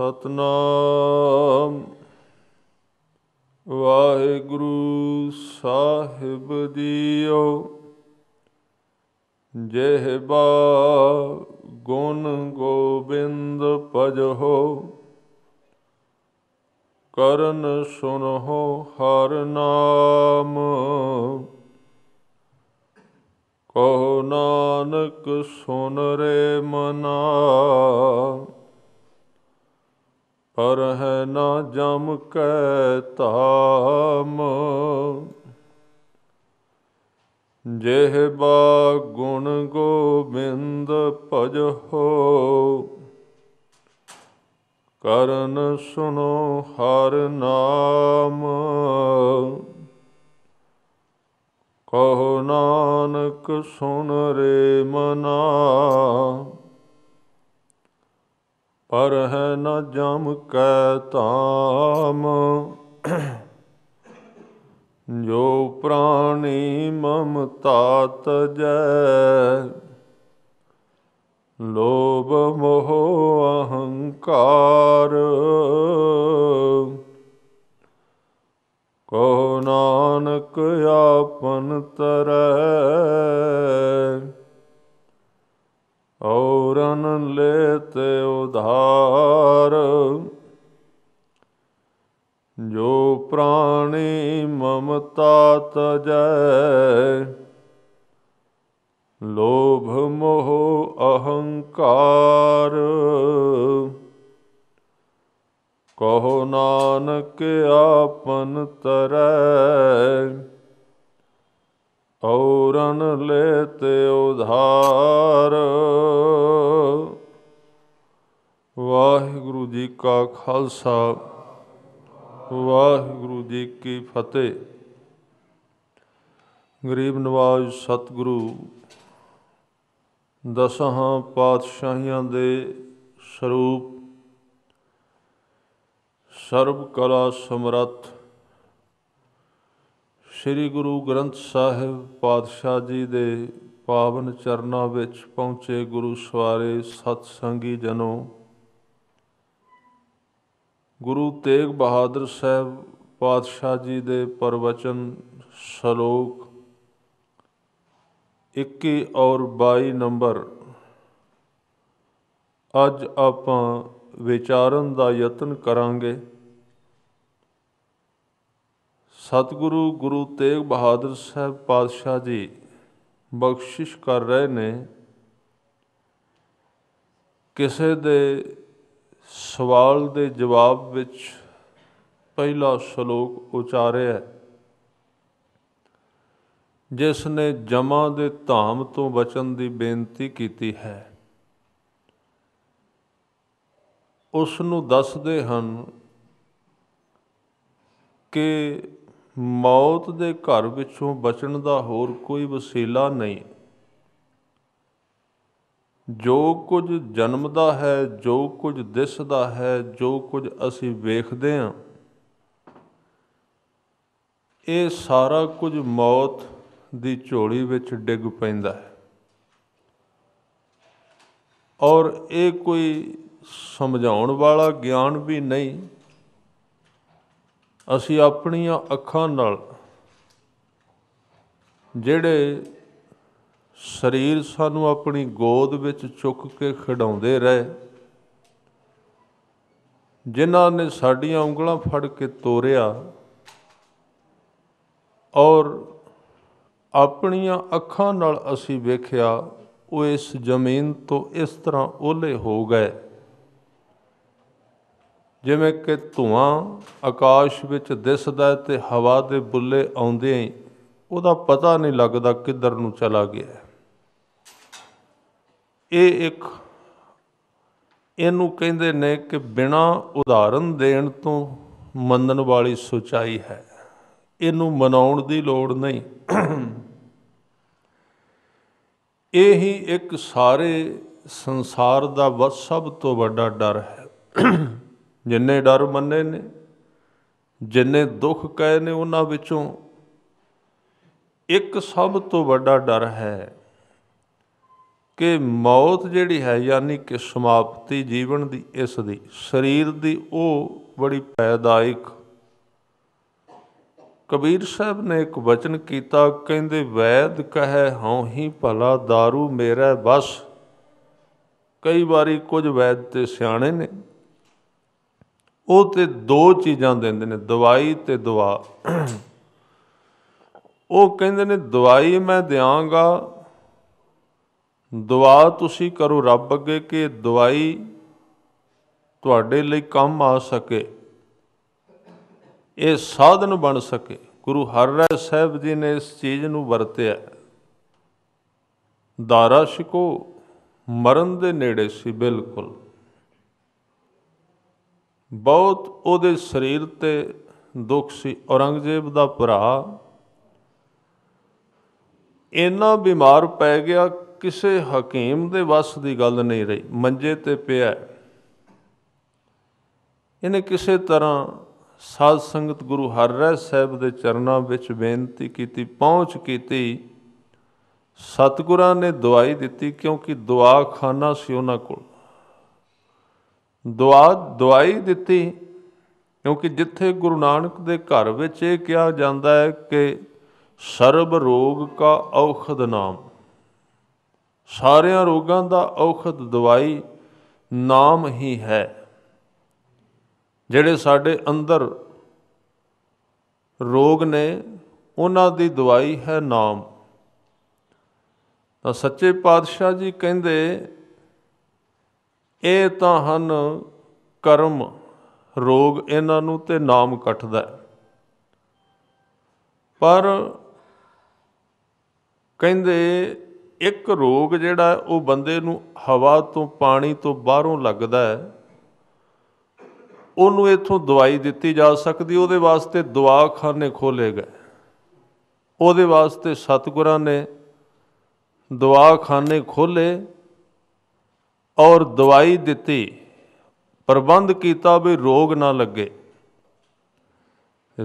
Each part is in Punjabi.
ਸਤਨਾਮ ਵਾਹਿਗੁਰੂ ਸਾਹਿਬ ਜੀਓ ਬਾ ਗੁਣ ਗੋਬਿੰਦ ਭਜੋ ਕਰਨ ਸੁਨੋ ਹਰ ਨਾਮ ਕੋ ਨਾਨਕ ਸੁਨ ਰੇ ਮਨਾ ਹਰ ਹੈ ਨਾ ਜਮ ਕੈ ਧਾਮ ਜਿਹ ਬਾ ਗੁਣ ਗੋਬਿੰਦ ਭਜੋ ਕਰਨ ਸੁਣੋ ਹਰ ਨਾਮ ਕਹੋ ਨਾਨਕ ਸੁਣ ਰੇ ਮਨਾ ਪਰ ਹੈ ਨਾ ਜਮ ਕੈ ਤਾਮ ਜੋ ਪ੍ਰਾਣੀ ਮਮਤਾ ਤਜੈ ਲੋਭ ਮੋਹ ਅਹੰਕਾਰ ਕੋ ਨਾਨਕ ਆਪਨ ਤਰੈ ਔਰਨ ਲੇਤੇ ਉਧਾਰ ਜੋ ਪ੍ਰਾਣੀ ਮਮਤਾ ਤਜੈ ਲੋਭ ਮੋਹ ਅਹੰਕਾਰ ਕਹੋ ਨਾਨਕ ਆਪਨ ਤਰੈ ਔਰਨ ਲੈਤੇ ਉਧਾਰ ਵਾਹਿਗੁਰੂ ਜੀ ਕਾ ਖਾਲਸਾ ਵਾਹਿਗੁਰੂ ਜੀ ਕੀ ਫਤਿਹ ਗਰੀਬ ਨਵਾਜ਼ ਸਤਿਗੁਰੂ ਦਸਾਂ ਪਾਤਸ਼ਾਹੀਆਂ ਦੇ ਸਰੂਪ ਸਰਬ ਕਲਾ ਸਮਰੱਥ ਸ੍ਰੀ ਗੁਰੂ ਗ੍ਰੰਥ ਸਾਹਿਬ ਪਾਤਸ਼ਾਹ ਜੀ ਦੇ ਪਾਵਨ ਚਰਨਾਂ ਵਿੱਚ ਪਹੁੰਚੇ ਗੁਰੂ ਸਵਾਰੇ ਸਤ ਸੰਗੀ ਜਨੋ ਗੁਰੂ ਤੇਗ ਬਹਾਦਰ ਸਾਹਿਬ ਪਾਤਸ਼ਾਹ ਜੀ ਦੇ ਪਰਵਚਨ ਸ਼ਲੋਕ 21 ਔਰ 22 ਨੰਬਰ ਅੱਜ ਆਪਾਂ ਵਿਚਾਰਨ ਦਾ ਯਤਨ ਕਰਾਂਗੇ ਸਤਿਗੁਰੂ ਗੁਰੂ ਤੇਗ ਬਹਾਦਰ ਸਾਹਿਬ ਪਾਤਸ਼ਾਹ ਜੀ ਬਖਸ਼ਿਸ਼ ਕਰ ਰਹੇ ਨੇ ਕਿਸੇ ਦੇ ਸਵਾਲ ਦੇ ਜਵਾਬ ਵਿੱਚ ਪਹਿਲਾ ਸ਼ਲੋਕ ਉਚਾਰਿਆ ਜਿਸ ਨੇ ਜਮਾ ਦੇ ਧਾਮ ਤੋਂ ਬਚਨ ਦੀ ਬੇਨਤੀ ਕੀਤੀ ਹੈ ਉਸ ਨੂੰ ਦੱਸਦੇ ਹਨ ਕਿ ਮੌਤ ਦੇ ਘਰ ਵਿੱਚੋਂ ਬਚਣ ਦਾ ਹੋਰ ਕੋਈ ਵਸੀਲਾ ਨਹੀਂ ਜੋ ਕੁਝ ਜਨਮਦਾ ਹੈ ਜੋ ਕੁਝ ਦਿਸਦਾ ਹੈ ਜੋ ਕੁਝ ਅਸੀਂ ਵੇਖਦੇ ਹਾਂ ਇਹ ਸਾਰਾ ਕੁਝ ਮੌਤ ਦੀ ਝੋਲੀ ਵਿੱਚ ਡਿੱਗ ਪੈਂਦਾ ਹੈ ਔਰ ਇਹ ਕੋਈ ਸਮਝਾਉਣ ਵਾਲਾ ਗਿਆਨ ਵੀ ਨਹੀਂ ਅਸੀਂ ਆਪਣੀਆਂ ਅੱਖਾਂ ਨਾਲ ਜਿਹੜੇ ਸਰੀਰ ਸਾਨੂੰ ਆਪਣੀ ਗੋਦ ਵਿੱਚ ਚੁੱਕ ਕੇ ਖਿਡਾਉਂਦੇ ਰਹੇ ਜਿਨ੍ਹਾਂ ਨੇ ਸਾਡੀਆਂ ਉਂਗਲਾਂ ਫੜ ਕੇ ਤੋਰਿਆ ਔਰ ਆਪਣੀਆਂ ਅੱਖਾਂ ਨਾਲ ਅਸੀਂ ਵੇਖਿਆ ਉਹ ਇਸ ਜ਼ਮੀਨ ਤੋਂ ਇਸ ਤਰ੍ਹਾਂ ਓਲੇ ਹੋ ਗਏ ਜਿਵੇਂ ਕਿ ਧੂਆਂ ਆਕਾਸ਼ ਵਿੱਚ ਦਿਸਦਾ ਤੇ ਹਵਾ ਦੇ ਬੁੱਲੇ ਆਉਂਦੇ ਆਂ ਉਹਦਾ ਪਤਾ ਨਹੀਂ ਲੱਗਦਾ ਕਿੱਧਰ ਨੂੰ ਚਲਾ ਗਿਆ ਇਹ ਇੱਕ ਇਹਨੂੰ ਕਹਿੰਦੇ ਨੇ ਕਿ ਬਿਨਾ ਉਦਾਹਰਨ ਦੇਣ ਤੋਂ ਮੰਨਣ ਵਾਲੀ ਸੁਚਾਈ ਹੈ ਇਹਨੂੰ ਮਨਾਉਣ ਦੀ ਲੋੜ ਨਹੀਂ ਇਹ ਹੀ ਇੱਕ ਸਾਰੇ ਸੰਸਾਰ ਦਾ ਸਭ ਤੋਂ ਵੱਡਾ ਡਰ ਹੈ ਜਿੰਨੇ ਡਰ ਮੰਨੇ ਨੇ ਜਿੰਨੇ ਦੁੱਖ ਕਹੇ ਨੇ ਉਹਨਾਂ ਵਿੱਚੋਂ ਇੱਕ ਸਭ ਤੋਂ ਵੱਡਾ ਡਰ ਹੈ ਕਿ ਮੌਤ ਜਿਹੜੀ ਹੈ ਯਾਨੀ ਕਿ ਸਮਾਪਤੀ ਜੀਵਨ ਦੀ ਇਸ ਦੀ ਸਰੀਰ ਦੀ ਉਹ ਬੜੀ ਪੈਦਾਇਕ ਕਬੀਰ ਸਾਹਿਬ ਨੇ ਇੱਕ ਵਚਨ ਕੀਤਾ ਕਹਿੰਦੇ ਵੈਦ ਕਹੈ ਹਉ ਹੀ ਭਲਾ दारू ਮੇਰਾ ਬਸ ਕਈ ਵਾਰੀ ਕੁਝ ਵੈਦ ਤੇ ਸਿਆਣੇ ਨੇ ਉਹ ਤੇ ਦੋ ਚੀਜ਼ਾਂ ਦਿੰਦੇ ਨੇ ਦਵਾਈ ਤੇ ਦੁਆ ਉਹ ਕਹਿੰਦੇ ਨੇ ਦਵਾਈ ਮੈਂ ਦਿਆਂਗਾ ਦੁਆ ਤੁਸੀਂ ਕਰੋ ਰੱਬ ਅੱਗੇ ਕਿ ਦਵਾਈ ਤੁਹਾਡੇ ਲਈ ਕੰਮ ਆ ਸਕੇ ਇਹ ਸਾਧਨ ਬਣ ਸਕੇ ਗੁਰੂ ਹਰਿ ਸਾਹਿਬ ਜੀ ਨੇ ਇਸ ਚੀਜ਼ ਨੂੰ ਵਰਤਿਆ ਦਾਰਾ ਸ਼ਿਕੋ ਮਰਨ ਦੇ ਨੇੜੇ ਸੀ ਬਿਲਕੁਲ ਬਹੁਤ ਉਹਦੇ ਸਰੀਰ ਤੇ ਦੁੱਖ ਸੀ ਔਰੰਗਜ਼ੇਬ ਦਾ ਭਰਾ ਇੰਨਾ ਬਿਮਾਰ ਪੈ ਗਿਆ ਕਿਸੇ ਹਕੀਮ ਦੇ ਵੱਸ ਦੀ ਗੱਲ ਨਹੀਂ ਰਹੀ ਮੰਜੇ ਤੇ ਪਿਆ ਇਹਨੇ ਕਿਸੇ ਤਰ੍ਹਾਂ ਸਾਧ ਸੰਗਤ ਗੁਰੂ ਹਰਰਾਏ ਸਾਹਿਬ ਦੇ ਚਰਨਾਂ ਵਿੱਚ ਬੇਨਤੀ ਕੀਤੀ ਪਹੁੰਚ ਕੀਤੀ ਸਤਿਗੁਰਾਂ ਨੇ ਦਵਾਈ ਦਿੱਤੀ ਕਿਉਂਕਿ ਦੁਆਖਾਨਾ ਸੀ ਉਹਨਾਂ ਕੋਲ ਦੁਆ ਦਵਾਈ ਦਿੱਤੀ ਕਿਉਂਕਿ ਜਿੱਥੇ ਗੁਰੂ ਨਾਨਕ ਦੇ ਘਰ ਵਿੱਚ ਇਹ ਕਿਹਾ ਜਾਂਦਾ ਹੈ ਕਿ ਸਰਬ ਰੋਗ ਕਾ ਔਖਦ ਨਾਮ ਸਾਰਿਆਂ ਰੋਗਾਂ ਦਾ ਔਖਦ ਦਵਾਈ ਨਾਮ ਹੀ ਹੈ ਜਿਹੜੇ ਸਾਡੇ ਅੰਦਰ ਰੋਗ ਨੇ ਉਹਨਾਂ ਦੀ ਦਵਾਈ ਹੈ ਨਾਮ ਤਾਂ ਸੱਚੇ ਪਾਤਸ਼ਾਹ ਜੀ ਕਹਿੰਦੇ ਇਹ ਤਾਂ ਹਨ ਕਰਮ ਰੋਗ ਇਹਨਾਂ ਨੂੰ ਤੇ ਨਾਮ ਕੱਟਦਾ ਪਰ ਕਹਿੰਦੇ ਇੱਕ ਰੋਗ ਜਿਹੜਾ ਉਹ ਬੰਦੇ ਨੂੰ ਹਵਾ ਤੋਂ ਪਾਣੀ ਤੋਂ ਬਾਹਰੋਂ ਲੱਗਦਾ ਹੈ ਉਹਨੂੰ ਇਥੋਂ ਦਵਾਈ ਦਿੱਤੀ ਜਾ ਸਕਦੀ ਉਹਦੇ ਵਾਸਤੇ ਦਵਾਖਾਨੇ ਖੋਲੇ ਗਏ ਉਹਦੇ ਵਾਸਤੇ ਸਤਿਗੁਰਾਂ ਨੇ ਦਵਾਖਾਨੇ ਖੋਲੇ ਔਰ ਦਵਾਈ ਦਿੱਤੀ ਪ੍ਰਬੰਧ ਕੀਤਾ ਵੀ ਰੋਗ ਨਾ ਲੱਗੇ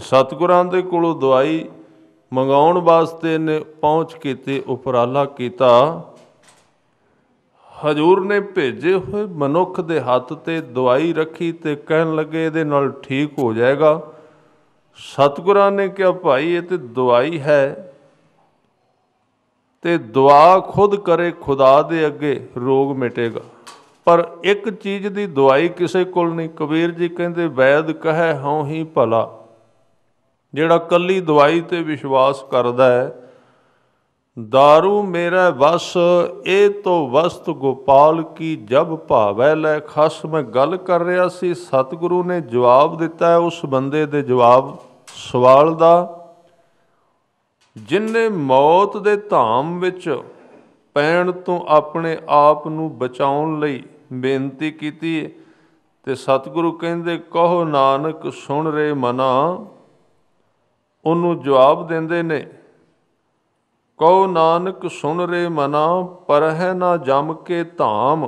ਸਤਿਗੁਰਾਂ ਦੇ ਕੋਲੋਂ ਦਵਾਈ ਮੰਗਾਉਣ ਵਾਸਤੇ ਨੇ ਪਹੁੰਚ ਕੀਤੀ ਉਪਰਾਲਾ ਕੀਤਾ ਹਜੂਰ ਨੇ ਭੇਜੇ ਹੋਏ ਮਨੁੱਖ ਦੇ ਹੱਥ ਤੇ ਦਵਾਈ ਰੱਖੀ ਤੇ ਕਹਿਣ ਲੱਗੇ ਇਹਦੇ ਨਾਲ ਠੀਕ ਹੋ ਜਾਏਗਾ ਸਤਿਗੁਰਾਂ ਨੇ ਕਿਹਾ ਭਾਈ ਇਹ ਤੇ ਦਵਾਈ ਹੈ ਤੇ ਦੁਆ ਖੁਦ ਕਰੇ ਖੁਦਾ ਦੇ ਅੱਗੇ ਰੋਗ ਮਿਟੇਗਾ ਪਰ ਇੱਕ ਚੀਜ਼ ਦੀ ਦਵਾਈ ਕਿਸੇ ਕੋਲ ਨਹੀਂ ਕਬੀਰ ਜੀ ਕਹਿੰਦੇ ਵੈਦ ਕਹੈ ਹਉ ਹੀ ਭਲਾ ਜਿਹੜਾ ਕੱਲੀ ਦਵਾਈ ਤੇ ਵਿਸ਼ਵਾਸ ਕਰਦਾ ਹੈ दारू ਮੇਰਾ ਵਸ ਇਹ ਤੋਂ ਵਸਤ ਗੋਪਾਲ ਕੀ ਜਬ ਭਾਵੈ ਲੈ ਖਸ ਮੈਂ ਗੱਲ ਕਰ ਰਿਹਾ ਸੀ ਸਤਿਗੁਰੂ ਨੇ ਜਵਾਬ ਦਿੱਤਾ ਉਸ ਬੰਦੇ ਦੇ ਜਵਾਬ ਸਵਾਲ ਦਾ ਜਿਨਨੇ ਮੌਤ ਦੇ ਧਾਮ ਵਿੱਚ ਪੈਣ ਤੋਂ ਆਪਣੇ ਆਪ ਨੂੰ ਬਚਾਉਣ ਲਈ ਬੇਨਤੀ ਕੀਤੀ ਤੇ ਸਤਿਗੁਰੂ ਕਹਿੰਦੇ ਕਹੋ ਨਾਨਕ ਸੁਣ ਰੇ ਮਨਾ ਉਹਨੂੰ ਜਵਾਬ ਦਿੰਦੇ ਨੇ ਕਹੋ ਨਾਨਕ ਸੁਣ ਰੇ ਮਨਾ ਪਰ ਹੈ ਨਾ ਜਮ ਕੇ ਧਾਮ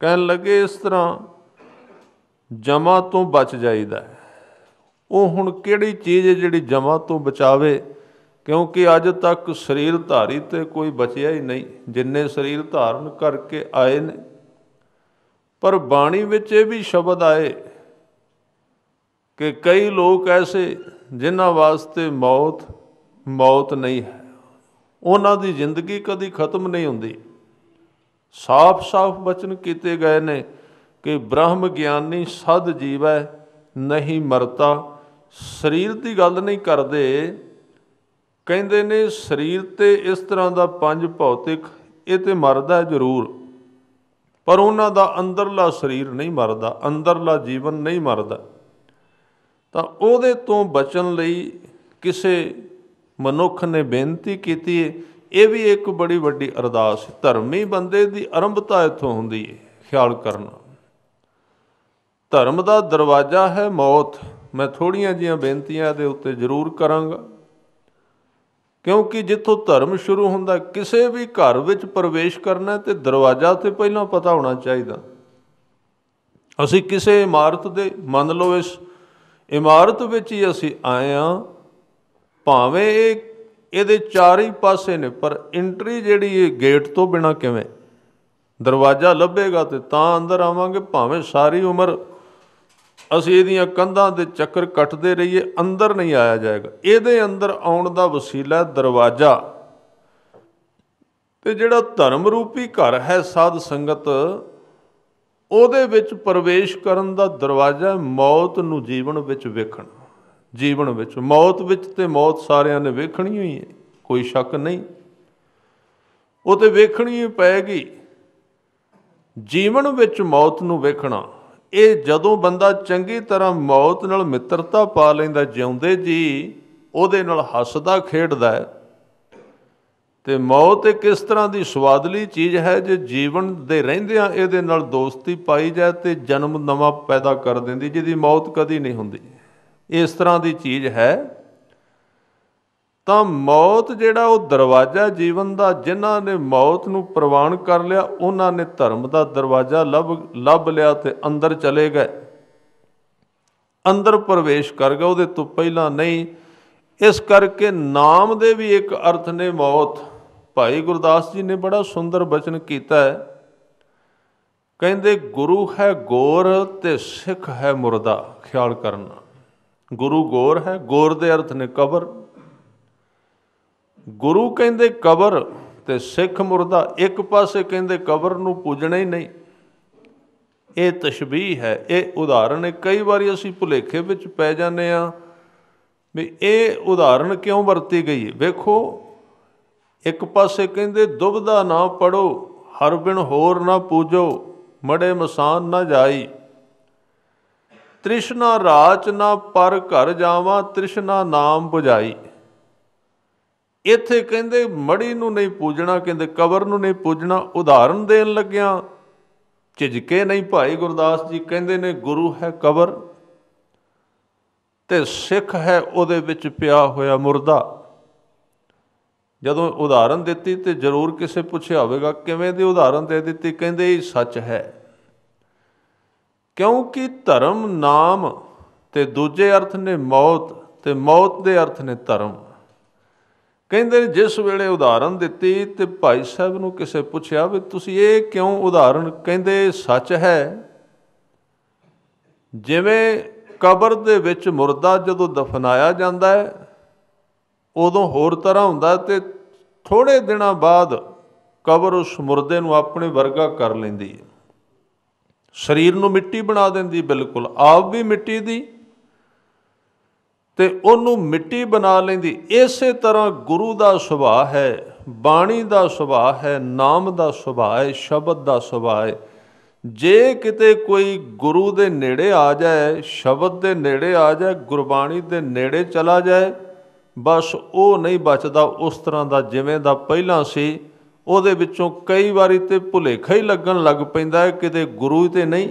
ਕਹਿਣ ਲੱਗੇ ਇਸ ਤਰ੍ਹਾਂ ਜਮਾ ਤੋਂ ਬਚ ਜਾਈਦਾ ਉਹ ਹੁਣ ਕਿਹੜੀ ਚੀਜ਼ ਹੈ ਜਿਹੜੀ ਜਮਾ ਤੋਂ ਬਚਾਵੇ ਕਿਉਂਕਿ ਅੱਜ ਤੱਕ ਸਰੀਰ ਧਾਰੀ ਤੇ ਕੋਈ ਬਚਿਆ ਹੀ ਨਹੀਂ ਜਿੰਨੇ ਸਰੀਰ ਧਾਰਨ ਕਰਕੇ ਆਏ ਨੇ ਪਰ ਬਾਣੀ ਵਿੱਚ ਇਹ ਵੀ ਸ਼ਬਦ ਆਏ ਕਿ ਕਈ ਲੋਕ ਐਸੇ ਜਿਨ੍ਹਾਂ ਵਾਸਤੇ ਮੌਤ ਮੌਤ ਨਹੀਂ ਹੈ ਉਹਨਾਂ ਦੀ ਜ਼ਿੰਦਗੀ ਕਦੀ ਖਤਮ ਨਹੀਂ ਹੁੰਦੀ ਸਾਫ਼-ਸਾਫ਼ ਬਚਨ ਕੀਤੇ ਗਏ ਨੇ ਕਿ ਬ੍ਰਹਮ ਗਿਆਨੀ ਸਦ ਜੀਵ ਹੈ ਨਹੀਂ ਮਰਤਾ ਸਰੀਰ ਦੀ ਗੱਲ ਨਹੀਂ ਕਰਦੇ ਕਹਿੰਦੇ ਨੇ ਸਰੀਰ ਤੇ ਇਸ ਤਰ੍ਹਾਂ ਦਾ ਪੰਜ ਭੌਤਿਕ ਇਹ ਤੇ ਮਰਦਾ ਜ਼ਰੂਰ ਪਰ ਉਹਨਾਂ ਦਾ ਅੰਦਰਲਾ ਸਰੀਰ ਨਹੀਂ ਮਰਦਾ ਅੰਦਰਲਾ ਜੀਵਨ ਨਹੀਂ ਮਰਦਾ ਤਾਂ ਉਹਦੇ ਤੋਂ ਬਚਣ ਲਈ ਕਿਸੇ ਮਨੁੱਖ ਨੇ ਬੇਨਤੀ ਕੀਤੀ ਇਹ ਵੀ ਇੱਕ ਬੜੀ ਵੱਡੀ ਅਰਦਾਸ ਧਰਮੀ ਬੰਦੇ ਦੀ ਆਰੰਭਤਾ ਇੱਥੋਂ ਹੁੰਦੀ ਹੈ ਖਿਆਲ ਕਰਨਾ ਧਰਮ ਦਾ ਦਰਵਾਜ਼ਾ ਹੈ ਮੌਤ ਮੈਂ ਥੋੜੀਆਂ ਜੀਆਂ ਬੇਨਤੀਆਂ ਦੇ ਉੱਤੇ ਜ਼ਰੂਰ ਕਰਾਂਗਾ ਕਿਉਂਕਿ ਜਿੱਥੋਂ ਧਰਮ ਸ਼ੁਰੂ ਹੁੰਦਾ ਕਿਸੇ ਵੀ ਘਰ ਵਿੱਚ ਪ੍ਰਵੇਸ਼ ਕਰਨਾ ਤੇ ਦਰਵਾਜ਼ਾ ਤੇ ਪਹਿਲਾਂ ਪਤਾ ਹੋਣਾ ਚਾਹੀਦਾ ਅਸੀਂ ਕਿਸੇ ਇਮਾਰਤ ਦੇ ਮੰਨ ਲਓ ਇਸ ਇਮਾਰਤ ਵਿੱਚ ਹੀ ਅਸੀਂ ਆਏ ਆ ਭਾਵੇਂ ਇਹ ਇਹਦੇ ਚਾਰੇ ਪਾਸੇ ਨੇ ਪਰ ਐਂਟਰੀ ਜਿਹੜੀ ਇਹ ਗੇਟ ਤੋਂ ਬਿਨਾ ਕਿਵੇਂ ਦਰਵਾਜ਼ਾ ਲੱਭੇਗਾ ਤੇ ਤਾਂ ਅੰਦਰ ਆਵਾਂਗੇ ਭਾਵੇਂ ਸਾਰੀ ਉਮਰ ਅਸੀਂ ਇਹਦੀਆਂ ਕੰਧਾਂ ਦੇ ਚੱਕਰ ਕੱਟਦੇ ਰਹੀਏ ਅੰਦਰ ਨਹੀਂ ਆਇਆ ਜਾਏਗਾ ਇਹਦੇ ਅੰਦਰ ਆਉਣ ਦਾ ਵਸੀਲਾ ਦਰਵਾਜ਼ਾ ਤੇ ਜਿਹੜਾ ਧਰਮ ਰੂਪੀ ਘਰ ਹੈ ਸਾਧ ਸੰਗਤ ਉਹਦੇ ਵਿੱਚ ਪ੍ਰਵੇਸ਼ ਕਰਨ ਦਾ ਦਰਵਾਜ਼ਾ ਮੌਤ ਨੂੰ ਜੀਵਨ ਵਿੱਚ ਵੇਖਣ ਜੀਵਨ ਵਿੱਚ ਮੌਤ ਵਿੱਚ ਤੇ ਮੌਤ ਸਾਰਿਆਂ ਨੇ ਵੇਖਣੀ ਹੋਈ ਹੈ ਕੋਈ ਸ਼ੱਕ ਨਹੀਂ ਉਹ ਤੇ ਵੇਖਣੀ ਹੀ ਪੈਗੀ ਜੀਵਨ ਵਿੱਚ ਮੌਤ ਨੂੰ ਵੇਖਣਾ ਇਹ ਜਦੋਂ ਬੰਦਾ ਚੰਗੀ ਤਰ੍ਹਾਂ ਮੌਤ ਨਾਲ ਮਿੱਤਰਤਾ ਪਾ ਲੈਂਦਾ ਜਿਉਂਦੇ ਜੀ ਉਹਦੇ ਨਾਲ ਹੱਸਦਾ ਖੇਡਦਾ ਹੈ ਤੇ ਮੌਤ ਇੱਕ ਇਸ ਤਰ੍ਹਾਂ ਦੀ ਸਵਾਦਲੀ ਚੀਜ਼ ਹੈ ਜੇ ਜੀਵਨ ਦੇ ਰਹਿੰਦਿਆਂ ਇਹਦੇ ਨਾਲ ਦੋਸਤੀ ਪਾਈ ਜਾਏ ਤੇ ਜਨਮ ਨਵਾਂ ਪੈਦਾ ਕਰ ਦਿੰਦੀ ਜਿਹਦੀ ਮੌਤ ਕਦੀ ਨਹੀਂ ਹੁੰਦੀ ਇਸ ਤਰ੍ਹਾਂ ਦੀ ਚੀਜ਼ ਹੈ ਤਾਂ ਮੌਤ ਜਿਹੜਾ ਉਹ ਦਰਵਾਜ਼ਾ ਜੀਵਨ ਦਾ ਜਿਨ੍ਹਾਂ ਨੇ ਮੌਤ ਨੂੰ ਪ੍ਰਵਾਨ ਕਰ ਲਿਆ ਉਹਨਾਂ ਨੇ ਧਰਮ ਦਾ ਦਰਵਾਜ਼ਾ ਲੱਭ ਲੱਭ ਲਿਆ ਤੇ ਅੰਦਰ ਚਲੇ ਗਏ ਅੰਦਰ ਪ੍ਰਵੇਸ਼ ਕਰ ਗਏ ਉਹਦੇ ਤੋਂ ਪਹਿਲਾਂ ਨਹੀਂ ਇਸ ਕਰਕੇ ਨਾਮ ਦੇ ਵੀ ਇੱਕ ਅਰਥ ਨੇ ਮੌਤ ਭਾਈ ਗੁਰਦਾਸ ਜੀ ਨੇ ਬੜਾ ਸੁੰਦਰ ਬਚਨ ਕੀਤਾ ਹੈ ਕਹਿੰਦੇ ਗੁਰੂ ਹੈ ਗੋਰ ਤੇ ਸਿੱਖ ਹੈ ਮੁਰਦਾ ਖਿਆਲ ਕਰਨਾ ਗੁਰੂ ਗੋਰ ਹੈ ਗੋਰ ਦੇ ਅਰਥ ਨੇ ਕਬਰ ਗੁਰੂ ਕਹਿੰਦੇ ਕਬਰ ਤੇ ਸਿੱਖ ਮੁਰਦਾ ਇੱਕ ਪਾਸੇ ਕਹਿੰਦੇ ਕਬਰ ਨੂੰ ਪੂਜਣਾ ਹੀ ਨਹੀਂ ਇਹ ਤਸ਼ਬੀਹ ਹੈ ਇਹ ਉਦਾਹਰਣ ਹੈ ਕਈ ਵਾਰੀ ਅਸੀਂ ਭੁਲੇਖੇ ਵਿੱਚ ਪੈ ਜਾਂਦੇ ਆ ਵੀ ਇਹ ਉਦਾਹਰਣ ਕਿਉਂ ਵਰਤੀ ਗਈ ਹੈ ਵੇਖੋ ਇੱਕ ਪਾਸੇ ਕਹਿੰਦੇ ਦੁਬਦਾ ਨਾ ਪੜੋ ਹਰ ਬਿਨ ਹੋਰ ਨਾ ਪੂਜੋ ਮੜੇ ਮਸਾਨ ਨਾ ਜਾਈ ਤ੍ਰਿਸ਼ਨਾ ਰਾਚ ਨਾ ਪਰ ਘਰ ਜਾਵਾਂ ਤ੍ਰਿਸ਼ਨਾ ਨਾਮ 부ਜਾਈ ਇੱਥੇ ਕਹਿੰਦੇ ਮੜੀ ਨੂੰ ਨਹੀਂ ਪੂਜਣਾ ਕਹਿੰਦੇ ਕਬਰ ਨੂੰ ਨਹੀਂ ਪੂਜਣਾ ਉਦਾਹਰਨ ਦੇਣ ਲੱਗਿਆ ਝਿਜਕੇ ਨਹੀਂ ਭਾਈ ਗੁਰਦਾਸ ਜੀ ਕਹਿੰਦੇ ਨੇ ਗੁਰੂ ਹੈ ਕਬਰ ਤੇ ਸਿੱਖ ਹੈ ਉਹਦੇ ਵਿੱਚ ਪਿਆ ਹੋਇਆ ਮੁਰਦਾ ਜਦੋਂ ਉਦਾਹਰਨ ਦਿੱਤੀ ਤੇ ਜ਼ਰੂਰ ਕਿਸੇ ਪੁੱਛਿਆ ਹੋਵੇਗਾ ਕਿਵੇਂ ਦੀ ਉਦਾਹਰਨ ਦੇ ਦਿੱਤੀ ਕਹਿੰਦੇ ਇਹ ਸੱਚ ਹੈ ਕਿਉਂਕਿ ਧਰਮ ਨਾਮ ਤੇ ਦੂਜੇ ਅਰਥ ਨੇ ਮੌਤ ਤੇ ਮੌਤ ਦੇ ਅਰਥ ਨੇ ਧਰਮ ਕਹਿੰਦੇ ਨੇ ਜਿਸ ਵੇਲੇ ਉਦਾਹਰਨ ਦਿੱਤੀ ਤੇ ਭਾਈ ਸਾਹਿਬ ਨੂੰ ਕਿਸੇ ਪੁੱਛਿਆ ਵੀ ਤੁਸੀਂ ਇਹ ਕਿਉਂ ਉਦਾਹਰਨ ਕਹਿੰਦੇ ਸੱਚ ਹੈ ਜਿਵੇਂ ਕਬਰ ਦੇ ਵਿੱਚ ਮੁਰਦਾ ਜਦੋਂ ਦਫਨਾਇਆ ਜਾਂਦਾ ਹੈ ਉਦੋਂ ਹੋਰ ਤਰ੍ਹਾਂ ਹੁੰਦਾ ਤੇ ਥੋੜੇ ਦਿਨਾਂ ਬਾਅਦ ਕਬਰ ਉਸ ਮੁਰਦੇ ਨੂੰ ਆਪਣੇ ਵਰਗਾ ਕਰ ਲੈਂਦੀ ਹੈ ਸਰੀਰ ਨੂੰ ਮਿੱਟੀ ਬਣਾ ਦਿੰਦੀ ਬਿਲਕੁਲ ਆਪ ਵੀ ਮਿੱਟੀ ਦੀ ਤੇ ਉਹਨੂੰ ਮਿੱਟੀ ਬਣਾ ਲੈਂਦੀ ਇਸੇ ਤਰ੍ਹਾਂ ਗੁਰੂ ਦਾ ਸੁਭਾਅ ਹੈ ਬਾਣੀ ਦਾ ਸੁਭਾਅ ਹੈ ਨਾਮ ਦਾ ਸੁਭਾਅ ਹੈ ਸ਼ਬਦ ਦਾ ਸੁਭਾਅ ਹੈ ਜੇ ਕਿਤੇ ਕੋਈ ਗੁਰੂ ਦੇ ਨੇੜੇ ਆ ਜਾਏ ਸ਼ਬਦ ਦੇ ਨੇੜੇ ਆ ਜਾਏ ਗੁਰਬਾਣੀ ਦੇ ਨੇੜੇ ਚਲਾ ਜਾਏ ਬਸ ਉਹ ਨਹੀਂ ਬਚਦਾ ਉਸ ਤਰ੍ਹਾਂ ਦਾ ਜਿਵੇਂ ਦਾ ਪਹਿਲਾਂ ਸੀ ਉਹਦੇ ਵਿੱਚੋਂ ਕਈ ਵਾਰੀ ਤੇ ਭੁਲੇਖਾ ਹੀ ਲੱਗਣ ਲੱਗ ਪੈਂਦਾ ਹੈ ਕਿਤੇ ਗੁਰੂ ਤੇ ਨਹੀਂ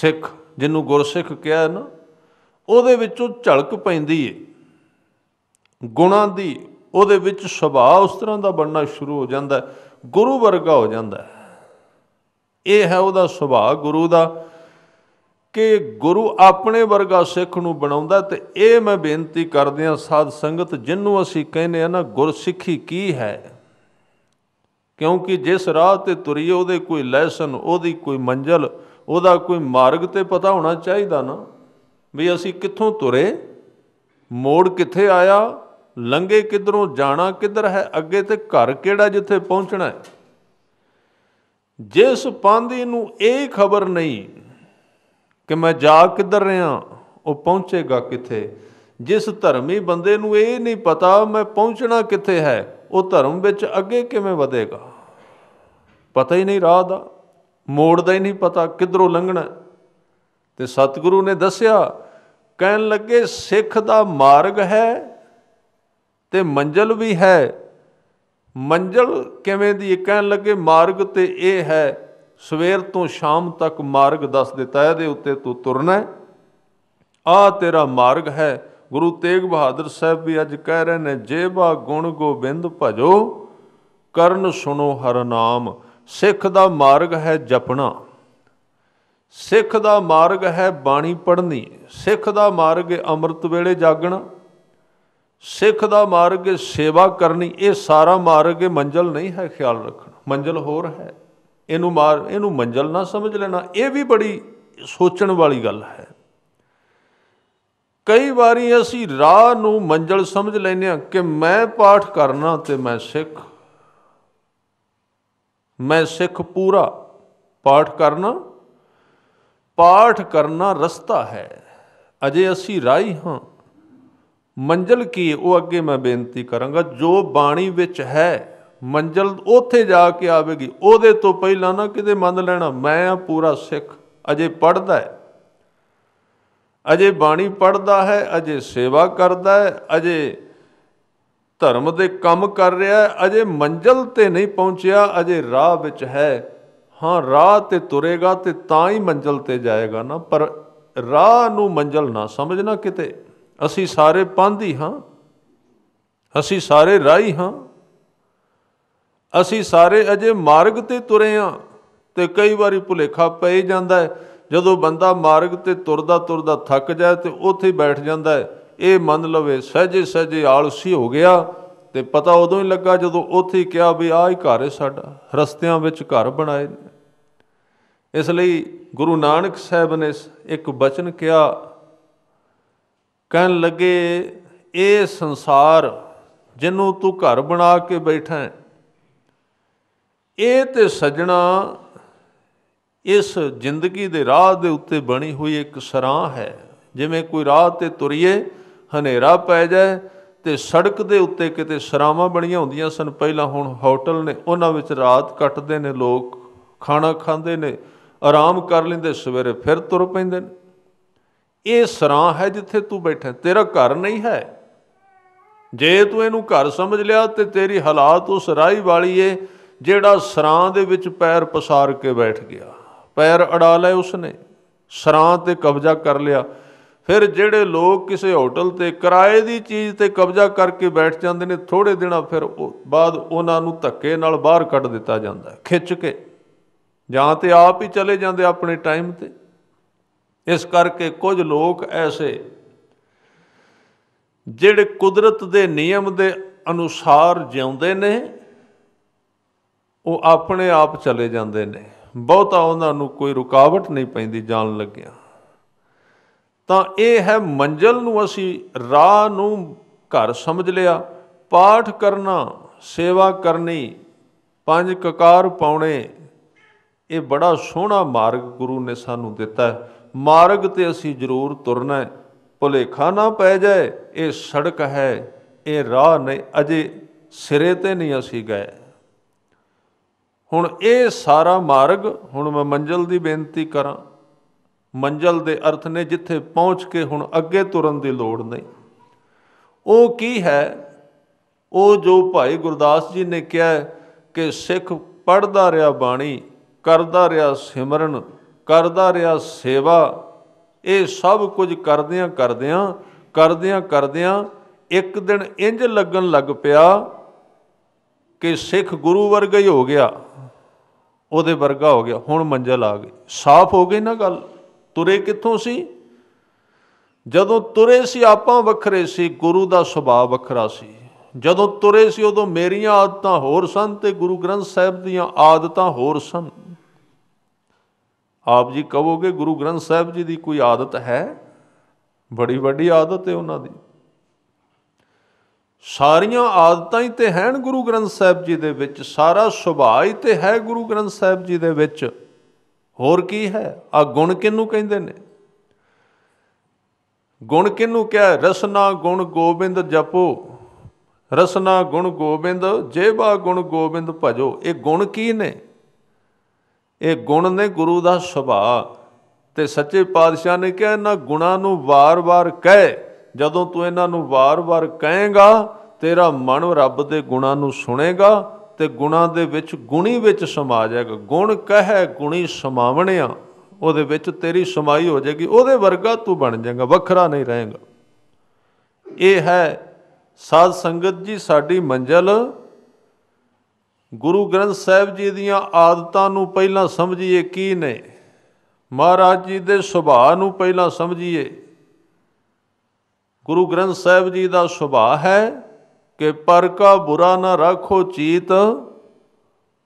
ਸਿੱਖ ਜਿਹਨੂੰ ਗੁਰਸਿੱਖ ਕਿਹਾ ਨਾ ਉਹਦੇ ਵਿੱਚੋਂ ਝਲਕ ਪੈਂਦੀ ਏ ਗੁਣਾਂ ਦੀ ਉਹਦੇ ਵਿੱਚ ਸੁਭਾਅ ਉਸ ਤਰ੍ਹਾਂ ਦਾ ਬਣਨਾ ਸ਼ੁਰੂ ਹੋ ਜਾਂਦਾ ਗੁਰੂ ਵਰਗਾ ਹੋ ਜਾਂਦਾ ਇਹ ਹੈ ਉਹਦਾ ਸੁਭਾਅ ਗੁਰੂ ਦਾ ਕਿ ਗੁਰੂ ਆਪਣੇ ਵਰਗਾ ਸਿੱਖ ਨੂੰ ਬਣਾਉਂਦਾ ਤੇ ਇਹ ਮੈਂ ਬੇਨਤੀ ਕਰਦੇ ਆ ਸਾਧ ਸੰਗਤ ਜਿੰਨੂੰ ਅਸੀਂ ਕਹਿੰਦੇ ਆ ਨਾ ਗੁਰਸਿੱਖੀ ਕੀ ਹੈ ਕਿਉਂਕਿ ਜਿਸ ਰਾਹ ਤੇ ਤੁਰੀਏ ਉਹਦੇ ਕੋਈ ਲੈਸਨ ਉਹਦੀ ਕੋਈ ਮੰਜ਼ਲ ਉਹਦਾ ਕੋਈ ਮਾਰਗ ਤੇ ਪਤਾ ਹੋਣਾ ਚਾਹੀਦਾ ਨਾ ਵੀ ਅਸੀਂ ਕਿੱਥੋਂ ਤੁਰੇ ਮੋੜ ਕਿੱਥੇ ਆਇਆ ਲੰਗੇ ਕਿਧਰੋਂ ਜਾਣਾ ਕਿੱਧਰ ਹੈ ਅੱਗੇ ਤੇ ਘਰ ਕਿਹੜਾ ਜਿੱਥੇ ਪਹੁੰਚਣਾ ਹੈ ਜਿਸ ਪਾਂਦੀ ਨੂੰ ਇਹ ਖਬਰ ਨਹੀਂ ਕਿ ਮੈਂ ਜਾ ਕਿੱਧਰ ਰਿਹਾ ਉਹ ਪਹੁੰਚੇਗਾ ਕਿੱਥੇ ਜਿਸ ਧਰਮੀ ਬੰਦੇ ਨੂੰ ਇਹ ਨਹੀਂ ਪਤਾ ਮੈਂ ਪਹੁੰਚਣਾ ਕਿੱਥੇ ਹੈ ਉਹ ਧਰਮ ਵਿੱਚ ਅੱਗੇ ਕਿਵੇਂ ਵਧੇਗਾ ਪਤਾ ਹੀ ਨਹੀਂ ਰਾਹ ਦਾ ਮੋੜ ਦਾ ਹੀ ਨਹੀਂ ਪਤਾ ਕਿੱਧਰੋਂ ਲੰਘਣਾ ਤੇ ਸਤਿਗੁਰੂ ਨੇ ਦੱਸਿਆ ਕਹਿਣ ਲੱਗੇ ਸਿੱਖ ਦਾ ਮਾਰਗ ਹੈ ਤੇ ਮੰਜ਼ਲ ਵੀ ਹੈ ਮੰਜ਼ਲ ਕਿਵੇਂ ਦੀ ਕਹਿਣ ਲੱਗੇ ਮਾਰਗ ਤੇ ਇਹ ਹੈ ਸਵੇਰ ਤੋਂ ਸ਼ਾਮ ਤੱਕ ਮਾਰਗ ਦੱਸ ਦਿੱਤਾ ਇਹਦੇ ਉੱਤੇ ਤੂੰ ਤੁਰਨਾ ਆ ਤੇਰਾ ਮਾਰਗ ਹੈ ਗੁਰੂ ਤੇਗ ਬਹਾਦਰ ਸਾਹਿਬ ਵੀ ਅੱਜ ਕਹਿ ਰਹੇ ਨੇ ਜੇਬਾ ਗੁਣ ਗੋਬਿੰਦ ਭਜੋ ਕਰਨ ਸੁਣੋ ਹਰ ਨਾਮ ਸਿੱਖ ਦਾ ਮਾਰਗ ਹੈ ਜਪਣਾ ਸਿੱਖ ਦਾ ਮਾਰਗ ਹੈ ਬਾਣੀ ਪੜ੍ਹਨੀ ਸਿੱਖ ਦਾ ਮਾਰਗ ਹੈ ਅੰਮ੍ਰਿਤ ਵੇਲੇ ਜਾਗਣਾ ਸਿੱਖ ਦਾ ਮਾਰਗ ਹੈ ਸੇਵਾ ਕਰਨੀ ਇਹ ਸਾਰਾ ਮਾਰਗ ਮੰਜ਼ਲ ਨਹੀਂ ਹੈ ਖਿਆਲ ਰੱਖਣਾ ਮੰਜ਼ਲ ਹੋਰ ਹੈ ਇਹਨੂੰ ਮਾਰ ਇਹਨੂੰ ਮੰਜ਼ਲ ਨਾ ਸਮਝ ਲੈਣਾ ਇਹ ਵੀ ਬੜੀ ਸੋਚਣ ਵਾਲੀ ਗੱਲ ਹੈ ਕਈ ਵਾਰੀ ਅਸੀਂ ਰਾਹ ਨੂੰ ਮੰਜ਼ਲ ਸਮਝ ਲੈਨੇ ਆ ਕਿ ਮੈਂ ਪਾਠ ਕਰਨਾ ਤੇ ਮੈਂ ਸਿੱਖ ਮੈਂ ਸਿੱਖ ਪੂਰਾ ਪਾਠ ਕਰਨਾ ਪਾਠ ਕਰਨਾ ਰਸਤਾ ਹੈ ਅਜੇ ਅਸੀਂ ਰਾਈ ਹਾਂ ਮੰਜ਼ਲ ਕੀ ਉਹ ਅੱਗੇ ਮੈਂ ਬੇਨਤੀ ਕਰਾਂਗਾ ਜੋ ਬਾਣੀ ਵਿੱਚ ਹੈ ਮੰਜ਼ਲ ਉੱਥੇ ਜਾ ਕੇ ਆਵੇਗੀ ਉਹਦੇ ਤੋਂ ਪਹਿਲਾਂ ਨਾ ਕਿਤੇ ਮੰਨ ਲੈਣਾ ਮੈਂ ਆ ਪੂਰਾ ਸਿੱਖ ਅਜੇ ਪੜਦਾ ਹੈ ਅਜੇ ਬਾਣੀ ਪੜਦਾ ਹੈ ਅਜੇ ਸੇਵਾ ਕਰਦਾ ਹੈ ਅਜੇ ਧਰਮ ਦੇ ਕੰਮ ਕਰ ਰਿਹਾ ਹੈ ਅਜੇ ਮੰਜ਼ਲ ਤੇ ਨਹੀਂ ਪਹੁੰਚਿਆ ਅਜੇ ਰਾਹ ਵਿੱਚ ਹੈ ਹਾਂ ਰਾਹ ਤੇ ਤੁਰੇਗਾ ਤੇ ਤਾਂ ਹੀ ਮੰਜ਼ਲ ਤੇ ਜਾਏਗਾ ਨਾ ਪਰ ਰਾਹ ਨੂੰ ਮੰਜ਼ਲ ਨਾ ਸਮਝਣਾ ਕਿਤੇ ਅਸੀਂ ਸਾਰੇ ਪੰਧੀ ਹਾਂ ਅਸੀਂ ਸਾਰੇ ਰਾਹੀ ਹਾਂ ਅਸੀਂ ਸਾਰੇ ਅਜੇ ਮਾਰਗ ਤੇ ਤੁਰੇ ਹਾਂ ਤੇ ਕਈ ਵਾਰੀ ਭੁਲੇਖਾ ਪਈ ਜਾਂਦਾ ਹੈ ਜਦੋਂ ਬੰਦਾ ਮਾਰਗ ਤੇ ਤੁਰਦਾ ਤੁਰਦਾ ਥੱਕ ਜਾਏ ਤੇ ਉੱਥੇ ਬੈਠ ਜਾਂਦਾ ਹੈ ਇਹ ਮੰਨ ਲਵੇ ਸਹਜੇ ਸਹਜੇ ਆਲਸੀ ਹੋ ਗਿਆ ਤੇ ਪਤਾ ਉਦੋਂ ਹੀ ਲੱਗਾ ਜਦੋਂ ਉੱਥੇ ਹੀ ਕਿਹਾ ਵੀ ਆਹ ਹੀ ਘਰ ਹੈ ਸਾਡਾ ਰਸਤਿਆਂ ਵਿੱਚ ਘਰ ਬਣਾਏ ਇਸ ਲਈ ਗੁਰੂ ਨਾਨਕ ਸਾਹਿਬ ਨੇ ਇੱਕ ਬਚਨ ਕਿਹਾ ਕਹਿਣ ਲੱਗੇ ਇਹ ਸੰਸਾਰ ਜਿਹਨੂੰ ਤੂੰ ਘਰ ਬਣਾ ਕੇ ਬੈਠਾ ਹੈ ਇਹ ਤੇ ਸਜਣਾ ਇਸ ਜ਼ਿੰਦਗੀ ਦੇ ਰਾਹ ਦੇ ਉੱਤੇ ਬਣੀ ਹੋਈ ਇੱਕ ਸਰਾਹ ਹੈ ਜਿਵੇਂ ਕੋਈ ਰਾਹ ਤੇ ਤੁਰੀਏ ਹਨੇਰਾ ਪੈ ਜਾਏ ਤੇ ਸੜਕ ਦੇ ਉੱਤੇ ਕਿਤੇ ਸਰਾਵਾਂ ਬਣੀਆਂ ਹੁੰਦੀਆਂ ਸਨ ਪਹਿਲਾਂ ਹੁਣ ਹੋਟਲ ਨੇ ਉਹਨਾਂ ਵਿੱਚ ਰਾਤ ਕੱਟਦੇ ਨੇ ਲੋਕ ਖਾਣਾ ਖਾਂਦੇ ਨੇ ਆਰਾਮ ਕਰ ਲੈਂਦੇ ਸਵੇਰੇ ਫਿਰ ਤੁਰ ਪੈਂਦੇ ਨੇ ਇਹ ਸਰਾਂ ਹੈ ਜਿੱਥੇ ਤੂੰ ਬੈਠਾ ਤੇਰਾ ਘਰ ਨਹੀਂ ਹੈ ਜੇ ਤੂੰ ਇਹਨੂੰ ਘਰ ਸਮਝ ਲਿਆ ਤੇ ਤੇਰੀ ਹਾਲਾਤ ਉਸ ਰਾਈ ਵਾਲੀ ਏ ਜਿਹੜਾ ਸਰਾਂ ਦੇ ਵਿੱਚ ਪੈਰ ਪਸਾਰ ਕੇ ਬੈਠ ਗਿਆ ਪੈਰ ਅੜਾ ਲਏ ਉਸਨੇ ਸਰਾਂ ਤੇ ਕਬਜ਼ਾ ਕਰ ਲਿਆ ਫਿਰ ਜਿਹੜੇ ਲੋਕ ਕਿਸੇ ਹੋਟਲ ਤੇ ਕਿਰਾਏ ਦੀ ਚੀਜ਼ ਤੇ ਕਬਜ਼ਾ ਕਰਕੇ ਬੈਠ ਜਾਂਦੇ ਨੇ ਥੋੜੇ ਦਿਨਾਂ ਫਿਰ ਬਾਅਦ ਉਹਨਾਂ ਨੂੰ ਧੱਕੇ ਨਾਲ ਬਾਹਰ ਕੱਢ ਦਿੱਤਾ ਜਾਂਦਾ ਹੈ ਖਿੱਚ ਕੇ ਜਾਂ ਤੇ ਆਪ ਹੀ ਚਲੇ ਜਾਂਦੇ ਆਪਣੇ ਟਾਈਮ ਤੇ ਇਸ ਕਰਕੇ ਕੁਝ ਲੋਕ ਐਸੇ ਜਿਹੜੇ ਕੁਦਰਤ ਦੇ ਨਿਯਮ ਦੇ ਅਨੁਸਾਰ ਜਿਉਂਦੇ ਨੇ ਉਹ ਆਪਣੇ ਆਪ ਚਲੇ ਜਾਂਦੇ ਨੇ ਬਹੁਤਾ ਉਹਨਾਂ ਨੂੰ ਕੋਈ ਰੁਕਾਵਟ ਨਹੀਂ ਪੈਂਦੀ ਜਾਣ ਲੱਗਿਆ ਤਾਂ ਇਹ ਹੈ ਮੰਜ਼ਲ ਨੂੰ ਅਸੀਂ ਰਾਹ ਨੂੰ ਘਰ ਸਮਝ ਲਿਆ ਪਾਠ ਕਰਨਾ ਸੇਵਾ ਕਰਨੀ ਪੰਜ ਕਕਾਰ ਪਾਉਣੇ ਇਹ ਬੜਾ ਸੋਹਣਾ ਮਾਰਗ ਗੁਰੂ ਨੇ ਸਾਨੂੰ ਦਿੱਤਾ ਹੈ ਮਾਰਗ ਤੇ ਅਸੀਂ ਜ਼ਰੂਰ ਤੁਰਨਾ ਹੈ ਭੁਲੇਖਾ ਨਾ ਪੈ ਜਾਏ ਇਹ ਸੜਕ ਹੈ ਇਹ ਰਾਹ ਨਹੀਂ ਅਜੇ ਸਿਰੇ ਤੇ ਨਹੀਂ ਅਸੀਂ ਗਏ ਹੁਣ ਇਹ ਸਾਰਾ ਮਾਰਗ ਹੁਣ ਮੈਂ ਮੰਜ਼ਲ ਦੀ ਬੇਨਤੀ ਕਰਾਂ ਮੰਜ਼ਲ ਦੇ ਅਰਥ ਨੇ ਜਿੱਥੇ ਪਹੁੰਚ ਕੇ ਹੁਣ ਅੱਗੇ ਤੁਰਨ ਦੀ ਲੋੜ ਨਹੀਂ ਉਹ ਕੀ ਹੈ ਉਹ ਜੋ ਭਾਈ ਗੁਰਦਾਸ ਜੀ ਨੇ ਕਿਹਾ ਕਿ ਸਿੱਖ ਪੜਦਾ ਰਿਹਾ ਬਾਣੀ ਕਰਦਾ ਰਿਹਾ ਸਿਮਰਨ ਕਰਦਾ ਰਿਹਾ ਸੇਵਾ ਇਹ ਸਭ ਕੁਝ ਕਰਦਿਆਂ ਕਰਦਿਆਂ ਕਰਦਿਆਂ ਕਰਦਿਆਂ ਇੱਕ ਦਿਨ ਇੰਜ ਲੱਗਣ ਲੱਗ ਪਿਆ ਕਿ ਸਿੱਖ ਗੁਰੂ ਵਰਗਾ ਹੀ ਹੋ ਗਿਆ ਉਹਦੇ ਵਰਗਾ ਹੋ ਗਿਆ ਹੁਣ ਮੰਜ਼ਲ ਆ ਗਈ ਸਾਫ਼ ਹੋ ਗਈ ਨਾ ਗੱਲ ਤੁਰੇ ਕਿੱਥੋਂ ਸੀ ਜਦੋਂ ਤੁਰੇ ਸੀ ਆਪਾਂ ਵੱਖਰੇ ਸੀ ਗੁਰੂ ਦਾ ਸੁਭਾਅ ਵੱਖਰਾ ਸੀ ਜਦੋਂ ਤੁਰੇ ਸੀ ਉਦੋਂ ਮੇਰੀਆਂ ਆਦਤਾਂ ਹੋਰ ਸਨ ਤੇ ਗੁਰੂ ਗ੍ਰੰਥ ਸਾਹਿਬ ਦੀਆਂ ਆਦਤਾਂ ਹੋਰ ਸਨ ਆਪ ਜੀ ਕਹੋਗੇ ਗੁਰੂ ਗ੍ਰੰਥ ਸਾਹਿਬ ਜੀ ਦੀ ਕੋਈ ਆਦਤ ਹੈ ਬੜੀ ਵੱਡੀ ਆਦਤ ਹੈ ਉਹਨਾਂ ਦੀ ਸਾਰੀਆਂ ਆਦਤਾਂ ਹੀ ਤੇ ਹਨ ਗੁਰੂ ਗ੍ਰੰਥ ਸਾਹਿਬ ਜੀ ਦੇ ਵਿੱਚ ਸਾਰਾ ਸੁਭਾਅ ਹੀ ਤੇ ਹੈ ਗੁਰੂ ਗ੍ਰੰਥ ਸਾਹਿਬ ਜੀ ਦੇ ਵਿੱਚ ਹੋਰ ਕੀ ਹੈ ਆ ਗੁਣ ਕਿਨੂੰ ਕਹਿੰਦੇ ਨੇ ਗੁਣ ਕਿਨੂੰ ਕਿਹਾ ਰਸਨਾ ਗੁਣ ਗੋਬਿੰਦ ਜਪੋ ਰਸਨਾ ਗੁਣ ਗੋਬਿੰਦ ਜੇਬਾ ਗੁਣ ਗੋਬਿੰਦ ਭਜੋ ਇਹ ਗੁਣ ਕੀ ਨੇ ਇਹ ਗੁਣ ਨੇ ਗੁਰੂ ਦਾ ਸੁਭਾਅ ਤੇ ਸੱਚੇ ਪਾਤਸ਼ਾਹ ਨੇ ਕਿਹਾ ਇਹਨਾਂ ਗੁਣਾਂ ਨੂੰ ਵਾਰ-ਵਾਰ ਕਹਿ ਜਦੋਂ ਤੂੰ ਇਹਨਾਂ ਨੂੰ ਵਾਰ-ਵਾਰ ਕਹੇਗਾ ਤੇਰਾ ਮਨ ਰੱਬ ਦੇ ਗੁਣਾਂ ਨੂੰ ਸੁਣੇਗਾ ਤੇ ਗੁਣਾ ਦੇ ਵਿੱਚ ਗੁਣੀ ਵਿੱਚ ਸਮਾ ਜਾਏਗਾ ਗੁਣ ਕਹੇ ਗੁਣੀ ਸਮਾਵਣਿਆ ਉਹਦੇ ਵਿੱਚ ਤੇਰੀ ਸਮਾਈ ਹੋ ਜਾਏਗੀ ਉਹਦੇ ਵਰਗਾ ਤੂੰ ਬਣ ਜਾਏਗਾ ਵੱਖਰਾ ਨਹੀਂ ਰਹੇਗਾ ਇਹ ਹੈ ਸਾਧ ਸੰਗਤ ਜੀ ਸਾਡੀ ਮੰਜ਼ਲ ਗੁਰੂ ਗ੍ਰੰਥ ਸਾਹਿਬ ਜੀ ਦੀਆਂ ਆਦਤਾਂ ਨੂੰ ਪਹਿਲਾਂ ਸਮਝੀਏ ਕੀ ਨੇ ਮਹਾਰਾਜ ਜੀ ਦੇ ਸੁਭਾਅ ਨੂੰ ਪਹਿਲਾਂ ਸਮਝੀਏ ਗੁਰੂ ਗ੍ਰੰਥ ਸਾਹਿਬ ਜੀ ਦਾ ਸੁਭਾਅ ਹੈ ਕਿ ਪਰ ਕਾ ਬੁਰਾ ਨਾ ਰੱਖੋ ਚੀਤ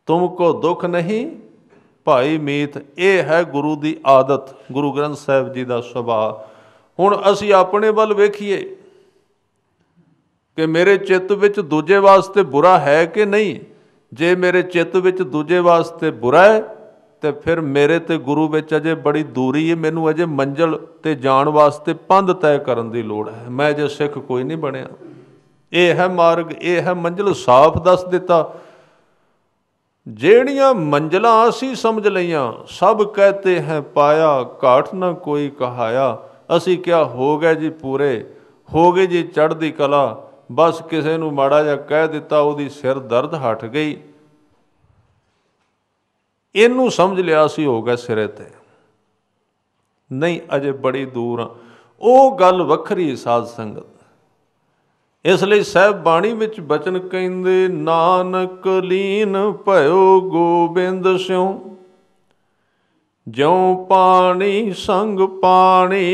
ਤੁਮ ਕੋ ਦੁੱਖ ਨਹੀਂ ਭਾਈ ਮੀਤ ਇਹ ਹੈ ਗੁਰੂ ਦੀ ਆਦਤ ਗੁਰੂ ਗ੍ਰੰਥ ਸਾਹਿਬ ਜੀ ਦਾ ਸੁਭਾਅ ਹੁਣ ਅਸੀਂ ਆਪਣੇ ਵੱਲ ਵੇਖੀਏ ਕਿ ਮੇਰੇ ਚਿੱਤ ਵਿੱਚ ਦੂਜੇ ਵਾਸਤੇ ਬੁਰਾ ਹੈ ਕਿ ਨਹੀਂ ਜੇ ਮੇਰੇ ਚਿੱਤ ਵਿੱਚ ਦੂਜੇ ਵਾਸਤੇ ਬੁਰਾ ਹੈ ਤੇ ਫਿਰ ਮੇਰੇ ਤੇ ਗੁਰੂ ਵਿੱਚ ਅਜੇ ਬੜੀ ਦੂਰੀ ਹੈ ਮੈਨੂੰ ਅਜੇ ਮੰਜ਼ਲ ਤੇ ਜਾਣ ਵਾਸਤੇ ਪੰਧ ਤੈਅ ਕਰਨ ਦੀ ਲੋੜ ਹੈ ਮੈਂ ਜੇ ਸਿੱਖ ਕੋਈ ਨਹੀਂ ਬਣਿਆ ਇਹ ਹੈ ਮਾਰਗ ਇਹ ਹੈ ਮੰਜ਼ਲ ਸਾਫ਼ ਦੱਸ ਦਿੱਤਾ ਜਿਹੜੀਆਂ ਮੰਜ਼ਲਾਂ ਅਸੀਂ ਸਮਝ ਲਈਆਂ ਸਭ ਕਹਤੇ ਹੈ ਪਾਇਆ ਘਾਟ ਨਾ ਕੋਈ ਕਹਾਇਆ ਅਸੀਂ ਕਿਹਾ ਹੋ ਗਏ ਜੀ ਪੂਰੇ ਹੋ ਗਏ ਜੀ ਚੜ੍ਹਦੀ ਕਲਾ ਬਸ ਕਿਸੇ ਨੂੰ ਮਾੜਾ ਜਿਹਾ ਕਹਿ ਦਿੱਤਾ ਉਹਦੀ ਸਿਰ ਦਰਦ ਹਟ ਗਈ ਇਹਨੂੰ ਸਮਝ ਲਿਆ ਸੀ ਹੋ ਗਿਆ ਸਿਰੇ ਤੇ ਨਹੀਂ ਅਜੇ ਬੜੀ ਦੂਰ ਉਹ ਗੱਲ ਵੱਖਰੀ ਸਾਧ ਸੰਗਤ ਇਸ ਲਈ ਸਹਿਬ ਬਾਣੀ ਵਿੱਚ ਬਚਨ ਕਹਿੰਦੇ ਨਾਨਕ ਲੀਨ ਭਇਓ ਗੋਬਿੰਦ ਸਿਉ ਜਿਉ ਪਾਣੀ ਸੰਗ ਪਾਣੀ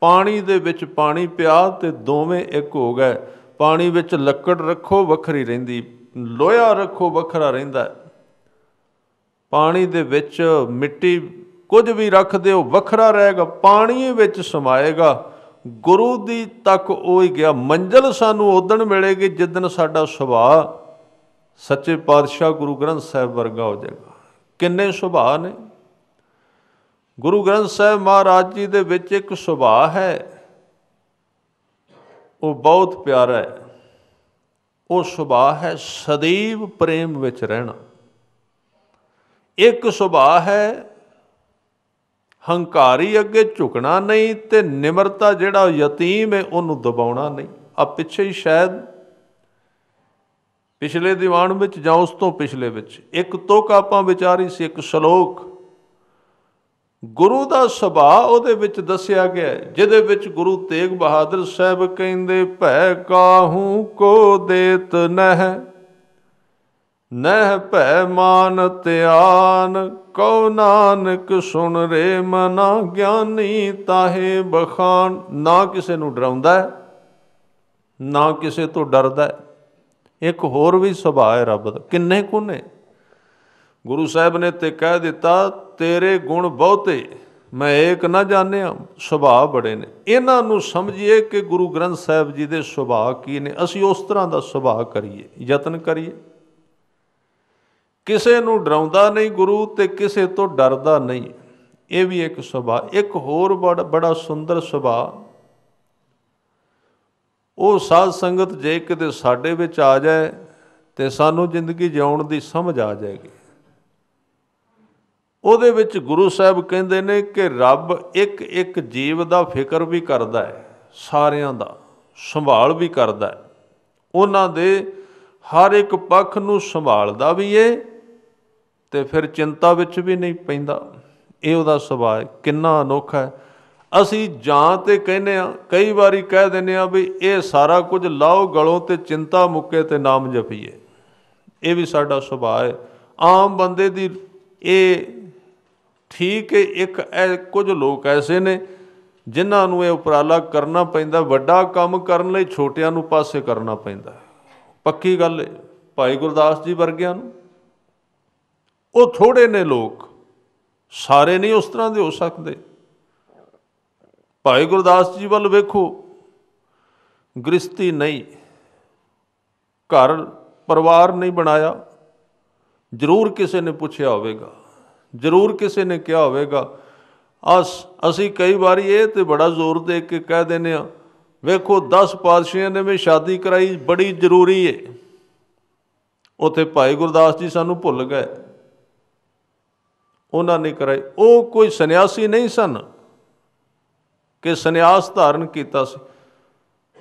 ਪਾਣੀ ਦੇ ਵਿੱਚ ਪਾਣੀ ਪਿਆ ਤੇ ਦੋਵੇਂ ਇੱਕ ਹੋ ਗਏ ਪਾਣੀ ਵਿੱਚ ਲੱਕੜ ਰੱਖੋ ਵੱਖਰੀ ਰਹਿੰਦੀ ਲੋਹਾ ਰੱਖੋ ਵੱਖਰਾ ਰਹਿੰਦਾ ਪਾਣੀ ਦੇ ਵਿੱਚ ਮਿੱਟੀ ਕੁਝ ਵੀ ਰੱਖ ਦਿਓ ਵੱਖਰਾ ਰਹੇਗਾ ਪਾਣੀ ਵਿੱਚ ਸਮਾਏਗਾ ਗੁਰੂ ਦੀ ਤੱਕ ਉਹ ਹੀ ਗਿਆ ਮੰਜ਼ਲ ਸਾਨੂੰ ਉਦੋਂ ਮਿਲੇਗੀ ਦਿਨ ਸਾਡਾ ਸੁਭਾਅ ਸੱਚੇ ਪਾਤਸ਼ਾਹ ਗੁਰੂ ਗ੍ਰੰਥ ਸਾਹਿਬ ਵਰਗਾ ਹੋ ਜਾਏਗਾ ਕਿੰਨੇ ਸੁਭਾਅ ਨੇ ਗੁਰੂ ਗ੍ਰੰਥ ਸਾਹਿਬ ਮਹਾਰਾਜ ਜੀ ਦੇ ਵਿੱਚ ਇੱਕ ਸੁਭਾਅ ਹੈ ਉਹ ਬਹੁਤ ਪਿਆਰਾ ਹੈ ਉਹ ਸੁਭਾਅ ਹੈ ਸਦੀਵ ਪ੍ਰੇਮ ਵਿੱਚ ਰਹਿਣਾ ਇੱਕ ਸੁਭਾਅ ਹੈ ਹੰਕਾਰੀ ਅੱਗੇ ਝੁਕਣਾ ਨਹੀਂ ਤੇ ਨਿਮਰਤਾ ਜਿਹੜਾ ਯਤੀਮ ਹੈ ਉਹਨੂੰ ਦਬਾਉਣਾ ਨਹੀਂ ਆ ਪਿੱਛੇ ਹੀ ਸ਼ਾਇਦ ਪਿਛਲੇ ਦੀਵਾਨ ਵਿੱਚ ਜਾਂ ਉਸ ਤੋਂ ਪਿਛਲੇ ਵਿੱਚ ਇੱਕ ਤੋਕ ਆਪਾਂ ਵਿਚਾਰੀ ਸੀ ਇੱਕ ਸ਼ਲੋਕ ਗੁਰੂ ਦਾ ਸੁਭਾਅ ਉਹਦੇ ਵਿੱਚ ਦੱਸਿਆ ਗਿਆ ਜਿਹਦੇ ਵਿੱਚ ਗੁਰੂ ਤੇਗ ਬਹਾਦਰ ਸਾਹਿਬ ਕਹਿੰਦੇ ਭੈ ਕਾਹੂ ਕੋ ਦੇਤ ਨਹਿ ਨਹਿ ਭੈ ਮਾਨ ਧਿਆਨ ਕਉ ਨਾਨਕ ਸੁਣ ਰੇ ਮਨਾ ਗਿਆਨੀ ਤਾਹੇ ਬਖਾਨ ਨਾ ਕਿਸੇ ਨੂੰ ਡਰਾਉਂਦਾ ਨਾ ਕਿਸੇ ਤੋਂ ਡਰਦਾ ਇੱਕ ਹੋਰ ਵੀ ਸੁਭਾਅ ਹੈ ਰੱਬ ਦਾ ਕਿੰਨੇ ਕੁ ਨੇ ਗੁਰੂ ਸਾਹਿਬ ਨੇ ਤੇ ਕਹਿ ਦਿੱਤਾ ਤੇਰੇ ਗੁਣ ਬਹੁਤੇ ਮੈਂ ਏਕ ਨਾ ਜਾਣਿਆ ਸੁਭਾਅ ਬੜੇ ਨੇ ਇਹਨਾਂ ਨੂੰ ਸਮਝੀਏ ਕਿ ਗੁਰੂ ਗ੍ਰੰਥ ਸਾਹਿਬ ਜੀ ਦੇ ਸੁਭਾਅ ਕੀ ਨੇ ਅਸੀਂ ਉਸ ਤਰ੍ਹਾਂ ਦਾ ਸੁਭਾਅ ਕਰੀਏ ਯਤਨ ਕਰੀਏ ਕਿਸੇ ਨੂੰ ਡਰਾਉਂਦਾ ਨਹੀਂ ਗੁਰੂ ਤੇ ਕਿਸੇ ਤੋਂ ਡਰਦਾ ਨਹੀਂ ਇਹ ਵੀ ਇੱਕ ਸੁਭਾਅ ਇੱਕ ਹੋਰ ਬੜਾ ਸੁੰਦਰ ਸੁਭਾਅ ਉਹ ਸਾਧ ਸੰਗਤ ਜੇ ਕਿਤੇ ਸਾਡੇ ਵਿੱਚ ਆ ਜਾਏ ਤੇ ਸਾਨੂੰ ਜ਼ਿੰਦਗੀ ਜਿਉਣ ਦੀ ਸਮਝ ਆ ਜਾਏਗੀ ਉਹਦੇ ਵਿੱਚ ਗੁਰੂ ਸਾਹਿਬ ਕਹਿੰਦੇ ਨੇ ਕਿ ਰੱਬ ਇੱਕ ਇੱਕ ਜੀਵ ਦਾ ਫਿਕਰ ਵੀ ਕਰਦਾ ਹੈ ਸਾਰਿਆਂ ਦਾ ਸੰਭਾਲ ਵੀ ਕਰਦਾ ਹੈ ਉਹਨਾਂ ਦੇ ਹਰ ਇੱਕ ਪੱਖ ਨੂੰ ਸੰਭਾਲਦਾ ਵੀ ਏ ਤੇ ਫਿਰ ਚਿੰਤਾ ਵਿੱਚ ਵੀ ਨਹੀਂ ਪੈਂਦਾ ਇਹ ਉਹਦਾ ਸੁਭਾਅ ਕਿੰਨਾ ਅਨੋਖਾ ਹੈ ਅਸੀਂ ਜਾਂ ਤੇ ਕਹਿੰਦੇ ਆ ਕਈ ਵਾਰੀ ਕਹਿ ਦਿੰਦੇ ਆ ਵੀ ਇਹ ਸਾਰਾ ਕੁਝ ਲਾਓ ਗਲੋਂ ਤੇ ਚਿੰਤਾ ਮੁੱਕੇ ਤੇ ਨਾਮ ਜਪੀਏ ਇਹ ਵੀ ਸਾਡਾ ਸੁਭਾਅ ਹੈ ਆਮ ਬੰਦੇ ਦੀ ਇਹ ਠੀਕ ਹੈ ਇੱਕ ਕੁਝ ਲੋਕ ਐਸੇ ਨੇ ਜਿਨ੍ਹਾਂ ਨੂੰ ਇਹ ਉਪਰਾਲਾ ਕਰਨਾ ਪੈਂਦਾ ਵੱਡਾ ਕੰਮ ਕਰਨ ਲਈ ਛੋਟਿਆਂ ਨੂੰ ਪਾਸੇ ਕਰਨਾ ਪੈਂਦਾ ਪੱਕੀ ਗੱਲ ਹੈ ਭਾਈ ਗੁਰਦਾਸ ਜੀ ਵਰਗਿਆਂ ਨੂੰ ਉਹ ਥੋੜੇ ਨੇ ਲੋਕ ਸਾਰੇ ਨਹੀਂ ਉਸ ਤਰ੍ਹਾਂ ਦੇ ਹੋ ਸਕਦੇ ਭਾਈ ਗੁਰਦਾਸ ਜੀ ਵੱਲ ਵੇਖੋ ਗ੍ਰਸਤੀ ਨਹੀਂ ਘਰ ਪਰਿਵਾਰ ਨਹੀਂ ਬਣਾਇਆ ਜ਼ਰੂਰ ਕਿਸੇ ਨੇ ਪੁੱਛਿਆ ਹੋਵੇਗਾ ਜ਼ਰੂਰ ਕਿਸੇ ਨੇ ਕਿਹਾ ਹੋਵੇਗਾ ਅਸ ਅਸੀਂ ਕਈ ਵਾਰੀ ਇਹ ਤੇ ਬੜਾ ਜ਼ੋਰ ਦੇ ਕੇ ਕਹਿ ਦਿੰਨੇ ਆ ਵੇਖੋ 10 ਪਾਤਸ਼ਾਹਾਂ ਨੇ ਵੀ ਸ਼ਾਦੀ ਕਰਾਈ ਬੜੀ ਜ਼ਰੂਰੀ ਏ ਉਥੇ ਭਾਈ ਗੁਰਦਾਸ ਜੀ ਸਾਨੂੰ ਭੁੱਲ ਗਏ ਉਹਨਾਂ ਨੇ ਕਰਾਈ ਉਹ ਕੋਈ ਸੰਨਿਆਸੀ ਨਹੀਂ ਸਨ ਕਿ ਸੰਨਿਆਸ ਧਾਰਨ ਕੀਤਾ ਸੀ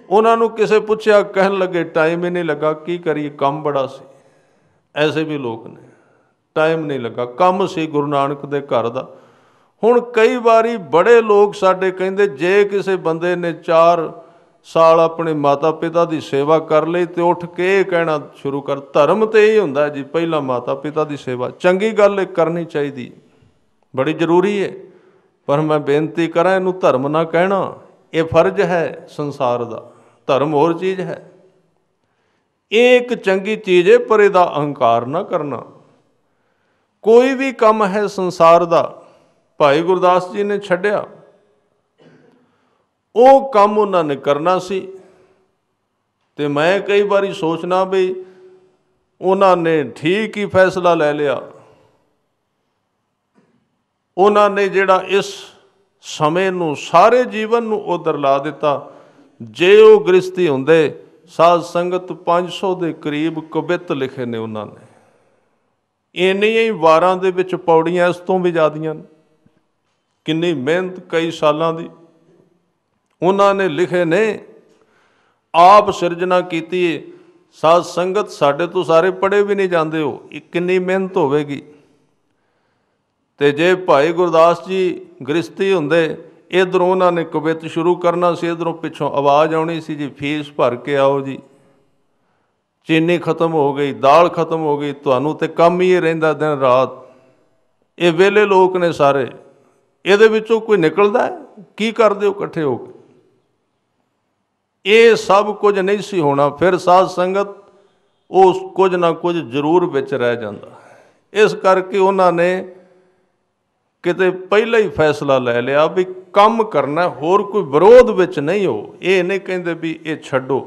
ਉਹਨਾਂ ਨੂੰ ਕਿਸੇ ਪੁੱਛਿਆ ਕਹਿਣ ਲੱਗੇ ਟਾਈਮ ਹੀ ਨਹੀਂ ਲੱਗਾ ਕੀ ਕਰੀ ਕੰਮ ਬੜਾ ਸੀ ਐਸੇ ਵੀ ਲੋਕ ਨੇ ਟਾਈਮ ਨਹੀਂ ਲੱਗਾ ਕੰਮ ਸੀ ਗੁਰੂ ਨਾਨਕ ਦੇ ਘਰ ਦਾ ਹੁਣ ਕਈ ਵਾਰੀ ਬੜੇ ਲੋਕ ਸਾਡੇ ਕਹਿੰਦੇ ਜੇ ਕਿਸੇ ਬੰਦੇ ਨੇ ਚਾਰ ਸਾਲ ਆਪਣੇ ਮਾਤਾ ਪਿਤਾ ਦੀ ਸੇਵਾ ਕਰ ਲਈ ਤੇ ਉੱਠ ਕੇ ਇਹ ਕਹਿਣਾ ਸ਼ੁਰੂ ਕਰ ਧਰਮ ਤੇ ਇਹ ਹੁੰਦਾ ਜੀ ਪਹਿਲਾਂ ਮਾਤਾ ਪਿਤਾ ਦੀ ਸੇਵਾ ਚੰਗੀ ਗੱਲ ਇਹ ਕਰਨੀ ਚਾਹੀਦੀ ਬੜੀ ਜ਼ਰੂਰੀ ਹੈ ਪਰ ਮੈਂ ਬੇਨਤੀ ਕਰਾਂ ਇਹਨੂੰ ਧਰਮ ਨਾ ਕਹਿਣਾ ਇਹ ਫਰਜ਼ ਹੈ ਸੰਸਾਰ ਦਾ ਧਰਮ ਹੋਰ ਚੀਜ਼ ਹੈ ਇਹ ਇੱਕ ਚੰਗੀ ਚੀਜ਼ ਹੈ ਪਰ ਇਹਦਾ ਅਹੰਕਾਰ ਨਾ ਕਰਨਾ ਕੋਈ ਵੀ ਕੰਮ ਹੈ ਸੰਸਾਰ ਦਾ ਭਾਈ ਗੁਰਦਾਸ ਜੀ ਨੇ ਛੱਡਿਆ ਉਹ ਕੰਮ ਉਹਨਾਂ ਨੇ ਕਰਨਾ ਸੀ ਤੇ ਮੈਂ ਕਈ ਵਾਰੀ ਸੋਚਣਾ ਵੀ ਉਹਨਾਂ ਨੇ ਠੀਕ ਹੀ ਫੈਸਲਾ ਲੈ ਲਿਆ ਉਹਨਾਂ ਨੇ ਜਿਹੜਾ ਇਸ ਸਮੇਂ ਨੂੰ ਸਾਰੇ ਜੀਵਨ ਨੂੰ ਉਧਰ ਲਾ ਦਿੱਤਾ ਜੇ ਉਹ ਗ੍ਰਸਤੀ ਹੁੰਦੇ ਸਾਧ ਸੰਗਤ 500 ਦੇ ਕਰੀਬ ਕਵਿਤ ਲਿਖੇ ਨੇ ਉਹਨਾਂ ਨੇ ਇੰਨੀਆਂ ਹੀ ਵਾਰਾਂ ਦੇ ਵਿੱਚ ਪੌੜੀਆਂ ਇਸ ਤੋਂ ਵੀ ਜ਼ਿਆਦੀਆਂ ਨੇ ਕਿੰਨੀ ਮਿਹਨਤ ਕਈ ਸਾਲਾਂ ਦੀ ਉਹਨਾਂ ਨੇ ਲਿਖੇ ਨੇ ਆਪ ਸਿਰਜਣਾ ਕੀਤੀ ਸਾਧ ਸੰਗਤ ਸਾਡੇ ਤੋਂ ਸਾਰੇ ਪੜੇ ਵੀ ਨਹੀਂ ਜਾਂਦੇ ਹੋ ਕਿੰਨੀ ਮਿਹਨਤ ਹੋਵੇਗੀ ਤੇ ਜੇ ਭਾਈ ਗੁਰਦਾਸ ਜੀ ਗ੍ਰਸਤੀ ਹੁੰਦੇ ਇਧਰੋਂ ਉਹਨਾਂ ਨੇ ਕਵਿਤ ਸ਼ੁਰੂ ਕਰਨਾ ਸੀ ਇਧਰੋਂ ਪਿੱਛੋਂ ਆਵਾਜ਼ ਆਉਣੀ ਸੀ ਜੀ ਫੀਸ ਭਰ ਕੇ ਆਓ ਜੀ ਚੀਨੀ ਖਤਮ ਹੋ ਗਈ ਦਾਲ ਖਤਮ ਹੋ ਗਈ ਤੁਹਾਨੂੰ ਤੇ ਕੰਮ ਹੀ ਰਹਿੰਦਾ ਦਿਨ ਰਾਤ ਇਹ ਵੇਲੇ ਲੋਕ ਨੇ ਸਾਰੇ ਇਹਦੇ ਵਿੱਚੋਂ ਕੋਈ ਨਿਕਲਦਾ ਕੀ ਕਰਦੇ ਹੋ ਇਕੱਠੇ ਹੋ ਕੇ ਇਹ ਸਭ ਕੁਝ ਨਹੀਂ ਸੀ ਹੋਣਾ ਫਿਰ ਸਾਧ ਸੰਗਤ ਉਹ ਕੁਝ ਨਾ ਕੁਝ ਜ਼ਰੂਰ ਵਿੱਚ ਰਹਿ ਜਾਂਦਾ ਇਸ ਕਰਕੇ ਉਹਨਾਂ ਨੇ ਕਿਤੇ ਪਹਿਲਾਂ ਹੀ ਫੈਸਲਾ ਲੈ ਲਿਆ ਵੀ ਕੰਮ ਕਰਨਾ ਹੋਰ ਕੋਈ ਵਿਰੋਧ ਵਿੱਚ ਨਹੀਂ ਹੋ ਇਹ ਨਹੀਂ ਕਹਿੰਦੇ ਵੀ ਇਹ ਛੱਡੋ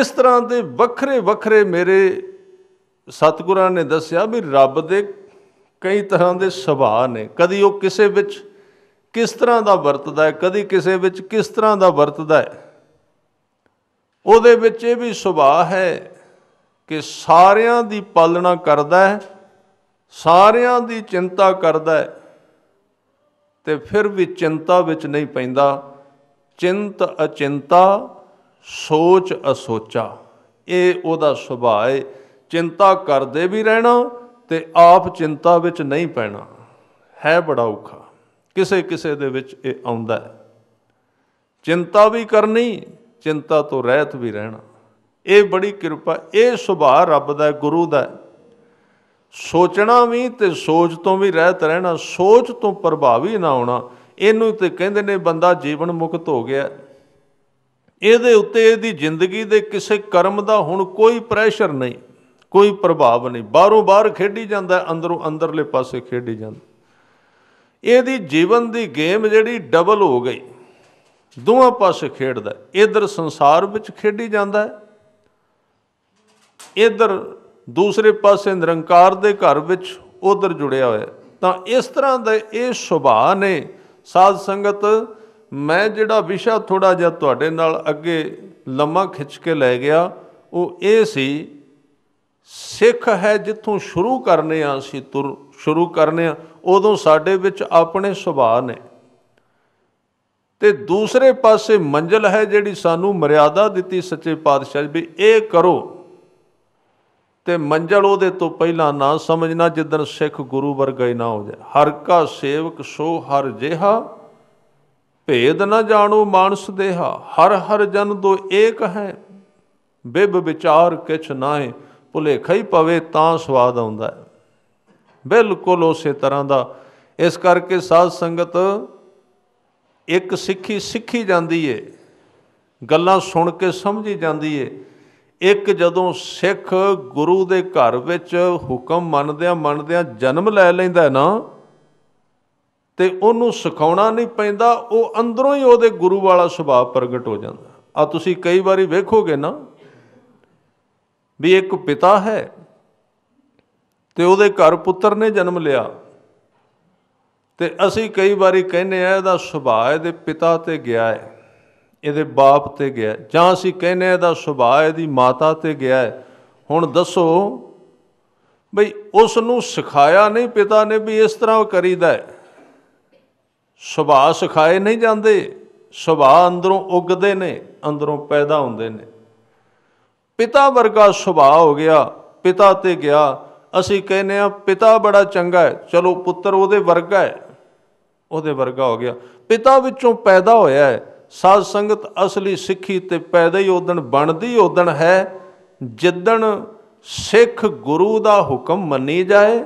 ਇਸ ਤਰ੍ਹਾਂ ਦੇ ਵੱਖਰੇ ਵੱਖਰੇ ਮੇਰੇ ਸਤਿਗੁਰਾਂ ਨੇ ਦੱਸਿਆ ਵੀ ਰੱਬ ਦੇ ਕਈ ਤਰ੍ਹਾਂ ਦੇ ਸੁਭਾਅ ਨੇ ਕਦੀ ਉਹ ਕਿਸੇ ਵਿੱਚ ਕਿਸ ਤਰ੍ਹਾਂ ਦਾ ਵਰਤਦਾ ਹੈ ਕਦੀ ਕਿਸੇ ਵਿੱਚ ਕਿਸ ਤਰ੍ਹਾਂ ਦਾ ਵਰਤਦਾ ਹੈ ਉਹਦੇ ਵਿੱਚ ਇਹ ਵੀ ਸੁਭਾਅ ਹੈ ਕਿ ਸਾਰਿਆਂ ਦੀ ਪਾਲਣਾ ਕਰਦਾ ਹੈ ਸਾਰਿਆਂ ਦੀ ਚਿੰਤਾ ਕਰਦਾ ਹੈ ਤੇ ਫਿਰ ਵੀ ਚਿੰਤਾ ਵਿੱਚ ਨਹੀਂ ਪੈਂਦਾ ਚਿੰਤ ਅਚਿੰਤਾ ਸੋਚ ਅਸੋਚਾ ਇਹ ਉਹਦਾ ਸੁਭਾਅ ਹੈ ਚਿੰਤਾ ਕਰਦੇ ਵੀ ਰਹਿਣਾ ਤੇ ਆਪ ਚਿੰਤਾ ਵਿੱਚ ਨਹੀਂ ਪੈਣਾ ਹੈ ਬੜਾ ਔਖਾ ਕਿਸੇ ਕਿਸੇ ਦੇ ਵਿੱਚ ਇਹ ਆਉਂਦਾ ਹੈ ਚਿੰਤਾ ਵੀ ਕਰਨੀ ਚਿੰਤਾ ਤੋਂ ਰਹਿਤ ਵੀ ਰਹਿਣਾ ਇਹ ਬੜੀ ਕਿਰਪਾ ਇਹ ਸੁਭਾਅ ਰੱਬ ਦਾ ਹੈ ਗੁਰੂ ਦਾ ਸੋਚਣਾ ਵੀ ਤੇ ਸੋਚ ਤੋਂ ਵੀ ਰਹਿਤ ਰਹਿਣਾ ਸੋਚ ਤੋਂ ਪ੍ਰਭਾਵੀ ਨਾ ਹੋਣਾ ਇਹਨੂੰ ਤੇ ਕਹਿੰਦੇ ਨੇ ਬੰਦਾ ਜੀਵਨ ਮੁਕਤ ਹੋ ਗਿਆ ਇਹਦੇ ਉੱਤੇ ਇਹਦੀ ਜ਼ਿੰਦਗੀ ਦੇ ਕਿਸੇ ਕਰਮ ਦਾ ਹੁਣ ਕੋਈ ਪ੍ਰੈਸ਼ਰ ਨਹੀਂ ਕੋਈ ਪ੍ਰਭਾਵ ਨਹੀਂ ਬਾਹਰੋਂ ਬਾਹਰ ਖੇਡੀ ਜਾਂਦਾ ਅੰਦਰੋਂ ਅੰਦਰਲੇ ਪਾਸੇ ਖੇਡੀ ਜਾਂਦਾ ਇਹਦੀ ਜੀਵਨ ਦੀ ਗੇਮ ਜਿਹੜੀ ਡਬਲ ਹੋ ਗਈ ਦੋਵਾਂ ਪਾਸੇ ਖੇਡਦਾ ਇਧਰ ਸੰਸਾਰ ਵਿੱਚ ਖੇਡੀ ਜਾਂਦਾ ਹੈ ਇਧਰ ਦੂਸਰੇ ਪਾਸੇ ਨਿਰੰਕਾਰ ਦੇ ਘਰ ਵਿੱਚ ਉਧਰ ਜੁੜਿਆ ਹੋਇਆ ਤਾਂ ਇਸ ਤਰ੍ਹਾਂ ਦਾ ਇਹ ਸੁਭਾਅ ਨੇ ਸਾਧ ਸੰਗਤ ਮੈਂ ਜਿਹੜਾ ਵਿਸ਼ਾ ਥੋੜਾ ਜਿਹਾ ਤੁਹਾਡੇ ਨਾਲ ਅੱਗੇ ਲੰਮਾ ਖਿੱਚ ਕੇ ਲੈ ਗਿਆ ਉਹ ਇਹ ਸੀ ਸਿੱਖ ਹੈ ਜਿੱਥੋਂ ਸ਼ੁਰੂ ਕਰਨੇ ਆ ਅਸੀਂ ਤੁਰ ਸ਼ੁਰੂ ਕਰਨੇ ਆ ਉਦੋਂ ਸਾਡੇ ਵਿੱਚ ਆਪਣੇ ਸੁਭਾਅ ਨੇ ਤੇ ਦੂਸਰੇ ਪਾਸੇ ਮੰਜ਼ਲ ਹੈ ਜਿਹੜੀ ਸਾਨੂੰ ਮਰਿਆਦਾ ਦਿੱਤੀ ਸੱਚੇ ਪਾਤਸ਼ਾਹ ਵੀ ਇਹ ਕਰੋ ਤੇ ਮੰਜ਼ਲ ਉਹਦੇ ਤੋਂ ਪਹਿਲਾਂ ਨਾ ਸਮਝਣਾ ਜਿੱਦਨ ਸਿੱਖ ਗੁਰੂ ਵਰਗੇ ਨਾ ਹੋ ਜਾਏ ਹਰ ਕਾ ਸੇਵਕ ਸੋ ਹਰ ਜਿਹਾ ਭੇਦ ਨਾ ਜਾਣੋ ਮਾਨਸ ਦੇਹਾ ਹਰ ਹਰ ਜਨ ਦੋ ਏਕ ਹੈ ਬਿਬ ਵਿਚਾਰ ਕਿਛ ਨਾਏ ਭੁਲੇਖਾ ਹੀ ਪਵੇ ਤਾਂ ਸਵਾਦ ਆਉਂਦਾ ਹੈ ਬਿਲਕੁਲ ਉਸੇ ਤਰ੍ਹਾਂ ਦਾ ਇਸ ਕਰਕੇ ਸਾਧ ਸੰਗਤ ਇੱਕ ਸਿੱਖੀ ਸਿੱਖੀ ਜਾਂਦੀ ਏ ਗੱਲਾਂ ਸੁਣ ਕੇ ਸਮਝੀ ਜਾਂਦੀ ਏ ਇੱਕ ਜਦੋਂ ਸਿੱਖ ਗੁਰੂ ਦੇ ਘਰ ਵਿੱਚ ਹੁਕਮ ਮੰਨਦਿਆਂ ਮੰਨਦਿਆਂ ਜਨਮ ਲੈ ਲੈਂਦਾ ਨਾ ਤੇ ਉਹਨੂੰ ਸਿਖਾਉਣਾ ਨਹੀਂ ਪੈਂਦਾ ਉਹ ਅੰਦਰੋਂ ਹੀ ਉਹਦੇ ਗੁਰੂ ਵਾਲਾ ਸੁਭਾਅ ਪ੍ਰਗਟ ਹੋ ਜਾਂਦਾ ਆ ਤੁਸੀਂ ਕਈ ਵਾਰੀ ਵੇਖੋਗੇ ਨਾ ਵੀ ਇੱਕ ਪਿਤਾ ਹੈ ਤੇ ਉਹਦੇ ਘਰ ਪੁੱਤਰ ਨੇ ਜਨਮ ਲਿਆ ਤੇ ਅਸੀਂ ਕਈ ਵਾਰੀ ਕਹਿੰਨੇ ਆ ਇਹਦਾ ਸੁਭਾਅ ਇਹਦੇ ਪਿਤਾ ਤੇ ਗਿਆ ਹੈ ਇਹਦੇ ਬਾਪ ਤੇ ਗਿਆ ਜਾਂ ਅਸੀਂ ਕਹਿੰਨੇ ਆ ਇਹਦਾ ਸੁਭਾਅ ਇਹਦੀ ਮਾਤਾ ਤੇ ਗਿਆ ਹੈ ਹੁਣ ਦੱਸੋ ਬਈ ਉਸ ਨੂੰ ਸਿਖਾਇਆ ਨਹੀਂ ਪਿਤਾ ਨੇ ਵੀ ਇਸ ਤਰ੍ਹਾਂ ਕਰੀਦਾ ਹੈ ਸੁਭਾਅ ਸਿਖਾਏ ਨਹੀਂ ਜਾਂਦੇ ਸੁਭਾਅ ਅੰਦਰੋਂ ਉੱਗਦੇ ਨੇ ਅੰਦਰੋਂ ਪੈਦਾ ਹੁੰਦੇ ਨੇ ਪਿਤਾ ਵਰਗਾ ਸੁਭਾਅ ਹੋ ਗਿਆ ਪਿਤਾ ਤੇ ਗਿਆ ਅਸੀਂ ਕਹਿੰਨੇ ਆ ਪਿਤਾ ਬੜਾ ਚੰਗਾ ਹੈ ਚਲੋ ਪੁੱਤਰ ਉਹਦੇ ਵਰਗਾ ਹੈ ਉਹਦੇ ਵਰਗਾ ਹੋ ਗਿਆ ਪਿਤਾ ਵਿੱਚੋਂ ਪੈਦਾ ਹੋਇਆ ਹੈ ਸਾਧ ਸੰਗਤ ਅਸਲੀ ਸਿੱਖੀ ਤੇ ਪੈਦਾ ਹੀ ਉਦਣ ਬਣਦੀ ਉਦਣ ਹੈ ਜਿੱਦਣ ਸਿੱਖ ਗੁਰੂ ਦਾ ਹੁਕਮ ਮੰਨੀ ਜਾਏ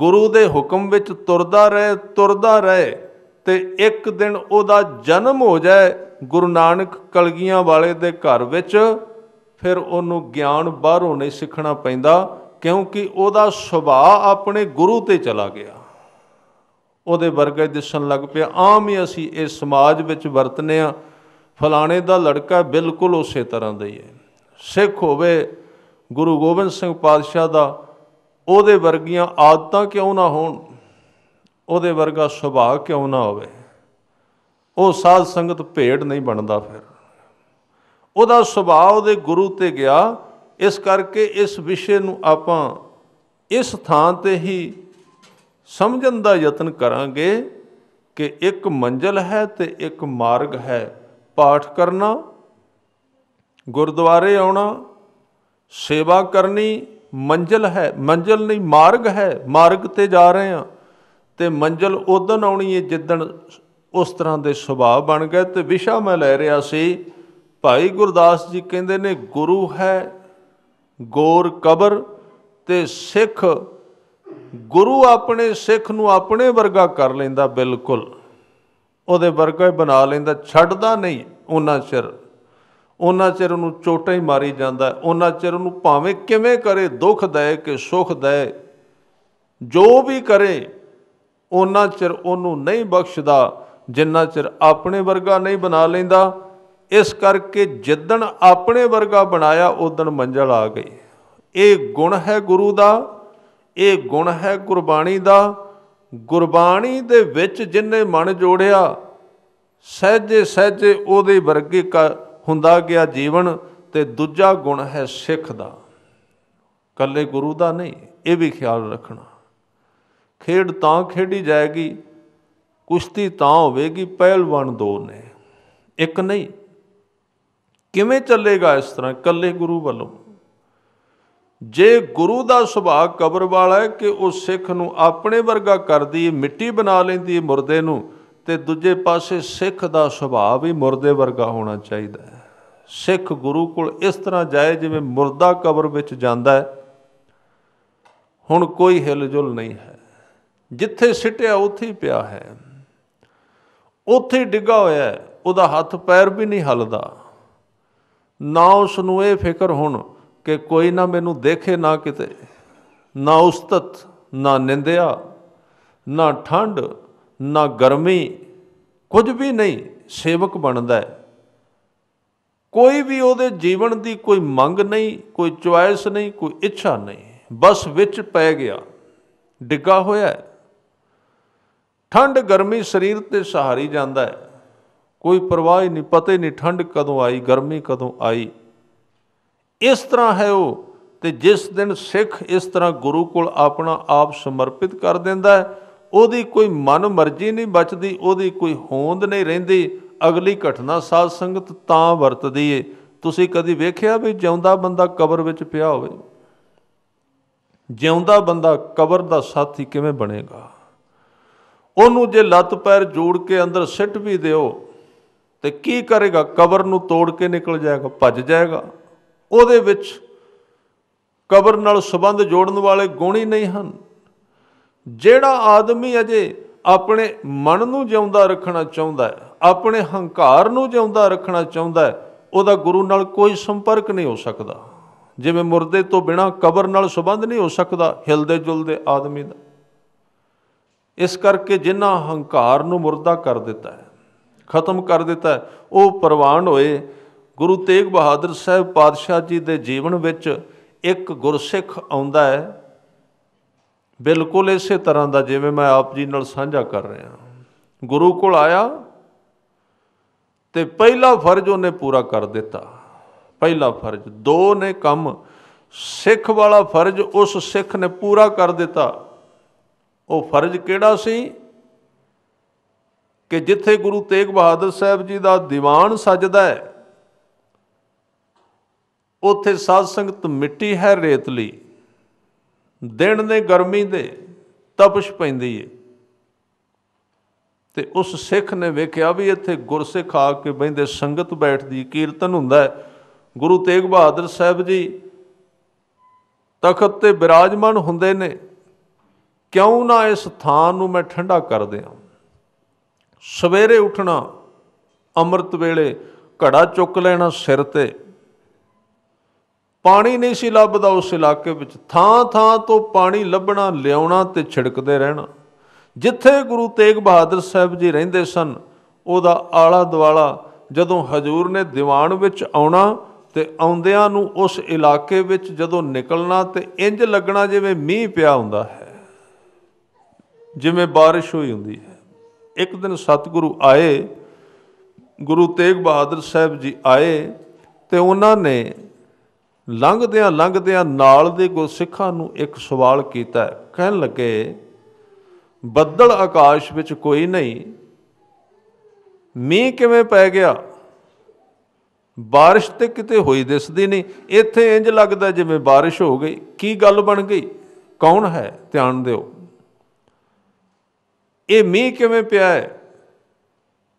ਗੁਰੂ ਦੇ ਹੁਕਮ ਵਿੱਚ ਤੁਰਦਾ ਰਹੇ ਤੁਰਦਾ ਰਹੇ ਤੇ ਇੱਕ ਦਿਨ ਉਹਦਾ ਜਨਮ ਹੋ ਜਾਏ ਗੁਰੂ ਨਾਨਕ ਕਲਗੀਆਂ ਵਾਲੇ ਦੇ ਘਰ ਵਿੱਚ ਫਿਰ ਉਹਨੂੰ ਗਿਆਨ ਬਾਹਰੋਂ ਨਹੀਂ ਸਿੱਖਣਾ ਪੈਂਦਾ ਕਿਉਂਕਿ ਉਹਦਾ ਸੁਭਾਅ ਆਪਣੇ ਗੁਰੂ ਤੇ ਚਲਾ ਗਿਆ ਉਹਦੇ ਵਰਗੇ ਦਿਸਣ ਲੱਗ ਪਿਆ ਆਮ ਹੀ ਅਸੀਂ ਇਸ ਸਮਾਜ ਵਿੱਚ ਵਰਤਨੇ ਆ ਫਲਾਣੇ ਦਾ ਲੜਕਾ ਬਿਲਕੁਲ ਉਸੇ ਤਰ੍ਹਾਂ ਦਾ ਹੀ ਹੈ ਸਿੱਖ ਹੋਵੇ ਗੁਰੂ ਗੋਬਿੰਦ ਸਿੰਘ ਪਾਤਸ਼ਾਹ ਦਾ ਉਹਦੇ ਵਰਗੀਆਂ ਆਦਤਾਂ ਕਿਉਂ ਨਾ ਹੋਣ ਉਹਦੇ ਵਰਗਾ ਸੁਭਾਅ ਕਿਉਂ ਨਾ ਹੋਵੇ ਉਹ ਸਾਧ ਸੰਗਤ ਭੇਡ ਨਹੀਂ ਬਣਦਾ ਫਿਰ ਉਹਦਾ ਸੁਭਾਅ ਉਹਦੇ ਗੁਰੂ ਤੇ ਗਿਆ ਇਸ ਕਰਕੇ ਇਸ ਵਿਸ਼ੇ ਨੂੰ ਆਪਾਂ ਇਸ ਥਾਂ ਤੇ ਹੀ ਸਮਝਣ ਦਾ ਯਤਨ ਕਰਾਂਗੇ ਕਿ ਇੱਕ ਮੰਜ਼ਲ ਹੈ ਤੇ ਇੱਕ ਮਾਰਗ ਹੈ ਪਾਠ ਕਰਨਾ ਗੁਰਦੁਆਰੇ ਆਉਣਾ ਸੇਵਾ ਕਰਨੀ ਮੰਜ਼ਲ ਹੈ ਮੰਜ਼ਲ ਨਹੀਂ ਮਾਰਗ ਹੈ ਮਾਰਗ ਤੇ ਜਾ ਰਹੇ ਆ ਤੇ ਮੰਜ਼ਲ ਉਦੋਂ ਆਉਣੀ ਹੈ ਜਿੱਦਣ ਉਸ ਤਰ੍ਹਾਂ ਦੇ ਸੁਭਾਅ ਬਣ ਗਏ ਤੇ ਵਿਸ਼ਾ ਮੈਂ ਲੈ ਰਿਹਾ ਸੀ ਭਾਈ ਗੁਰਦਾਸ ਜੀ ਕਹਿੰਦੇ ਨੇ ਗੁਰੂ ਹੈ ਗੌਰ ਕਬਰ ਤੇ ਸਿੱਖ ਗੁਰੂ ਆਪਣੇ ਸਿੱਖ ਨੂੰ ਆਪਣੇ ਵਰਗਾ ਕਰ ਲੈਂਦਾ ਬਿਲਕੁਲ ਉਹਦੇ ਵਰਗਾ ਹੀ ਬਣਾ ਲੈਂਦਾ ਛੱਡਦਾ ਨਹੀਂ ਉਹਨਾਂ ਚਿਰ ਉਹਨਾਂ ਚਿਰ ਉਹਨੂੰ ਚੋਟਾਂ ਹੀ ਮਾਰੀ ਜਾਂਦਾ ਉਹਨਾਂ ਚਿਰ ਉਹਨੂੰ ਭਾਵੇਂ ਕਿਵੇਂ ਕਰੇ ਦੁੱਖ ਦੇ ਕਿ ਸੁਖ ਦੇ ਜੋ ਵੀ ਕਰੇ ਉਹਨਾਂ ਚਿਰ ਉਹਨੂੰ ਨਹੀਂ ਬਖਸ਼ਦਾ ਜਿੰਨਾ ਚਿਰ ਆਪਣੇ ਵਰਗਾ ਨਹੀਂ ਬਣਾ ਲੈਂਦਾ ਇਸ ਕਰਕੇ ਜਿੱਦਣ ਆਪਣੇ ਵਰਗਾ ਬਣਾਇਆ ਉਦਣ ਮੰਜ਼ਲ ਆ ਗਈ ਇਹ ਗੁਣ ਹੈ ਗੁਰੂ ਦਾ ਇਹ ਗੁਣ ਹੈ ਗੁਰਬਾਣੀ ਦਾ ਗੁਰਬਾਣੀ ਦੇ ਵਿੱਚ ਜਿੰਨੇ ਮਨ ਜੋੜਿਆ ਸਹਿਜੇ ਸਹਿਜੇ ਉਹਦੇ ਵਰਗੇ ਹੁੰਦਾ ਗਿਆ ਜੀਵਨ ਤੇ ਦੂਜਾ ਗੁਣ ਹੈ ਸਿੱਖ ਦਾ ਕੱਲੇ ਗੁਰੂ ਦਾ ਨਹੀਂ ਇਹ ਵੀ ਖਿਆਲ ਰੱਖਣਾ ਖੇਡ ਤਾਂ ਖੇਡੀ ਜਾਏਗੀ ਕੁਸ਼ਤੀ ਤਾਂ ਹੋਵੇਗੀ ਪਹਿਲਵਾਨ ਦੋ ਨੇ ਇੱਕ ਨਹੀਂ ਕਿਵੇਂ ਚੱਲੇਗਾ ਇਸ ਤਰ੍ਹਾਂ ਇਕੱਲੇ ਗੁਰੂ ਵੱਲੋਂ ਜੇ ਗੁਰੂ ਦਾ ਸੁਭਾਅ ਕਬਰ ਵਾਲਾ ਹੈ ਕਿ ਉਹ ਸਿੱਖ ਨੂੰ ਆਪਣੇ ਵਰਗਾ ਕਰਦੀ ਹੈ ਮਿੱਟੀ ਬਣਾ ਲੈਂਦੀ ਹੈ ਮੁਰਦੇ ਨੂੰ ਤੇ ਦੂਜੇ ਪਾਸੇ ਸਿੱਖ ਦਾ ਸੁਭਾਅ ਵੀ ਮੁਰਦੇ ਵਰਗਾ ਹੋਣਾ ਚਾਹੀਦਾ ਹੈ ਸਿੱਖ ਗੁਰੂ ਕੋਲ ਇਸ ਤਰ੍ਹਾਂ ਜਾਏ ਜਿਵੇਂ ਮੁਰਦਾ ਕਬਰ ਵਿੱਚ ਜਾਂਦਾ ਹੈ ਹੁਣ ਕੋਈ ਹਿਲਜੁਲ ਨਹੀਂ ਹੈ ਜਿੱਥੇ ਸਿਟਿਆ ਉੱਥੇ ਹੀ ਪਿਆ ਹੈ ਉੱਥੇ ਡਿੱਗਾ ਹੋਇਆ ਹੈ ਉਹਦਾ ਹੱਥ ਪੈਰ ਵੀ ਨਹੀਂ ਹਲਦਾ ਨਾ ਉਸ ਨੂੰ ਇਹ ਫਿਕਰ ਹੁਣ ਕਿ ਕੋਈ ਨਾ ਮੈਨੂੰ ਦੇਖੇ ਨਾ ਕਿਤੇ ਨਾ ਉਸਤਤ ਨਾ ਨਿੰਦਿਆ ਨਾ ਠੰਡ ਨਾ ਗਰਮੀ ਕੁਝ ਵੀ ਨਹੀਂ ਸੇਵਕ ਬਣਦਾ ਕੋਈ ਵੀ ਉਹਦੇ ਜੀਵਨ ਦੀ ਕੋਈ ਮੰਗ ਨਹੀਂ ਕੋਈ ਚੁਆਇਸ ਨਹੀਂ ਕੋਈ ਇੱਛਾ ਨਹੀਂ ਬਸ ਵਿੱਚ ਪੈ ਗਿਆ ਡਿੱਗਾ ਹੋਇਆ ਠੰਡ ਗਰਮੀ ਸਰੀਰ ਤੇ ਸਹਾਰੀ ਜਾਂਦਾ ਹੈ ਕੋਈ ਪਰਵਾਹ ਹੀ ਨਹੀਂ ਪਤਾ ਹੀ ਨਹੀਂ ਠੰਡ ਕਦੋਂ ਆਈ ਗਰਮੀ ਕਦੋਂ ਆਈ ਇਸ ਤਰ੍ਹਾਂ ਹੈ ਉਹ ਤੇ ਜਿਸ ਦਿਨ ਸਿੱਖ ਇਸ ਤਰ੍ਹਾਂ ਗੁਰੂ ਕੋਲ ਆਪਣਾ ਆਪ ਸਮਰਪਿਤ ਕਰ ਦਿੰਦਾ ਹੈ ਉਹਦੀ ਕੋਈ ਮਨ ਮਰਜ਼ੀ ਨਹੀਂ ਬਚਦੀ ਉਹਦੀ ਕੋਈ ਹੋਂਦ ਨਹੀਂ ਰਹਿੰਦੀ ਅਗਲੀ ਘਟਨਾ ਸਾਧ ਸੰਗਤ ਤਾਂ ਵਰਤਦੀ ਏ ਤੁਸੀਂ ਕਦੀ ਵੇਖਿਆ ਵੀ ਜਿਉਂਦਾ ਬੰਦਾ ਕਬਰ ਵਿੱਚ ਪਿਆ ਹੋਵੇ ਜਿਉਂਦਾ ਬੰਦਾ ਕਬਰ ਦਾ ਸਾਥੀ ਕਿਵੇਂ ਬਣੇਗਾ ਉਹਨੂੰ ਜੇ ਲੱਤ ਪੈਰ ਜੋੜ ਕੇ ਅੰਦਰ ਸਿੱਟ ਵੀ ਦਿਓ ਤੇ ਕੀ ਕਰੇਗਾ ਕਬਰ ਨੂੰ ਤੋੜ ਕੇ ਨਿਕਲ ਜਾਏਗਾ ਭੱਜ ਜਾਏਗਾ ਉਹਦੇ ਵਿੱਚ ਕਬਰ ਨਾਲ ਸਬੰਧ ਜੋੜਨ ਵਾਲੇ ਗੁਣ ਹੀ ਨਹੀਂ ਹਨ ਜਿਹੜਾ ਆਦਮੀ ਅਜੇ ਆਪਣੇ ਮਨ ਨੂੰ ਜਿਉਂਦਾ ਰੱਖਣਾ ਚਾਹੁੰਦਾ ਹੈ ਆਪਣੇ ਹੰਕਾਰ ਨੂੰ ਜਿਉਂਦਾ ਰੱਖਣਾ ਚਾਹੁੰਦਾ ਹੈ ਉਹਦਾ ਗੁਰੂ ਨਾਲ ਕੋਈ ਸੰਪਰਕ ਨਹੀਂ ਹੋ ਸਕਦਾ ਜਿਵੇਂ ਮੁਰਦੇ ਤੋਂ ਬਿਨਾ ਕਬਰ ਨਾਲ ਸਬੰਧ ਨਹੀਂ ਹੋ ਸਕਦਾ ਹਿਲਦੇ ਜੁਲਦੇ ਆਦਮੀ ਦਾ ਇਸ ਕਰਕੇ ਜਿਨ੍ਹਾਂ ਹੰਕਾਰ ਨੂੰ ਮੁਰਦਾ ਕਰ ਦਿੱਤਾ ਹੈ ਖਤਮ ਕਰ ਦਿੱਤਾ ਉਹ ਪ੍ਰਵਾਨ ਹੋਏ ਗੁਰੂ ਤੇਗ ਬਹਾਦਰ ਸਾਹਿਬ ਪਾਤਸ਼ਾਹ ਜੀ ਦੇ ਜੀਵਨ ਵਿੱਚ ਇੱਕ ਗੁਰਸਿੱਖ ਆਉਂਦਾ ਹੈ ਬਿਲਕੁਲ ਇਸੇ ਤਰ੍ਹਾਂ ਦਾ ਜਿਵੇਂ ਮੈਂ ਆਪ ਜੀ ਨਾਲ ਸਾਂਝਾ ਕਰ ਰਿਹਾ ਗੁਰੂ ਕੋਲ ਆਇਆ ਤੇ ਪਹਿਲਾ ਫਰਜ਼ ਉਹਨੇ ਪੂਰਾ ਕਰ ਦਿੱਤਾ ਪਹਿਲਾ ਫਰਜ਼ ਦੋ ਨੇ ਕੰਮ ਸਿੱਖ ਵਾਲਾ ਫਰਜ਼ ਉਸ ਸਿੱਖ ਨੇ ਪੂਰਾ ਕਰ ਦਿੱਤਾ ਉਹ ਫਰਜ਼ ਕਿਹੜਾ ਸੀ ਕਿ ਜਿੱਥੇ ਗੁਰੂ ਤੇਗ ਬਹਾਦਰ ਸਾਹਿਬ ਜੀ ਦਾ ਦੀਵਾਨ ਸਜਦਾ ਹੈ ਉੱਥੇ ਸਾਧ ਸੰਗਤ ਮਿੱਟੀ ਹੈ ਰੇਤਲੀ ਦਿਨ ਦੇ ਗਰਮੀ ਦੇ ਤਪਸ਼ ਪੈਂਦੀ ਏ ਤੇ ਉਸ ਸਿੱਖ ਨੇ ਵੇਖਿਆ ਵੀ ਇੱਥੇ ਗੁਰਸਿੱਖ ਆ ਕੇ ਬੈਂਦੇ ਸੰਗਤ ਬੈਠਦੀ ਕੀਰਤਨ ਹੁੰਦਾ ਹੈ ਗੁਰੂ ਤੇਗ ਬਹਾਦਰ ਸਾਹਿਬ ਜੀ ਤਖਤ ਤੇ ਬਿਰਾਜਮਾਨ ਹੁੰਦੇ ਨੇ ਕਿਉਂ ਨਾ ਇਸ ਥਾਂ ਨੂੰ ਮੈਂ ਠੰਡਾ ਕਰ ਦਿਆਂ ਸਵੇਰੇ ਉੱਠਣਾ ਅੰਮ੍ਰਿਤ ਵੇਲੇ ਘੜਾ ਚੁੱਕ ਲੈਣਾ ਸਿਰ ਤੇ ਪਾਣੀ ਨਹੀਂ ਸੀ ਲੱਭਦਾ ਉਸ ਇਲਾਕੇ ਵਿੱਚ ਥਾਂ ਥਾਂ ਤੋਂ ਪਾਣੀ ਲੱਭਣਾ ਲਿਆਉਣਾ ਤੇ ਛਿੜਕਦੇ ਰਹਿਣਾ ਜਿੱਥੇ ਗੁਰੂ ਤੇਗ ਬਹਾਦਰ ਸਾਹਿਬ ਜੀ ਰਹਿੰਦੇ ਸਨ ਉਹਦਾ ਆਲਾ ਦਵਾਲਾ ਜਦੋਂ ਹਜੂਰ ਨੇ ਦੀਵਾਨ ਵਿੱਚ ਆਉਣਾ ਤੇ ਆਉਂਦਿਆਂ ਨੂੰ ਉਸ ਇਲਾਕੇ ਵਿੱਚ ਜਦੋਂ ਨਿਕਲਣਾ ਤੇ ਇੰਜ ਲੱਗਣਾ ਜਿਵੇਂ ਮੀਂਹ ਪਿਆ ਹੁੰਦਾ ਹੈ ਜਿਵੇਂ بارش ਹੋਈ ਹੁੰਦੀ ਹੈ ਇੱਕ ਦਿਨ ਸਤਿਗੁਰੂ ਆਏ ਗੁਰੂ ਤੇਗ ਬਹਾਦਰ ਸਾਹਿਬ ਜੀ ਆਏ ਤੇ ਉਹਨਾਂ ਨੇ ਲੰਘਦਿਆਂ ਲੰਘਦਿਆਂ ਨਾਲ ਦੇ ਗੁਰਸਿੱਖਾਂ ਨੂੰ ਇੱਕ ਸਵਾਲ ਕੀਤਾ ਕਹਿਣ ਲੱਗੇ ਬੱਦਲ ਆਕਾਸ਼ ਵਿੱਚ ਕੋਈ ਨਹੀਂ ਮੀਂਹ ਕਿਵੇਂ ਪੈ ਗਿਆ ਬਾਰਿਸ਼ ਤੇ ਕਿਤੇ ਹੋਈ ਦਿਸਦੀ ਨਹੀਂ ਇੱਥੇ ਇੰਜ ਲੱਗਦਾ ਜਿਵੇਂ ਬਾਰਿਸ਼ ਹੋ ਗਈ ਕੀ ਗੱਲ ਬਣ ਗਈ ਕੌਣ ਹੈ ਧਿਆਨ ਦਿਓ ਇਹ ਮੀਂਹ ਕਿਵੇਂ ਪਿਆ ਹੈ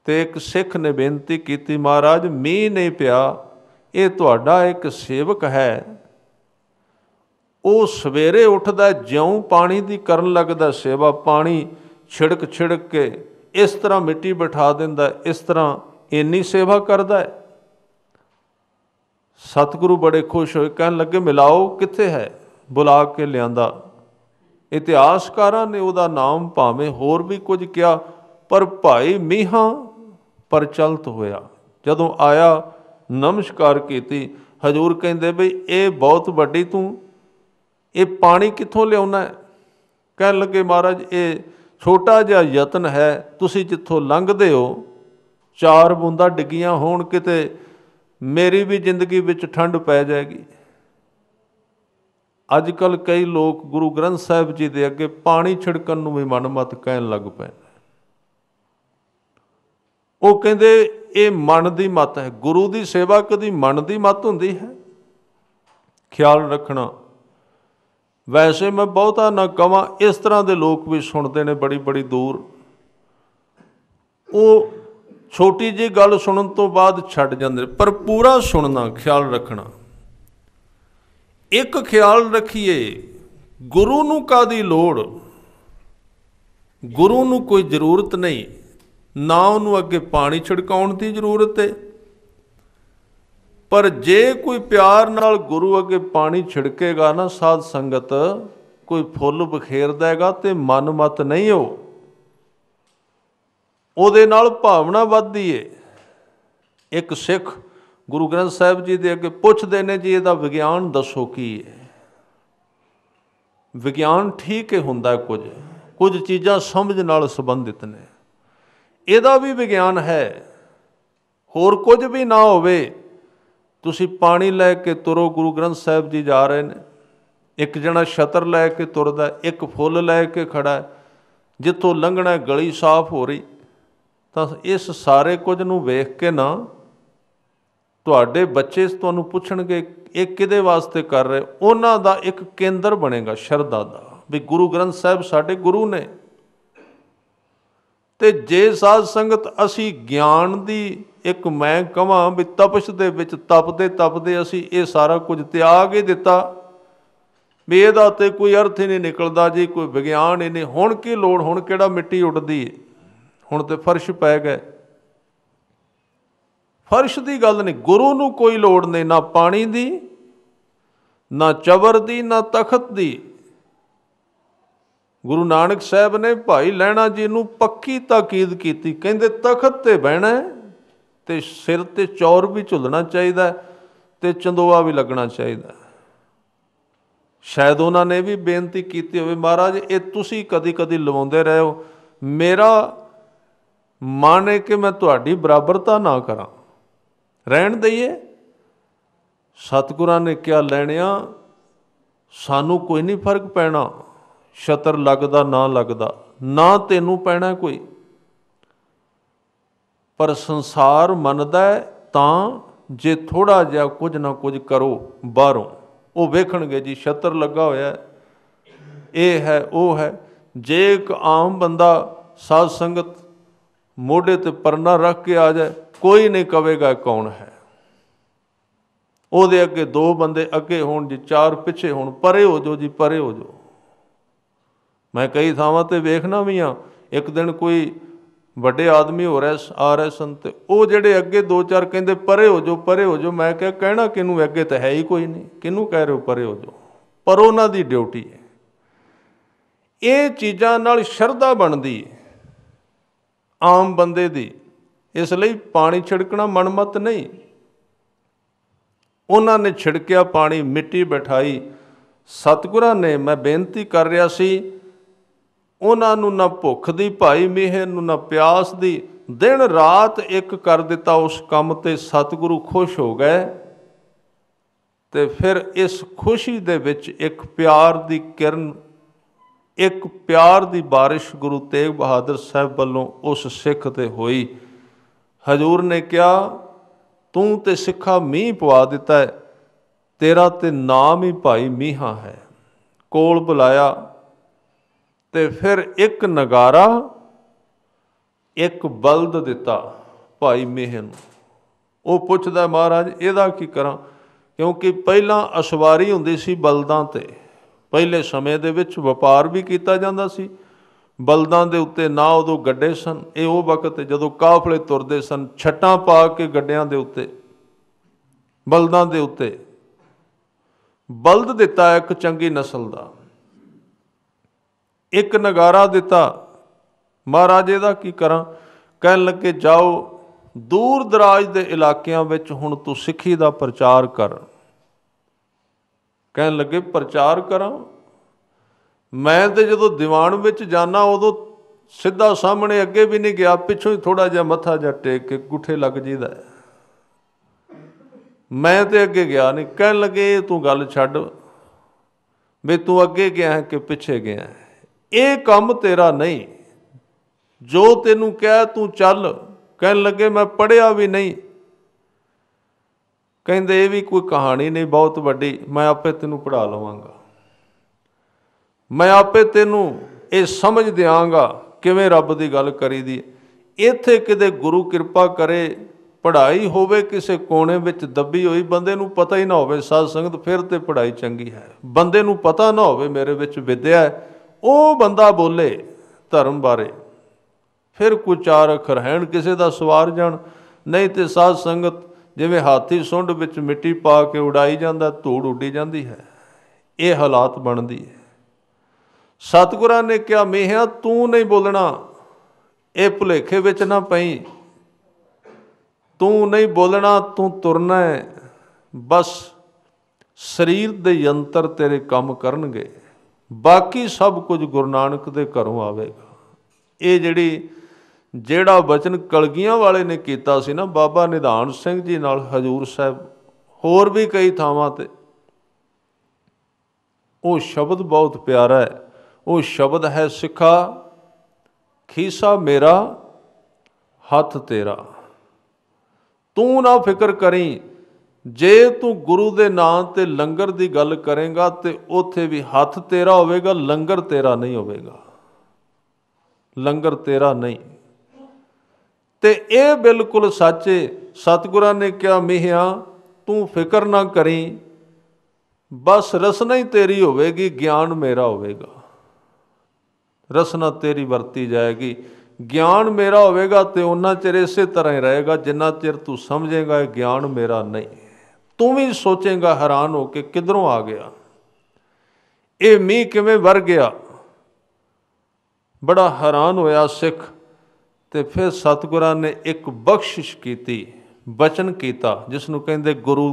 ਤੇ ਇੱਕ ਸਿੱਖ ਨੇ ਬੇਨਤੀ ਕੀਤੀ ਮਹਾਰਾਜ ਮੀਂਹ ਨਹੀਂ ਪਿਆ ਇਹ ਤੁਹਾਡਾ ਇੱਕ ਸੇਵਕ ਹੈ ਉਹ ਸਵੇਰੇ ਉੱਠਦਾ ਜਿਉਂ ਪਾਣੀ ਦੀ ਕਰਨ ਲੱਗਦਾ ਸੇਵਾ ਪਾਣੀ ਛਿੜਕ ਛਿੜਕ ਕੇ ਇਸ ਤਰ੍ਹਾਂ ਮਿੱਟੀ ਬਿਠਾ ਦਿੰਦਾ ਇਸ ਤਰ੍ਹਾਂ ਇੰਨੀ ਸੇਵਾ ਕਰਦਾ ਹੈ ਸਤਿਗੁਰੂ ਬੜੇ ਖੁਸ਼ ਹੋਏ ਕਹਿਣ ਲੱਗੇ ਮਿਲਾਓ ਕਿੱਥੇ ਹੈ ਬੁਲਾ ਕੇ ਲਿਆਂਦਾ ਇਤਿਹਾਸਕਾਰਾਂ ਨੇ ਉਹਦਾ ਨਾਮ ਭਾਵੇਂ ਹੋਰ ਵੀ ਕੁਝ ਕਿਹਾ ਪਰ ਭਾਈ ਮੀਹਾ ਪ੍ਰਚਲਿਤ ਹੋਇਆ ਜਦੋਂ ਆਇਆ ਨਮਸਕਾਰ ਕੀਤੀ ਹਜੂਰ ਕਹਿੰਦੇ ਬਈ ਇਹ ਬਹੁਤ ਵੱਡੀ ਤੂੰ ਇਹ ਪਾਣੀ ਕਿੱਥੋਂ ਲਿਆਉਣਾ ਹੈ ਕਹਿਣ ਲੱਗੇ ਮਹਾਰਾਜ ਇਹ ਛੋਟਾ ਜਿਹਾ ਯਤਨ ਹੈ ਤੁਸੀਂ ਜਿੱਥੋਂ ਲੰਘਦੇ ਹੋ ਚਾਰ ਬੁੰਦਾ ਡਿੱਗੀਆਂ ਹੋਣ ਕਿਤੇ ਮੇਰੀ ਵੀ ਜ਼ਿੰਦਗੀ ਵਿੱਚ ਠੰਡ ਪੈ ਜਾਏਗੀ ਅੱਜ ਕੱਲ ਕਈ ਲੋਕ ਗੁਰੂ ਗ੍ਰੰਥ ਸਾਹਿਬ ਜੀ ਦੇ ਅੱਗੇ ਪਾਣੀ ਛਿੜਕਣ ਨੂੰ ਵੀ ਮਨਮਤ ਕਹਿਣ ਲੱਗ ਪਏ ਉਹ ਕਹਿੰਦੇ ਇਹ ਮਨ ਦੀ ਮਤ ਹੈ ਗੁਰੂ ਦੀ ਸੇਵਾ ਕਦੀ ਮਨ ਦੀ ਮਤ ਹੁੰਦੀ ਹੈ ਖਿਆਲ ਰੱਖਣਾ ਵੈਸੇ ਮੈਂ ਬਹੁਤਾ ਨਾ ਕਵਾਂ ਇਸ ਤਰ੍ਹਾਂ ਦੇ ਲੋਕ ਵੀ ਸੁਣਦੇ ਨੇ ਬੜੀ ਬੜੀ ਦੂਰ ਉਹ ਛੋਟੀ ਜੀ ਗੱਲ ਸੁਣਨ ਤੋਂ ਬਾਅਦ ਛੱਡ ਜਾਂਦੇ ਪਰ ਪੂਰਾ ਸੁਣਨਾ ਖਿਆਲ ਰੱਖਣਾ ਇੱਕ ਖਿਆਲ ਰੱਖੀਏ ਗੁਰੂ ਨੂੰ ਕਾਦੀ ਲੋੜ ਗੁਰੂ ਨੂੰ ਕੋਈ ਜ਼ਰੂਰਤ ਨਹੀਂ ਨਾ ਉਹਨੂੰ ਅੱਗੇ ਪਾਣੀ ਛਿੜਕਾਉਣ ਦੀ ਜ਼ਰੂਰਤ ਹੈ ਪਰ ਜੇ ਕੋਈ ਪਿਆਰ ਨਾਲ ਗੁਰੂ ਅੱਗੇ ਪਾਣੀ ਛਿੜਕੇਗਾ ਨਾ ਸਾਧ ਸੰਗਤ ਕੋਈ ਫੁੱਲ ਬਖੇਰਦਾ ਹੈਗਾ ਤੇ ਮਨ ਮਤ ਨਹੀਂ ਹੋ ਉਹਦੇ ਨਾਲ ਭਾਵਨਾ ਵੱਧਦੀ ਏ ਇੱਕ ਸਿੱਖ ਗੁਰੂ ਗ੍ਰੰਥ ਸਾਹਿਬ ਜੀ ਦੇ ਅੱਗੇ ਪੁੱਛਦੇ ਨੇ ਜੀ ਇਹਦਾ ਵਿਗਿਆਨ ਦੱਸੋ ਕੀ ਹੈ ਵਿਗਿਆਨ ਠੀਕ ਹੀ ਹੁੰਦਾ ਕੁਝ ਕੁਝ ਚੀਜ਼ਾਂ ਸਮਝ ਨਾਲ ਸੰਬੰਧਿਤ ਨੇ ਇਹਦਾ ਵੀ ਵਿਗਿਆਨ ਹੈ ਹੋਰ ਕੁਝ ਵੀ ਨਾ ਹੋਵੇ ਤੁਸੀਂ ਪਾਣੀ ਲੈ ਕੇ ਤੁਰੋ ਗੁਰੂ ਗ੍ਰੰਥ ਸਾਹਿਬ ਜੀ ਜਾ ਰਹੇ ਨੇ ਇੱਕ ਜਣਾ ਛਤਰ ਲੈ ਕੇ ਤੁਰਦਾ ਇੱਕ ਫੁੱਲ ਲੈ ਕੇ ਖੜਾ ਜਿੱਥੋਂ ਲੰਘਣਾ ਗਲੀ ਸਾਫ਼ ਹੋ ਰਹੀ ਤਾਂ ਇਸ ਸਾਰੇ ਕੁਝ ਨੂੰ ਵੇਖ ਕੇ ਨਾ ਤੁਹਾਡੇ ਬੱਚੇ ਤੁਹਾਨੂੰ ਪੁੱਛਣਗੇ ਇਹ ਕਿਹਦੇ ਵਾਸਤੇ ਕਰ ਰਹੇ ਉਹਨਾਂ ਦਾ ਇੱਕ ਕੇਂਦਰ ਬਣੇਗਾ ਸ਼ਰਧਾ ਦਾ ਵੀ ਗੁਰੂ ਗ੍ਰੰਥ ਸਾਹਿਬ ਸਾਡੇ ਗੁਰੂ ਨੇ ਤੇ ਜੇ ਸਾਧ ਸੰਗਤ ਅਸੀਂ ਗਿਆਨ ਦੀ ਇੱਕ ਮੈਂ ਕਹਾਂ ਵੀ ਤਪਸ਼ ਦੇ ਵਿੱਚ ਤਪਦੇ ਤਪਦੇ ਅਸੀਂ ਇਹ ਸਾਰਾ ਕੁਝ ਤਿਆਗ ਹੀ ਦਿੱਤਾ ਵੀ ਇਹਦਾ ਤੇ ਕੋਈ ਅਰਥ ਹੀ ਨਹੀਂ ਨਿਕਲਦਾ ਜੀ ਕੋਈ ਵਿਗਿਆਨ ਇਹਨੇ ਹੁਣ ਕੀ ਲੋੜ ਹੁਣ ਕਿਹੜਾ ਮਿੱਟੀ ਉੱਡਦੀ ਹੈ ਹੁਣ ਤੇ ਫਰਸ਼ ਪੈ ਗਏ ਫਰਸ਼ ਦੀ ਗੱਲ ਨਹੀਂ ਗੁਰੂ ਨੂੰ ਕੋਈ ਲੋੜ ਨਹੀਂ ਨਾ ਪਾਣੀ ਦੀ ਨਾ ਚਵਰ ਦੀ ਨਾ ਤਖਤ ਦੀ ਗੁਰੂ ਨਾਨਕ ਸਾਹਿਬ ਨੇ ਭਾਈ ਲੈਣਾ ਜੀ ਨੂੰ ਪੱਕੀ ਤਾਕੀਦ ਕੀਤੀ ਕਹਿੰਦੇ ਤਖਤ ਤੇ ਬਹਿਣਾ ਤੇ ਸਿਰ ਤੇ ਚੌਰ ਵੀ ਝੁੱਲਣਾ ਚਾਹੀਦਾ ਤੇ ਚੰਦੋਆ ਵੀ ਲੱਗਣਾ ਚਾਹੀਦਾ ਸ਼ਾਇਦ ਉਹਨਾਂ ਨੇ ਵੀ ਬੇਨਤੀ ਕੀਤੀ ਹੋਵੇ ਮਹਾਰਾਜ ਇਹ ਤੁਸੀਂ ਕਦੀ-ਕਦੀ ਲਵਾਉਂਦੇ ਰਹੋ ਮੇਰਾ ਮਨ ਹੈ ਕਿ ਮੈਂ ਤੁਹਾਡੀ ਬਰਾਬਰਤਾ ਨਾ ਕਰਾਂ ਰਹਿਣ ਦਈਏ ਸਤਿਗੁਰਾਂ ਨੇ ਕਿਹਾ ਲੈਣਿਆ ਸਾਨੂੰ ਕੋਈ ਨਹੀਂ ਫਰਕ ਪੈਣਾ ਛਤਰ ਲੱਗਦਾ ਨਾ ਲੱਗਦਾ ਨਾ ਤੈਨੂੰ ਪੈਣਾ ਕੋਈ ਪਰ ਸੰਸਾਰ ਮੰਨਦਾ ਤਾਂ ਜੇ ਥੋੜਾ ਜਿਹਾ ਕੁਝ ਨਾ ਕੁਝ ਕਰੋ ਬਾਹਰੋਂ ਉਹ ਵੇਖਣਗੇ ਜੀ ਛਤਰ ਲੱਗਾ ਹੋਇਆ ਇਹ ਹੈ ਉਹ ਹੈ ਜੇ ਇੱਕ ਆਮ ਬੰਦਾ ਸਾਧ ਸੰਗਤ ਮੋਢੇ ਤੇ ਪਰਨਾ ਰੱਖ ਕੇ ਆ ਜਾਏ ਕੋਈ ਨਹੀਂ ਕਵੇਗਾ ਕੌਣ ਹੈ ਉਹਦੇ ਅੱਗੇ ਦੋ ਬੰਦੇ ਅੱਗੇ ਹੋਣ ਜੀ ਚਾਰ ਪਿੱਛੇ ਹੋਣ ਪਰੇ ਹੋ ਜੋ ਜੀ ਪਰੇ ਹੋ ਜੋ ਮੈਂ ਕਈ ਥਾਵਾਂ ਤੇ ਵੇਖਣਾ ਵੀ ਆ ਇੱਕ ਦਿਨ ਕੋਈ ਵੱਡੇ ਆਦਮੀ ਹੋ ਰਹੇ ਆ ਰਹੇ ਸਨ ਤੇ ਉਹ ਜਿਹੜੇ ਅੱਗੇ ਦੋ ਚਾਰ ਕਹਿੰਦੇ ਪਰੇ ਹੋ ਜੋ ਪਰੇ ਹੋ ਜੋ ਮੈਂ ਕਿਹਾ ਕਹਿਣਾ ਕਿਨੂੰ ਅੱਗੇ ਤਾਂ ਹੈ ਹੀ ਕੋਈ ਨਹੀਂ ਕਿਨੂੰ ਕਹਿ ਰਹੇ ਹੋ ਪਰੇ ਹੋ ਜੋ ਪਰ ਉਹਨਾਂ ਦੀ ਡਿਊਟੀ ਹੈ ਇਹ ਚੀਜ਼ਾਂ ਨਾਲ ਸ਼ਰਧਾ ਬਣਦੀ ਹੈ ਆਮ ਬੰਦੇ ਦੀ ਇਸ ਲਈ ਪਾਣੀ ਛਿੜਕਣਾ ਮਨਮਤ ਨਹੀਂ ਉਹਨਾਂ ਨੇ ਛਿੜਕਿਆ ਪਾਣੀ ਮਿੱਟੀ ਬਿਠਾਈ ਸਤਿਗੁਰਾਂ ਨੇ ਮੈਂ ਬੇਨਤੀ ਕਰ ਰਿਹਾ ਸੀ ਉਹਨਾਂ ਨੂੰ ਨਾ ਭੁੱਖ ਦੀ ਭਾਈ ਮਿਹਰ ਨੂੰ ਨਾ ਪਿਆਸ ਦੀ ਦਿਨ ਰਾਤ ਇੱਕ ਕਰ ਦਿੱਤਾ ਉਸ ਕੰਮ ਤੇ ਸਤਿਗੁਰੂ ਖੁਸ਼ ਹੋ ਗਏ ਤੇ ਫਿਰ ਇਸ ਖੁਸ਼ੀ ਦੇ ਵਿੱਚ ਇੱਕ ਪਿਆਰ ਦੀ ਕਿਰਨ ਇੱਕ ਪਿਆਰ ਦੀ ਬਾਰਿਸ਼ ਗੁਰੂ ਤੇਗ ਬਹਾਦਰ ਸਾਹਿਬ ਵੱਲੋਂ ਉਸ ਸਿੱਖ ਤੇ ਹੋਈ ਹਜੂਰ ਨੇ ਕਿਹਾ ਤੂੰ ਤੇ ਸਿੱਖਾ ਮੀਂਹ ਪਵਾ ਦਿੱਤਾ ਹੈ ਤੇਰਾ ਤੇ ਨਾਮ ਹੀ ਭਾਈ ਮੀਹਾ ਹੈ ਕੋਲ ਬੁਲਾਇਆ ਤੇ ਫਿਰ ਇੱਕ ਨਗਾਰਾ ਇੱਕ ਬਲਦ ਦਿੱਤਾ ਭਾਈ ਮੀਹ ਨੂੰ ਉਹ ਪੁੱਛਦਾ ਮਹਾਰਾਜ ਇਹਦਾ ਕੀ ਕਰਾਂ ਕਿਉਂਕਿ ਪਹਿਲਾਂ ਅਸਵਾਰੀ ਹੁੰਦੀ ਸੀ ਬਲਦਾਂ ਤੇ ਪਹਿਲੇ ਸਮੇਂ ਦੇ ਵਿੱਚ ਵਪਾਰ ਵੀ ਕੀਤਾ ਜਾਂਦਾ ਸੀ ਬਲਦਾਂ ਦੇ ਉੱਤੇ ਨਾ ਉਦੋਂ ਗੱਡੇ ਸਨ ਇਹ ਉਹ ਵਕਤ ਜਦੋਂ ਕਾਫਲੇ ਤੁਰਦੇ ਸਨ ਛੱਟਾਂ ਪਾ ਕੇ ਗੱਡਿਆਂ ਦੇ ਉੱਤੇ ਬਲਦਾਂ ਦੇ ਉੱਤੇ ਬਲਦ ਦਿੱਤਾ ਇੱਕ ਚੰਗੀ نسل ਦਾ ਇੱਕ ਨਗਾਰਾ ਦਿੱਤਾ ਮਹਾਰਾਜੇ ਦਾ ਕੀ ਕਰਾਂ ਕਹਿਣ ਲੱਗੇ ਜਾਓ ਦੂਰ ਦਰਾਜ ਦੇ ਇਲਾਕਿਆਂ ਵਿੱਚ ਹੁਣ ਤੂੰ ਸਿੱਖੀ ਦਾ ਪ੍ਰਚਾਰ ਕਰ ਕਹਿਣ ਲੱਗੇ ਪ੍ਰਚਾਰ ਕਰਾਂ ਮੈਂ ਤੇ ਜਦੋਂ ਦੀਵਾਨ ਵਿੱਚ ਜਾਣਾ ਉਦੋਂ ਸਿੱਧਾ ਸਾਹਮਣੇ ਅੱਗੇ ਵੀ ਨਹੀਂ ਗਿਆ ਪਿੱਛੋਂ ਹੀ ਥੋੜਾ ਜਿਹਾ ਮੱਥਾ ਜਾਂ ਟੇਕ ਕੇ ਗੁੱਠੇ ਲੱਗ ਜੀਦਾ ਮੈਂ ਤੇ ਅੱਗੇ ਗਿਆ ਨਹੀਂ ਕਹਿਣ ਲੱਗੇ ਤੂੰ ਗੱਲ ਛੱਡ ਵੀ ਤੂੰ ਅੱਗੇ ਗਿਆ ਹੈ ਕਿ ਪਿੱਛੇ ਗਿਆ ਹੈ ਇਹ ਕੰਮ ਤੇਰਾ ਨਹੀਂ ਜੋ ਤੈਨੂੰ ਕਹਿ ਤੂੰ ਚੱਲ ਕਹਿਣ ਲੱਗੇ ਮੈਂ ਪੜਿਆ ਵੀ ਨਹੀਂ ਕਹਿੰਦੇ ਇਹ ਵੀ ਕੋਈ ਕਹਾਣੀ ਨਹੀਂ ਬਹੁਤ ਵੱਡੀ ਮੈਂ ਆਪੇ ਤੈਨੂੰ ਪੜਾ ਲਵਾਂਗਾ ਮੈਂ ਆਪੇ ਤੈਨੂੰ ਇਹ ਸਮਝ ਦਿਆਂਗਾ ਕਿਵੇਂ ਰੱਬ ਦੀ ਗੱਲ ਕਰੀਦੀ ਇੱਥੇ ਕਿਤੇ ਗੁਰੂ ਕਿਰਪਾ ਕਰੇ ਪੜ੍ਹਾਈ ਹੋਵੇ ਕਿਸੇ ਕੋਨੇ ਵਿੱਚ ਦੱਬੀ ਹੋਈ ਬੰਦੇ ਨੂੰ ਪਤਾ ਹੀ ਨਾ ਹੋਵੇ ਸਾਧ ਸੰਗਤ ਫਿਰ ਤੇ ਪੜ੍ਹਾਈ ਚੰਗੀ ਹੈ ਬੰਦੇ ਨੂੰ ਪਤਾ ਨਾ ਹੋਵੇ ਮੇਰੇ ਵਿੱਚ ਵਿਦਿਆ ਉਹ ਬੰਦਾ ਬੋਲੇ ਧਰਮ ਬਾਰੇ ਫਿਰ ਕੋ ਚਾਰ ਅੱਖਰ ਹੈਣ ਕਿਸੇ ਦਾ ਸਵਾਰ ਜਾਣ ਨਹੀਂ ਤੇ ਸਾਧ ਸੰਗਤ ਜਿਵੇਂ ਹਾਥੀ ਸੁੰਡ ਵਿੱਚ ਮਿੱਟੀ ਪਾ ਕੇ ਉਡਾਈ ਜਾਂਦਾ ਧੂੜ ਉੱਡੀ ਜਾਂਦੀ ਹੈ ਇਹ ਹਾਲਾਤ ਬਣਦੀ ਹੈ ਸਤਿਗੁਰਾਂ ਨੇ ਕਿਹਾ ਮੇਹਾ ਤੂੰ ਨਹੀਂ ਬੋਲਣਾ ਇਹ ਭੁਲੇਖੇ ਵਿੱਚ ਨਾ ਪਈ ਤੂੰ ਨਹੀਂ ਬੋਲਣਾ ਤੂੰ ਤੁਰਨਾ ਹੈ ਬਸ ਸਰੀਰ ਦੇ ਯੰਤਰ ਤੇਰੇ ਕੰਮ ਕਰਨਗੇ ਬਾਕੀ ਸਭ ਕੁਝ ਗੁਰੂ ਨਾਨਕ ਦੇ ਘਰੋਂ ਆਵੇਗਾ ਇਹ ਜਿਹੜੀ ਜਿਹੜਾ ਬਚਨ ਕਲਗੀਆਂ ਵਾਲੇ ਨੇ ਕੀਤਾ ਸੀ ਨਾ ਬਾਬਾ ਨਿਧਾਨ ਸਿੰਘ ਜੀ ਨਾਲ ਹਜੂਰ ਸਾਹਿਬ ਹੋਰ ਵੀ ਕਈ ਥਾਵਾਂ ਤੇ ਉਹ ਸ਼ਬਦ ਬਹੁਤ ਪਿਆਰਾ ਹੈ ਉਹ ਸ਼ਬਦ ਹੈ ਸਿੱਖਾ ਖੀਸਾ ਮੇਰਾ ਹੱਥ ਤੇਰਾ ਤੂੰ ਨਾ ਫਿਕਰ ਕਰੀ ਜੇ ਤੂੰ ਗੁਰੂ ਦੇ ਨਾਂ ਤੇ ਲੰਗਰ ਦੀ ਗੱਲ ਕਰੇਗਾ ਤੇ ਉਥੇ ਵੀ ਹੱਥ ਤੇਰਾ ਹੋਵੇਗਾ ਲੰਗਰ ਤੇਰਾ ਨਹੀਂ ਹੋਵੇਗਾ ਲੰਗਰ ਤੇਰਾ ਨਹੀਂ ਤੇ ਇਹ ਬਿਲਕੁਲ ਸੱਚ ਹੈ ਸਤਿਗੁਰਾਂ ਨੇ ਕਿਹਾ ਮਿਹਿਆ ਤੂੰ ਫਿਕਰ ਨਾ ਕਰੀ ਬਸ ਰਸਨਾ ਹੀ ਤੇਰੀ ਹੋਵੇਗੀ ਗਿਆਨ ਮੇਰਾ ਹੋਵੇਗਾ ਰਸਨਾ ਤੇਰੀ ਵਰਤੀ ਜਾਏਗੀ ਗਿਆਨ ਮੇਰਾ ਹੋਵੇਗਾ ਤੇ ਉਹਨਾਂ ਚਿਰ ਇਸੇ ਤਰ੍ਹਾਂ ਹੀ ਰਹੇਗਾ ਜਿੰਨਾ ਚਿਰ ਤੂੰ ਸਮਝੇਗਾ ਇਹ ਗਿਆਨ ਮੇਰਾ ਨਹੀਂ ਤੂੰ ਵੀ ਸੋਚੇਗਾ ਹੈਰਾਨ ਹੋ ਕੇ ਕਿਧਰੋਂ ਆ ਗਿਆ ਇਹ ਮੀਂਹ ਕਿਵੇਂ ਵਰ ਗਿਆ ਬੜਾ ਹੈਰਾਨ ਹੋਇਆ ਸਿੱਖ ਤੇ ਫਿਰ ਸਤਿਗੁਰਾਂ ਨੇ ਇੱਕ ਬਖਸ਼ਿਸ਼ ਕੀਤੀ ਬਚਨ ਕੀਤਾ ਜਿਸ ਨੂੰ ਕਹਿੰਦੇ ਗੁਰੂ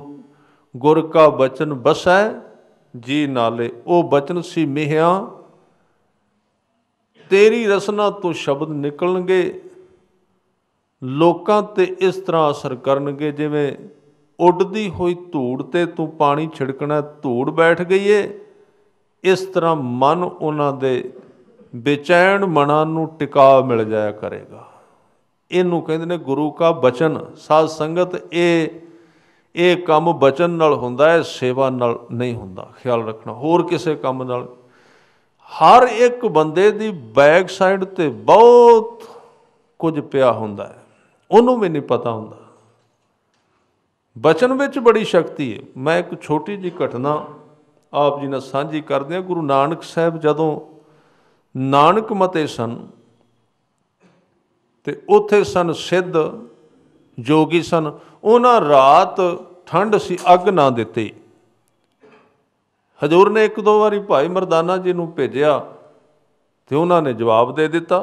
ਗੁਰ ਕਾ ਬਚਨ ਬਸੈ ਜੀ ਨਾਲੇ ਉਹ ਬਚਨ ਸੀ ਮਿਹਿਆ ਤੇਰੀ ਰਸਨਾ ਤੋਂ ਸ਼ਬਦ ਨਿਕਲਣਗੇ ਲੋਕਾਂ ਤੇ ਇਸ ਤਰ੍ਹਾਂ ਅਸਰ ਕਰਨਗੇ ਜਿਵੇਂ ਉੱਡਦੀ ਹੋਈ ਧੂੜ ਤੇ ਤੂੰ ਪਾਣੀ ਛਿੜਕਣਾ ਧੂੜ ਬੈਠ ਗਈ ਏ ਇਸ ਤਰ੍ਹਾਂ ਮਨ ਉਹਨਾਂ ਦੇ ਬੇਚੈਨ ਮਨਾਂ ਨੂੰ ਟਿਕਾ ਮਿਲ ਜਾਇਆ ਕਰੇਗਾ ਇਹਨੂੰ ਕਹਿੰਦੇ ਨੇ ਗੁਰੂ ਕਾ ਬਚਨ ਸਾਧ ਸੰਗਤ ਇਹ ਇਹ ਕੰਮ ਬਚਨ ਨਾਲ ਹੁੰਦਾ ਹੈ ਸੇਵਾ ਨਾਲ ਨਹੀਂ ਹੁੰਦਾ ਖਿਆਲ ਰੱਖਣਾ ਹੋਰ ਕਿਸੇ ਕੰਮ ਨਾਲ ਹਰ ਇੱਕ ਬੰਦੇ ਦੀ ਬੈਕ ਸਾਈਡ ਤੇ ਬਹੁਤ ਕੁਝ ਪਿਆ ਹੁੰਦਾ ਹੈ ਉਹਨੂੰ ਵੀ ਨਹੀਂ ਪਤਾ ਹੁੰਦਾ ਬਚਨ ਵਿੱਚ ਬੜੀ ਸ਼ਕਤੀ ਹੈ ਮੈਂ ਇੱਕ ਛੋਟੀ ਜੀ ਘਟਨਾ ਆਪ ਜੀ ਨਾਲ ਸਾਂਝੀ ਕਰਦੇ ਹਾਂ ਗੁਰੂ ਨਾਨਕ ਸਾਹਿਬ ਜਦੋਂ ਨਾਨਕ ਮਤੇ ਸਨ ਤੇ ਉੱਥੇ ਸਨ ਸਿੱਧ ਜੋਗੀ ਸਨ ਉਹਨਾਂ ਰਾਤ ਠੰਡ ਸੀ ਅੱਗ ਨਾ ਦਿੱਤੀ ਹਜ਼ੂਰ ਨੇ ਇੱਕ ਦੋ ਵਾਰੀ ਭਾਈ ਮਰਦਾਨਾ ਜੀ ਨੂੰ ਭੇਜਿਆ ਤੇ ਉਹਨਾਂ ਨੇ ਜਵਾਬ ਦੇ ਦਿੱਤਾ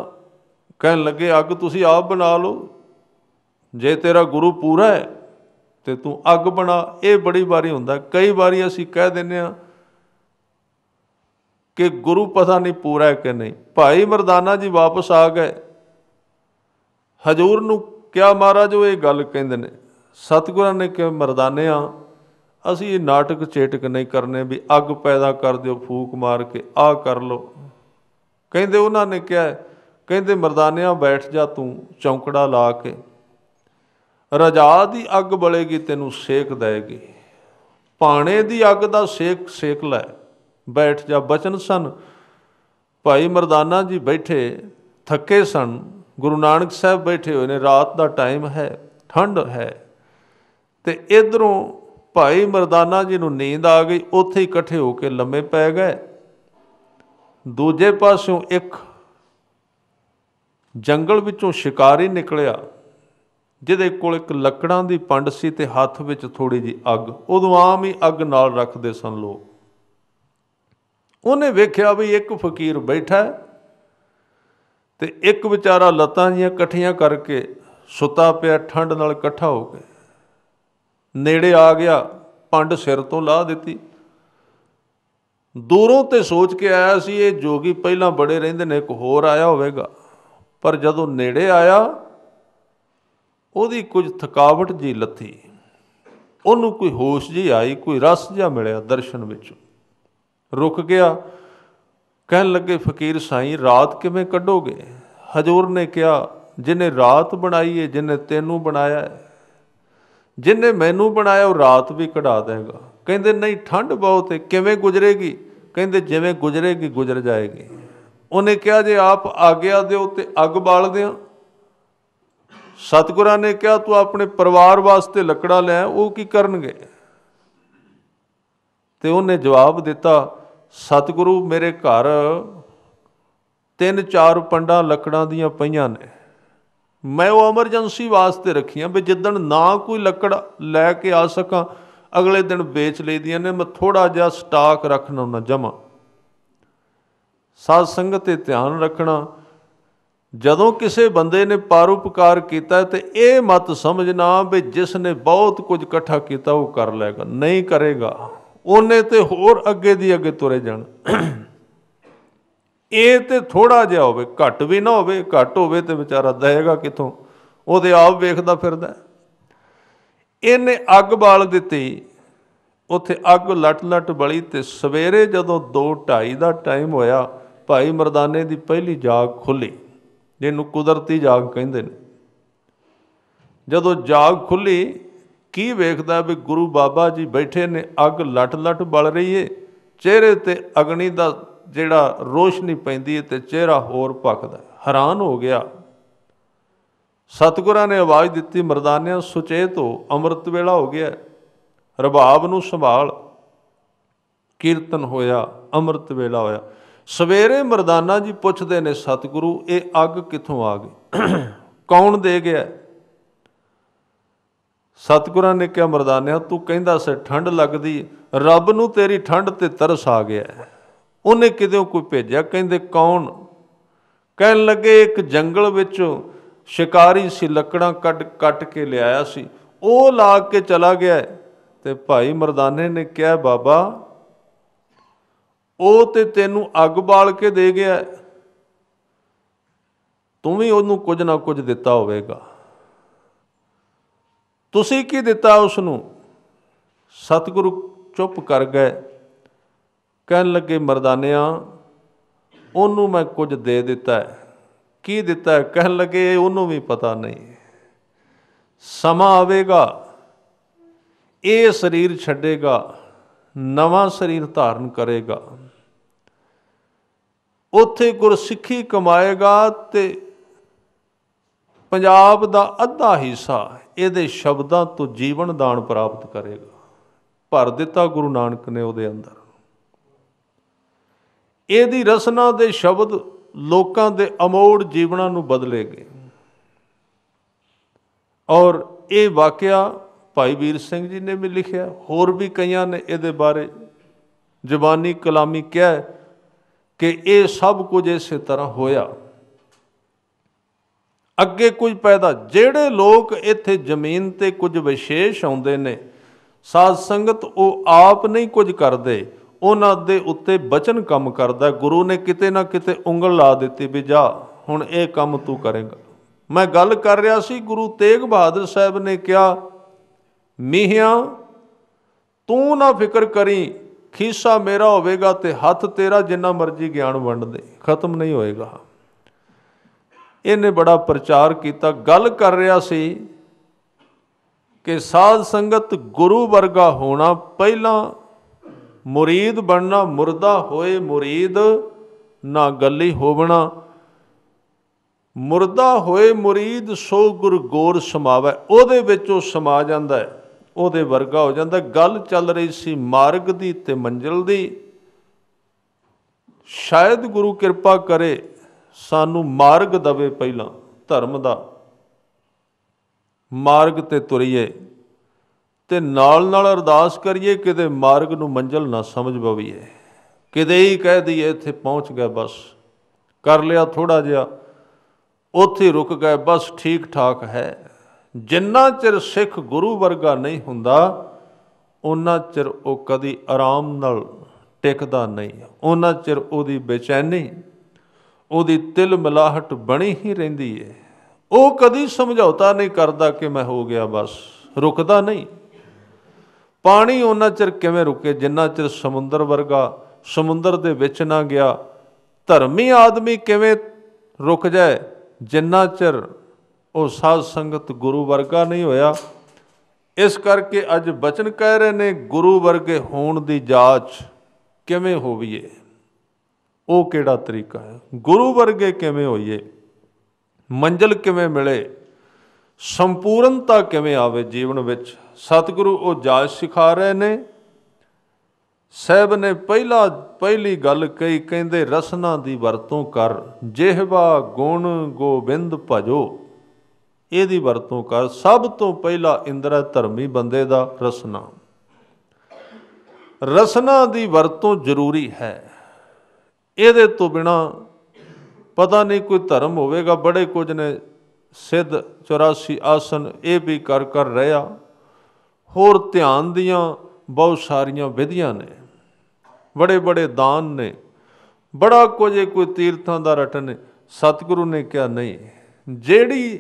ਕਹਿਣ ਲੱਗੇ ਅੱਗ ਤੁਸੀਂ ਆਪ ਬਣਾ ਲਓ ਜੇ ਤੇਰਾ ਗੁਰੂ ਪੂਰਾ ਹੈ ਤੇ ਤੂੰ ਅੱਗ ਬਣਾ ਇਹ ਬੜੀ ਵਾਰੀ ਹੁੰਦਾ ਕਈ ਵਾਰੀ ਅਸੀਂ ਕਹਿ ਦਿੰਨੇ ਆ ਕਿ ਗੁਰੂ ਪਤਾ ਨਹੀਂ ਪੂਰਾ ਹੈ ਕਿ ਨਹੀਂ ਭਾਈ ਮਰਦਾਨਾ ਜੀ ਵਾਪਸ ਆ ਗਏ ਹਜੂਰ ਨੂੰ ਕਿਹਾ ਮਹਾਰਾਜ ਉਹ ਇਹ ਗੱਲ ਕਹਿੰਦੇ ਨੇ ਸਤਿਗੁਰਾਂ ਨੇ ਕਿ ਮਰਦਾਨਿਆਂ ਅਸੀਂ ਇਹ ਨਾਟਕ ਚੇਟਕ ਨਹੀਂ ਕਰਨੇ ਵੀ ਅੱਗ ਪੈਦਾ ਕਰ ਦਿਓ ਫੂਕ ਮਾਰ ਕੇ ਆਹ ਕਰ ਲਓ ਕਹਿੰਦੇ ਉਹਨਾਂ ਨੇ ਕਿਹਾ ਕਹਿੰਦੇ ਮਰਦਾਨਿਆਂ ਬੈਠ ਜਾ ਤੂੰ ਚੌਂਕੜਾ ਲਾ ਕੇ ਰਜਾ ਦੀ ਅੱਗ ਬਲੇਗੀ ਤੈਨੂੰ ਸੇਕ ਦੇਗੀ ਪਾਣੇ ਦੀ ਅੱਗ ਦਾ ਸੇਕ ਸੇਕ ਲੈ ਬੈਠ ਜਾ ਬਚਨ ਸਨ ਭਾਈ ਮਰਦਾਨਾ ਜੀ ਬੈਠੇ ਥੱਕੇ ਸਨ ਗੁਰੂ ਨਾਨਕ ਸਾਹਿਬ ਬੈਠੇ ਹੋਏ ਨੇ ਰਾਤ ਦਾ ਟਾਈਮ ਹੈ ਠੰਡ ਹੈ ਤੇ ਇਧਰੋਂ ਭਾਈ ਮਰਦਾਨਾ ਜੀ ਨੂੰ ਨੀਂਦ ਆ ਗਈ ਉੱਥੇ ਹੀ ਇਕੱਠੇ ਹੋ ਕੇ ਲੰਮੇ ਪੈ ਗਏ ਦੂਜੇ ਪਾਸਿਓਂ ਇੱਕ ਜੰਗਲ ਵਿੱਚੋਂ ਸ਼ਿਕਾਰੀ ਨਿਕਲਿਆ ਜਿਹਦੇ ਕੋਲ ਇੱਕ ਲੱਕੜਾਂ ਦੀ ਪੰਡ ਸੀ ਤੇ ਹੱਥ ਵਿੱਚ ਥੋੜੀ ਜੀ ਅੱਗ ਉਦੋਂ ਆਮ ਹੀ ਅੱਗ ਨਾਲ ਰੱਖਦੇ ਸਨ ਲੋਕ ਉਹਨੇ ਵੇਖਿਆ ਵੀ ਇੱਕ ਫਕੀਰ ਬੈਠਾ ਤੇ ਇੱਕ ਵਿਚਾਰਾ ਲੱਤਾਂ ਜੀਆਂ ਇਕੱਠੀਆਂ ਕਰਕੇ ਸੁੱਤਾ ਪਿਆ ਠੰਡ ਨਾਲ ਇਕੱਠਾ ਹੋ ਕੇ ਨੇੜੇ ਆ ਗਿਆ ਪੰਡ ਸਿਰ ਤੋਂ ਲਾ ਦਿੱਤੀ ਦੂਰੋਂ ਤੇ ਸੋਚ ਕੇ ਆਇਆ ਸੀ ਇਹ ਜੋਗੀ ਪਹਿਲਾਂ ਬੜੇ ਰਹਿੰਦੇ ਨੇ ਇੱਕ ਹੋਰ ਆਇਆ ਹੋਵੇਗਾ ਪਰ ਜਦੋਂ ਨੇੜੇ ਆਇਆ ਉਹਦੀ ਕੁਝ ਥਕਾਵਟ ਜੀ ਲੱਥੀ ਉਹਨੂੰ ਕੋਈ ਹੋਸ਼ ਜੀ ਆਈ ਕੋਈ ਰਸ ਜਾਂ ਮਿਲਿਆ ਦਰਸ਼ਨ ਵਿੱਚ ਰੁਕ ਗਿਆ ਕਹਿਣ ਲੱਗੇ ਫਕੀਰ ਸਾਈਂ ਰਾਤ ਕਿਵੇਂ ਕੱਢੋਗੇ ਹਜ਼ੂਰ ਨੇ ਕਿਹਾ ਜਿਨੇ ਰਾਤ ਬਣਾਈ ਏ ਜਿਨੇ ਤੈਨੂੰ ਬਣਾਇਆ ਏ ਜਿਨੇ ਮੈਨੂੰ ਬਣਾਇਆ ਉਹ ਰਾਤ ਵੀ ਕਢਾ ਦੇਗਾ ਕਹਿੰਦੇ ਨਹੀਂ ਠੰਡ ਬਹੁਤ ਹੈ ਕਿਵੇਂ ਗੁਜ਼ਰੇਗੀ ਕਹਿੰਦੇ ਜਿਵੇਂ ਗੁਜ਼ਰੇਗੀ ਗੁਜ਼ਰ ਜਾਏਗੀ ਉਹਨੇ ਕਿਹਾ ਜੇ ਆਪ ਆਗਿਆ ਦਿਓ ਤੇ ਅੱਗ ਬਾਲ ਆ ਸਤਗੁਰਾਂ ਨੇ ਕਿਹਾ ਤੂੰ ਆਪਣੇ ਪਰਿਵਾਰ ਵਾਸਤੇ ਲੱਕੜਾ ਲੈ ਉਹ ਕੀ ਕਰਨਗੇ ਤੇ ਉਹਨੇ ਜਵਾਬ ਦਿੱਤਾ ਸਤਗੁਰੂ ਮੇਰੇ ਘਰ ਤਿੰਨ ਚਾਰ ਪੰਡਾਂ ਲੱਕੜਾਂ ਦੀਆਂ ਪਈਆਂ ਨੇ ਮੈਂ ਉਹ ਐਮਰਜੈਂਸੀ ਵਾਸਤੇ ਰੱਖੀਆਂ ਵੀ ਜਿੱਦਣ ਨਾ ਕੋਈ ਲੱਕੜ ਲੈ ਕੇ ਆ ਸਕਾਂ ਅਗਲੇ ਦਿਨ ਵੇਚ ਲਈਆਂ ਨੇ ਮੈਂ ਥੋੜਾ ਜਿਹਾ ਸਟਾਕ ਰੱਖਣਾ ਹੁੰਦਾ ਜਮਾ ਸਾਧ ਸੰਗਤ ਤੇ ਧਿਆਨ ਰੱਖਣਾ ਜਦੋਂ ਕਿਸੇ ਬੰਦੇ ਨੇ ਪਰਉਪਕਾਰ ਕੀਤਾ ਤੇ ਇਹ ਮਤ ਸਮਝਣਾ ਵੀ ਜਿਸ ਨੇ ਬਹੁਤ ਕੁਝ ਇਕੱਠਾ ਕੀਤਾ ਉਹ ਕਰ ਲਏਗਾ ਨਹੀਂ ਕਰੇਗਾ ਉਹਨੇ ਤੇ ਹੋਰ ਅੱਗੇ ਦੀ ਅੱਗੇ ਤੁਰੇ ਜਾਣਾ ਇਹ ਤੇ ਥੋੜਾ ਜਿਹਾ ਹੋਵੇ ਘੱਟ ਵੀ ਨਾ ਹੋਵੇ ਘੱਟ ਹੋਵੇ ਤੇ ਵਿਚਾਰਾ ਦਏਗਾ ਕਿੱਥੋਂ ਉਹਦੇ ਆਪ ਵੇਖਦਾ ਫਿਰਦਾ ਇਹਨੇ ਅੱਗ ਬਾਲ ਦਿੱਤੀ ਉੱਥੇ ਅੱਗ ਲਟ-ਲਟ ਬਲੀ ਤੇ ਸਵੇਰੇ ਜਦੋਂ 2:30 ਦਾ ਟਾਈਮ ਹੋਇਆ ਭਾਈ ਮਰਦਾਨੇ ਦੀ ਪਹਿਲੀ ਜਾਗ ਖੁੱਲੀ ਜਿਹਨੂੰ ਕੁਦਰਤੀ ਜਾਗ ਕਹਿੰਦੇ ਨੇ ਜਦੋਂ ਜਾਗ ਖੁੱਲੀ ਕੀ ਵੇਖਦਾ ਵੀ ਗੁਰੂ ਬਾਬਾ ਜੀ ਬੈਠੇ ਨੇ ਅੱਗ ਲਟ-ਲਟ ਬਲ ਰਹੀ ਏ ਚਿਹਰੇ ਤੇ ਅਗਨੀ ਦਾ ਜਿਹੜਾ ਰੋਸ਼ਨੀ ਪੈਂਦੀ ਹੈ ਤੇ ਚਿਹਰਾ ਹੋਰ ਭਖਦਾ ਹੈਰਾਨ ਹੋ ਗਿਆ ਸਤਗੁਰਾਂ ਨੇ ਆਵਾਜ਼ ਦਿੱਤੀ ਮਰਦਾਨਿਆਂ ਸੁਚੇਤ ਹੋ ਅੰਮ੍ਰਿਤ ਵੇਲਾ ਹੋ ਗਿਆ ਰਭਾਵ ਨੂੰ ਸੰਭਾਲ ਕੀਰਤਨ ਹੋਇਆ ਅੰਮ੍ਰਿਤ ਵੇਲਾ ਹੋਇਆ ਸਵੇਰੇ ਮਰਦਾਨਾ ਜੀ ਪੁੱਛਦੇ ਨੇ ਸਤਿਗੁਰੂ ਇਹ ਅੱਗ ਕਿੱਥੋਂ ਆ ਗਈ ਕੌਣ ਦੇ ਗਿਆ ਸਤਿਗੁਰਾਂ ਨੇ ਕਿਹਾ ਮਰਦਾਨਿਆ ਤੂੰ ਕਹਿੰਦਾ ਸੇ ਠੰਡ ਲੱਗਦੀ ਰੱਬ ਨੂੰ ਤੇਰੀ ਠੰਡ ਤੇ ਤਰਸ ਆ ਗਿਆ ਉਹਨੇ ਕਿਤੇ ਕੋਈ ਭੇਜਿਆ ਕਹਿੰਦੇ ਕੌਣ ਕਹਿਣ ਲੱਗੇ ਇੱਕ ਜੰਗਲ ਵਿੱਚੋਂ ਸ਼ਿਕਾਰੀ ਸੀ ਲੱਕੜਾਂ ਕੱਟ ਕੱਟ ਕੇ ਲਿਆਇਆ ਸੀ ਉਹ ਲਾ ਕੇ ਚਲਾ ਗਿਆ ਤੇ ਭਾਈ ਮਰਦਾਨੇ ਨੇ ਕਿਹਾ ਬਾਬਾ ਉਹ ਤੇ ਤੈਨੂੰ ਅੱਗ ਬਾਲ ਕੇ ਦੇ ਗਿਆ ਤੂੰ ਵੀ ਉਹਨੂੰ ਕੁਝ ਨਾ ਕੁਝ ਦਿੱਤਾ ਹੋਵੇਗਾ ਤੁਸੀਂ ਕੀ ਦਿੱਤਾ ਉਸ ਨੂੰ ਸਤਿਗੁਰੂ ਚੁੱਪ ਕਰ ਗਏ ਕਹਿਣ ਲੱਗੇ ਮਰਦਾਨਿਆਂ ਉਹਨੂੰ ਮੈਂ ਕੁਝ ਦੇ ਦਿੱਤਾ ਹੈ ਕੀ ਦਿੱਤਾ ਕਹਿਣ ਲੱਗੇ ਉਹਨੂੰ ਵੀ ਪਤਾ ਨਹੀਂ ਸਮਾਂ ਆਵੇਗਾ ਇਹ ਸਰੀਰ ਛੱਡੇਗਾ ਨਵਾਂ ਸਰੀਰ ਧਾਰਨ ਕਰੇਗਾ ਉੱਥੇ ਗੁਰਸਿੱਖੀ ਕਮਾਏਗਾ ਤੇ ਪੰਜਾਬ ਦਾ ਅੱਧਾ ਹਿੱਸਾ ਇਹਦੇ ਸ਼ਬਦਾਂ ਤੋਂ ਜੀਵਨ ਦਾਨ ਪ੍ਰਾਪਤ ਕਰੇਗਾ ਭਰ ਦਿੱਤਾ ਗੁਰੂ ਨਾਨਕ ਨੇ ਉਹਦੇ ਅੰਦਰ ਇਹਦੀ ਰਸਨਾ ਦੇ ਸ਼ਬਦ ਲੋਕਾਂ ਦੇ ਅਮੋੜ ਜੀਵਨਾਂ ਨੂੰ ਬਦਲੇਗੇ ਔਰ ਇਹ ਵਾਕਿਆ ਭਾਈ ਵੀਰ ਸਿੰਘ ਜੀ ਨੇ ਵੀ ਲਿਖਿਆ ਹੋਰ ਵੀ ਕਈਆਂ ਨੇ ਇਹਦੇ ਬਾਰੇ ਜ਼ਬਾਨੀ ਕਲਾਮੀ ਕਿਹਾ ਕਿ ਇਹ ਸਭ ਕੁਝ ਇਸੇ ਤਰ੍ਹਾਂ ਹੋਇਆ ਅੱਗੇ ਕੁਝ ਪੈਦਾ ਜਿਹੜੇ ਲੋਕ ਇੱਥੇ ਜ਼ਮੀਨ ਤੇ ਕੁਝ ਵਿਸ਼ੇਸ਼ ਆਉਂਦੇ ਨੇ ਸਾਧ ਸੰਗਤ ਉਹ ਆਪ ਨਹੀਂ ਕੁਝ ਕਰਦੇ ਉਹਨਾਂ ਦੇ ਉੱਤੇ ਬਚਨ ਕੰਮ ਕਰਦਾ ਗੁਰੂ ਨੇ ਕਿਤੇ ਨਾ ਕਿਤੇ ਉਂਗਲ ਲਾ ਦਿੱਤੀ ਵੀ ਜਾ ਹੁਣ ਇਹ ਕੰਮ ਤੂੰ ਕਰੇਗਾ ਮੈਂ ਗੱਲ ਕਰ ਰਿਹਾ ਸੀ ਗੁਰੂ ਤੇਗ ਬਹਾਦਰ ਸਾਹਿਬ ਨੇ ਕਿਹਾ ਮੀਹਾਂ ਤੂੰ ਨਾ ਫਿਕਰ ਕਰੀ ਖੀਸਾ ਮੇਰਾ ਹੋਵੇਗਾ ਤੇ ਹੱਥ ਤੇਰਾ ਜਿੰਨਾ ਮਰਜ਼ੀ ਗਿਆਨ ਵੰਡ ਦੇ ਖਤਮ ਨਹੀਂ ਹੋਏਗਾ ਇਹਨੇ ਬੜਾ ਪ੍ਰਚਾਰ ਕੀਤਾ ਗੱਲ ਕਰ ਰਿਹਾ ਸੀ ਕਿ ਸਾਧ ਸੰਗਤ ਗੁਰੂ ਵਰਗਾ ਹੋਣਾ ਪਹਿਲਾਂ ਮੁਰੀਦ ਬਣਨਾ ਮੁਰਦਾ ਹੋਏ ਮੁਰੀਦ ਨਾ ਗੱਲੀ ਹੋਵਣਾ ਮੁਰਦਾ ਹੋਏ ਮੁਰੀਦ ਸੋ ਗੁਰ ਗੋਰ ਸਮਾਵੇ ਉਹਦੇ ਵਿੱਚ ਉਹ ਸਮਾ ਜਾਂਦਾ ਹੈ ਉਹਦੇ ਵਰਗਾ ਹੋ ਜਾਂਦਾ ਗੱਲ ਚੱਲ ਰਹੀ ਸੀ ਮਾਰਗ ਦੀ ਤੇ ਮੰਜ਼ਲ ਦੀ ਸ਼ਾਇਦ ਗੁਰੂ ਕਿਰਪਾ ਕਰੇ ਸਾਨੂੰ ਮਾਰਗ ਦਵੇ ਪਹਿਲਾਂ ਧਰਮ ਦਾ ਮਾਰਗ ਤੇ ਤੁਰਿਏ ਤੇ ਨਾਲ ਨਾਲ ਅਰਦਾਸ ਕਰੀਏ ਕਿਤੇ ਮਾਰਗ ਨੂੰ ਮੰਜ਼ਲ ਨਾ ਸਮਝ ਬਵੀਏ ਕਿਤੇ ਹੀ ਕਹਿ ਦਈਏ ਇੱਥੇ ਪਹੁੰਚ ਗਏ ਬਸ ਕਰ ਲਿਆ ਥੋੜਾ ਜਿਹਾ ਉੱਥੇ ਰੁਕ ਗਏ ਬਸ ਠੀਕ ਠਾਕ ਹੈ ਜਿੰਨਾ ਚਿਰ ਸਿੱਖ ਗੁਰੂ ਵਰਗਾ ਨਹੀਂ ਹੁੰਦਾ ਉਹਨਾਂ ਚਿਰ ਉਹ ਕਦੀ ਆਰਾਮ ਨਾਲ ਟਿਕਦਾ ਨਹੀਂ ਉਹਨਾਂ ਚਿਰ ਉਹਦੀ ਬੇਚੈਨੀ ਉਹਦੀ ਤਿਲ ਮਲਾਹਟ ਬਣੀ ਹੀ ਰਹਿੰਦੀ ਏ ਉਹ ਕਦੀ ਸਮਝੌਤਾ ਨਹੀਂ ਕਰਦਾ ਕਿ ਮੈਂ ਹੋ ਗਿਆ ਬਸ ਰੁਕਦਾ ਨਹੀਂ ਪਾਣੀ ਉਹਨਾਂ ਚਿਰ ਕਿਵੇਂ ਰੁਕੇ ਜਿੰਨਾ ਚਿਰ ਸਮੁੰਦਰ ਵਰਗਾ ਸਮੁੰਦਰ ਦੇ ਵਿੱਚ ਨਾ ਗਿਆ ਧਰਮੀ ਆਦਮੀ ਕਿਵੇਂ ਰੁਕ ਜਾਏ ਜਿੰਨਾ ਚਿਰ ਉਹ ਸਾਧ ਸੰਗਤ ਗੁਰੂ ਵਰਗਾ ਨਹੀਂ ਹੋਇਆ ਇਸ ਕਰਕੇ ਅੱਜ ਬਚਨ ਕਹਿ ਰਹੇ ਨੇ ਗੁਰੂ ਵਰਗੇ ਹੋਣ ਦੀ ਜਾਂਚ ਕਿਵੇਂ ਹੋਵੀਏ ਉਹ ਕਿਹੜਾ ਤਰੀਕਾ ਹੈ ਗੁਰੂ ਵਰਗੇ ਕਿਵੇਂ ਹੋਈਏ ਮੰਜ਼ਲ ਕਿਵੇਂ ਮਿਲੇ ਸੰਪੂਰਨਤਾ ਕਿਵੇਂ ਆਵੇ ਜੀਵਨ ਵਿੱਚ ਸਤਿਗੁਰੂ ਉਹ ਜਾਚ ਸਿਖਾ ਰਹੇ ਨੇ ਸਹਿਬ ਨੇ ਪਹਿਲਾ ਪਹਿਲੀ ਗੱਲ ਕਹੀ ਕਹਿੰਦੇ ਰਸਨਾ ਦੀ ਵਰਤੋਂ ਕਰ ਜਿਹਵਾ ਗੁਣ ਗੋਬਿੰਦ ਭਜੋ ਇਹਦੀ ਵਰਤੋਂ ਕਰ ਸਭ ਤੋਂ ਪਹਿਲਾ ਇੰਦਰਾ ਧਰਮੀ ਬੰਦੇ ਦਾ ਰਸਨਾ ਰਸਨਾ ਦੀ ਵਰਤੋਂ ਜ਼ਰੂਰੀ ਹੈ ਇਹਦੇ ਤੋਂ ਬਿਨਾ ਪਤਾ ਨਹੀਂ ਕੋਈ ਧਰਮ ਹੋਵੇਗਾ ਬੜੇ ਕੁਝ ਨੇ ਸਿੱਧ 84 ਆਸਨ ਇਹ ਵੀ ਕਰ ਕਰ ਰਿਆ ਹੋਰ ਧਿਆਨ ਦੀਆਂ ਬਹੁਤ ਸਾਰੀਆਂ ਵਿਧੀਆਂ ਨੇ ਬੜੇ ਬੜੇ ਦਾਨ ਨੇ ਬੜਾ ਕੁਝ ਕੋਈ ਤੀਰਥਾਂ ਦਾ ਰਟਨ ਸਤਿਗੁਰੂ ਨੇ ਕਿਹਾ ਨਹੀਂ ਜਿਹੜੀ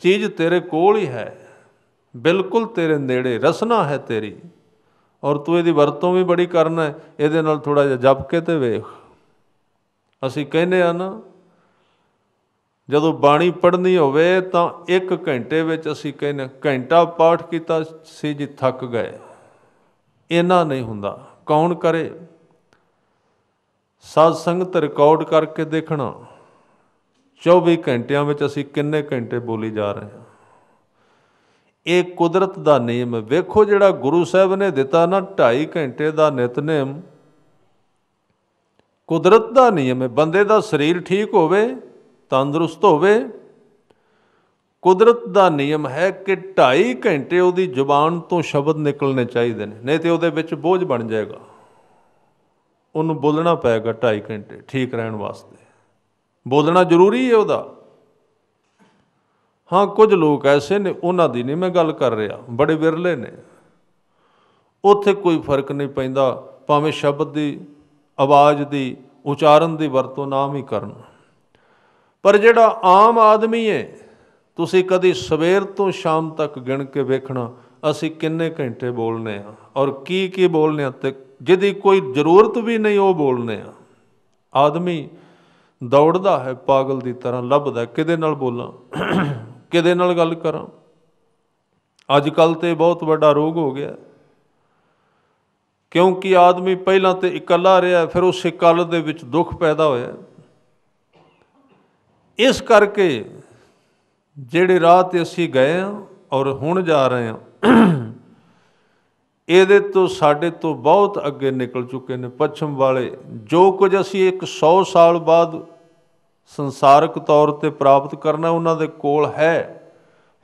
ਚੀਜ਼ ਤੇਰੇ ਕੋਲ ਹੀ ਹੈ ਬਿਲਕੁਲ ਤੇਰੇ ਨੇੜੇ ਰਸਨਾ ਹੈ ਤੇਰੀ ਔਰ ਤੂੰ ਇਹਦੀ ਵਰਤੋਂ ਵੀ ਬੜੀ ਕਰਨਾ ਹੈ ਇਹਦੇ ਨਾਲ ਥੋੜਾ ਜਿਹਾ ਜਪ ਕੇ ਤੇ ਵੇਖ ਅਸੀਂ ਕਹਿੰਦੇ ਆ ਨਾ ਜਦੋਂ ਬਾਣੀ ਪੜ੍ਹਨੀ ਹੋਵੇ ਤਾਂ 1 ਘੰਟੇ ਵਿੱਚ ਅਸੀਂ ਕਹਿੰਦੇ ਘੰਟਾ ਪਾਠ ਕੀਤਾ ਸੀ ਜੀ ਥੱਕ ਗਏ ਇਹਨਾ ਨਹੀਂ ਹੁੰਦਾ ਕੌਣ ਕਰੇ ਸਾਧ ਸੰਗਤ ਰਿਕਾਰਡ ਕਰਕੇ ਦੇਖਣਾ 24 ਘੰਟਿਆਂ ਵਿੱਚ ਅਸੀਂ ਕਿੰਨੇ ਘੰਟੇ ਬੋਲੀ ਜਾ ਰਹੇ ਹਾਂ ਇਹ ਕੁਦਰਤ ਦਾ ਨਿਯਮ ਵੇਖੋ ਜਿਹੜਾ ਗੁਰੂ ਸਾਹਿਬ ਨੇ ਦਿੱਤਾ ਨਾ 2.5 ਘੰਟੇ ਦਾ ਨਿਤਨੇਮ ਕੁਦਰਤ ਦਾ ਨਿਯਮ ਹੈ ਬੰਦੇ ਦਾ ਸਰੀਰ ਠੀਕ ਹੋਵੇ ਤੰਦਰੁਸਤ ਹੋਵੇ ਕੁਦਰਤ ਦਾ ਨਿਯਮ ਹੈ ਕਿ 2.5 ਘੰਟੇ ਉਹਦੀ ਜ਼ੁਬਾਨ ਤੋਂ ਸ਼ਬਦ ਨਿਕਲਣੇ ਚਾਹੀਦੇ ਨੇ ਨਹੀਂ ਤੇ ਉਹਦੇ ਵਿੱਚ ਬੋਝ ਬਣ ਜਾਏਗਾ ਉਹਨੂੰ ਬੋਲਣਾ ਪਏਗਾ 2.5 ਘੰਟੇ ਠੀਕ ਰਹਿਣ ਵਾਸਤੇ ਬੋਲਣਾ ਜ਼ਰੂਰੀ ਹੈ ਉਹਦਾ ਹਾਂ ਕੁਝ ਲੋਕ ਐਸੇ ਨੇ ਉਹਨਾਂ ਦੀ ਨਹੀਂ ਮੈਂ ਗੱਲ ਕਰ ਰਿਹਾ ਬੜੇ ਵਿਰਲੇ ਨੇ ਉੱਥੇ ਕੋਈ ਫਰਕ ਨਹੀਂ ਪੈਂਦਾ ਭਾਵੇਂ ਸ਼ਬਦ ਦੀ ਆਵਾਜ਼ ਦੀ ਉਚਾਰਨ ਦੀ ਵਰਤੋਂ ਨਾ ਵੀ ਕਰਨ ਪਰ ਜਿਹੜਾ ਆਮ ਆਦਮੀ ਹੈ ਤੁਸੀਂ ਕਦੀ ਸਵੇਰ ਤੋਂ ਸ਼ਾਮ ਤੱਕ ਗਿਣ ਕੇ ਵੇਖਣਾ ਅਸੀਂ ਕਿੰਨੇ ਘੰਟੇ ਬੋਲਨੇ ਆ ਔਰ ਕੀ ਕੀ ਬੋਲਨੇ ਆ ਤੇ ਜਿਹਦੀ ਕੋਈ ਜ਼ਰੂਰਤ ਵੀ ਨਹੀਂ ਉਹ ਬੋਲਨੇ ਆ ਆਦਮੀ ਦੌੜਦਾ ਹੈ ਪਾਗਲ ਦੀ ਤਰ੍ਹਾਂ ਲੱਭਦਾ ਕਿਹਦੇ ਨਾਲ ਬੋਲਾਂ ਕਿਹਦੇ ਨਾਲ ਗੱਲ ਕਰਾਂ ਅੱਜ ਕੱਲ ਤੇ ਬਹੁਤ ਵੱਡਾ ਰੋਗ ਹੋ ਗਿਆ ਕਿਉਂਕਿ ਆਦਮੀ ਪਹਿਲਾਂ ਤੇ ਇਕੱਲਾ ਰਿਹਾ ਫਿਰ ਉਸ ਕੱਲ ਦੇ ਵਿੱਚ ਦੁੱਖ ਪੈਦਾ ਹੋਇਆ ਇਸ ਕਰਕੇ ਜਿਹੜੇ ਰਾਹ ਤੇ ਅਸੀਂ ਗਏ ਆ ਔਰ ਹੁਣ ਜਾ ਰਹੇ ਆ ਇਹਦੇ ਤੋਂ ਸਾਡੇ ਤੋਂ ਬਹੁਤ ਅੱਗੇ ਨਿਕਲ ਚੁੱਕੇ ਨੇ ਪੱਛਮ ਵਾਲੇ ਜੋ ਕੁਝ ਅਸੀਂ ਇੱਕ 100 ਸਾਲ ਬਾਅਦ ਸੰਸਾਰਕ ਤੌਰ ਤੇ ਪ੍ਰਾਪਤ ਕਰਨਾ ਉਹਨਾਂ ਦੇ ਕੋਲ ਹੈ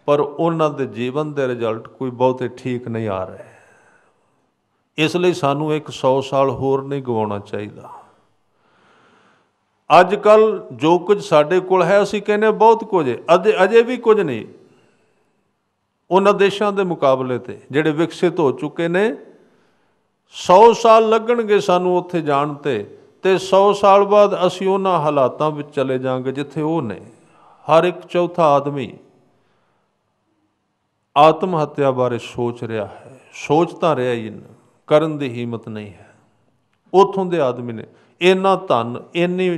ਪਰ ਉਹਨਾਂ ਦੇ ਜੀਵਨ ਦੇ ਰਿਜ਼ਲਟ ਕੋਈ ਬਹੁਤੇ ਠੀਕ ਨਹੀਂ ਆ ਰਹੇ ਇਸ ਲਈ ਸਾਨੂੰ ਇੱਕ 100 ਸਾਲ ਹੋਰ ਨਹੀਂ ਗਵਾਉਣਾ ਚਾਹੀਦਾ ਅੱਜ ਕੱਲ ਜੋ ਕੁਝ ਸਾਡੇ ਕੋਲ ਹੈ ਅਸੀਂ ਕਹਿੰਦੇ ਬਹੁਤ ਕੁਝ ਹੈ ਅਜੇ ਵੀ ਕੁਝ ਨਹੀਂ ਉਹਨਾਂ ਦੇਸ਼ਾਂ ਦੇ ਮੁਕਾਬਲੇ ਤੇ ਜਿਹੜੇ ਵਿਕਸਿਤ ਹੋ ਚੁੱਕੇ ਨੇ 100 ਸਾਲ ਲੱਗਣਗੇ ਸਾਨੂੰ ਉੱਥੇ ਜਾਣ ਤੇ ਤੇ 100 ਸਾਲ ਬਾਅਦ ਅਸੀਂ ਉਹਨਾਂ ਹਾਲਾਤਾਂ ਵਿੱਚ ਚਲੇ ਜਾਾਂਗੇ ਜਿੱਥੇ ਉਹ ਨੇ ਹਰ ਇੱਕ ਚੌਥਾ ਆਦਮੀ ਆਤਮ ਹੱਤਿਆ ਬਾਰੇ ਸੋਚ ਰਿਹਾ ਹੈ ਸੋਚ ਤਾਂ ਰਿਹਾ ਹੀ ਕਰਨ ਦੀ ਹਿੰਮਤ ਨਹੀਂ ਹੈ ਉਥੋਂ ਦੇ ਆਦਮੀ ਨੇ ਇੰਨਾ ਧਨ ਇੰਨੀ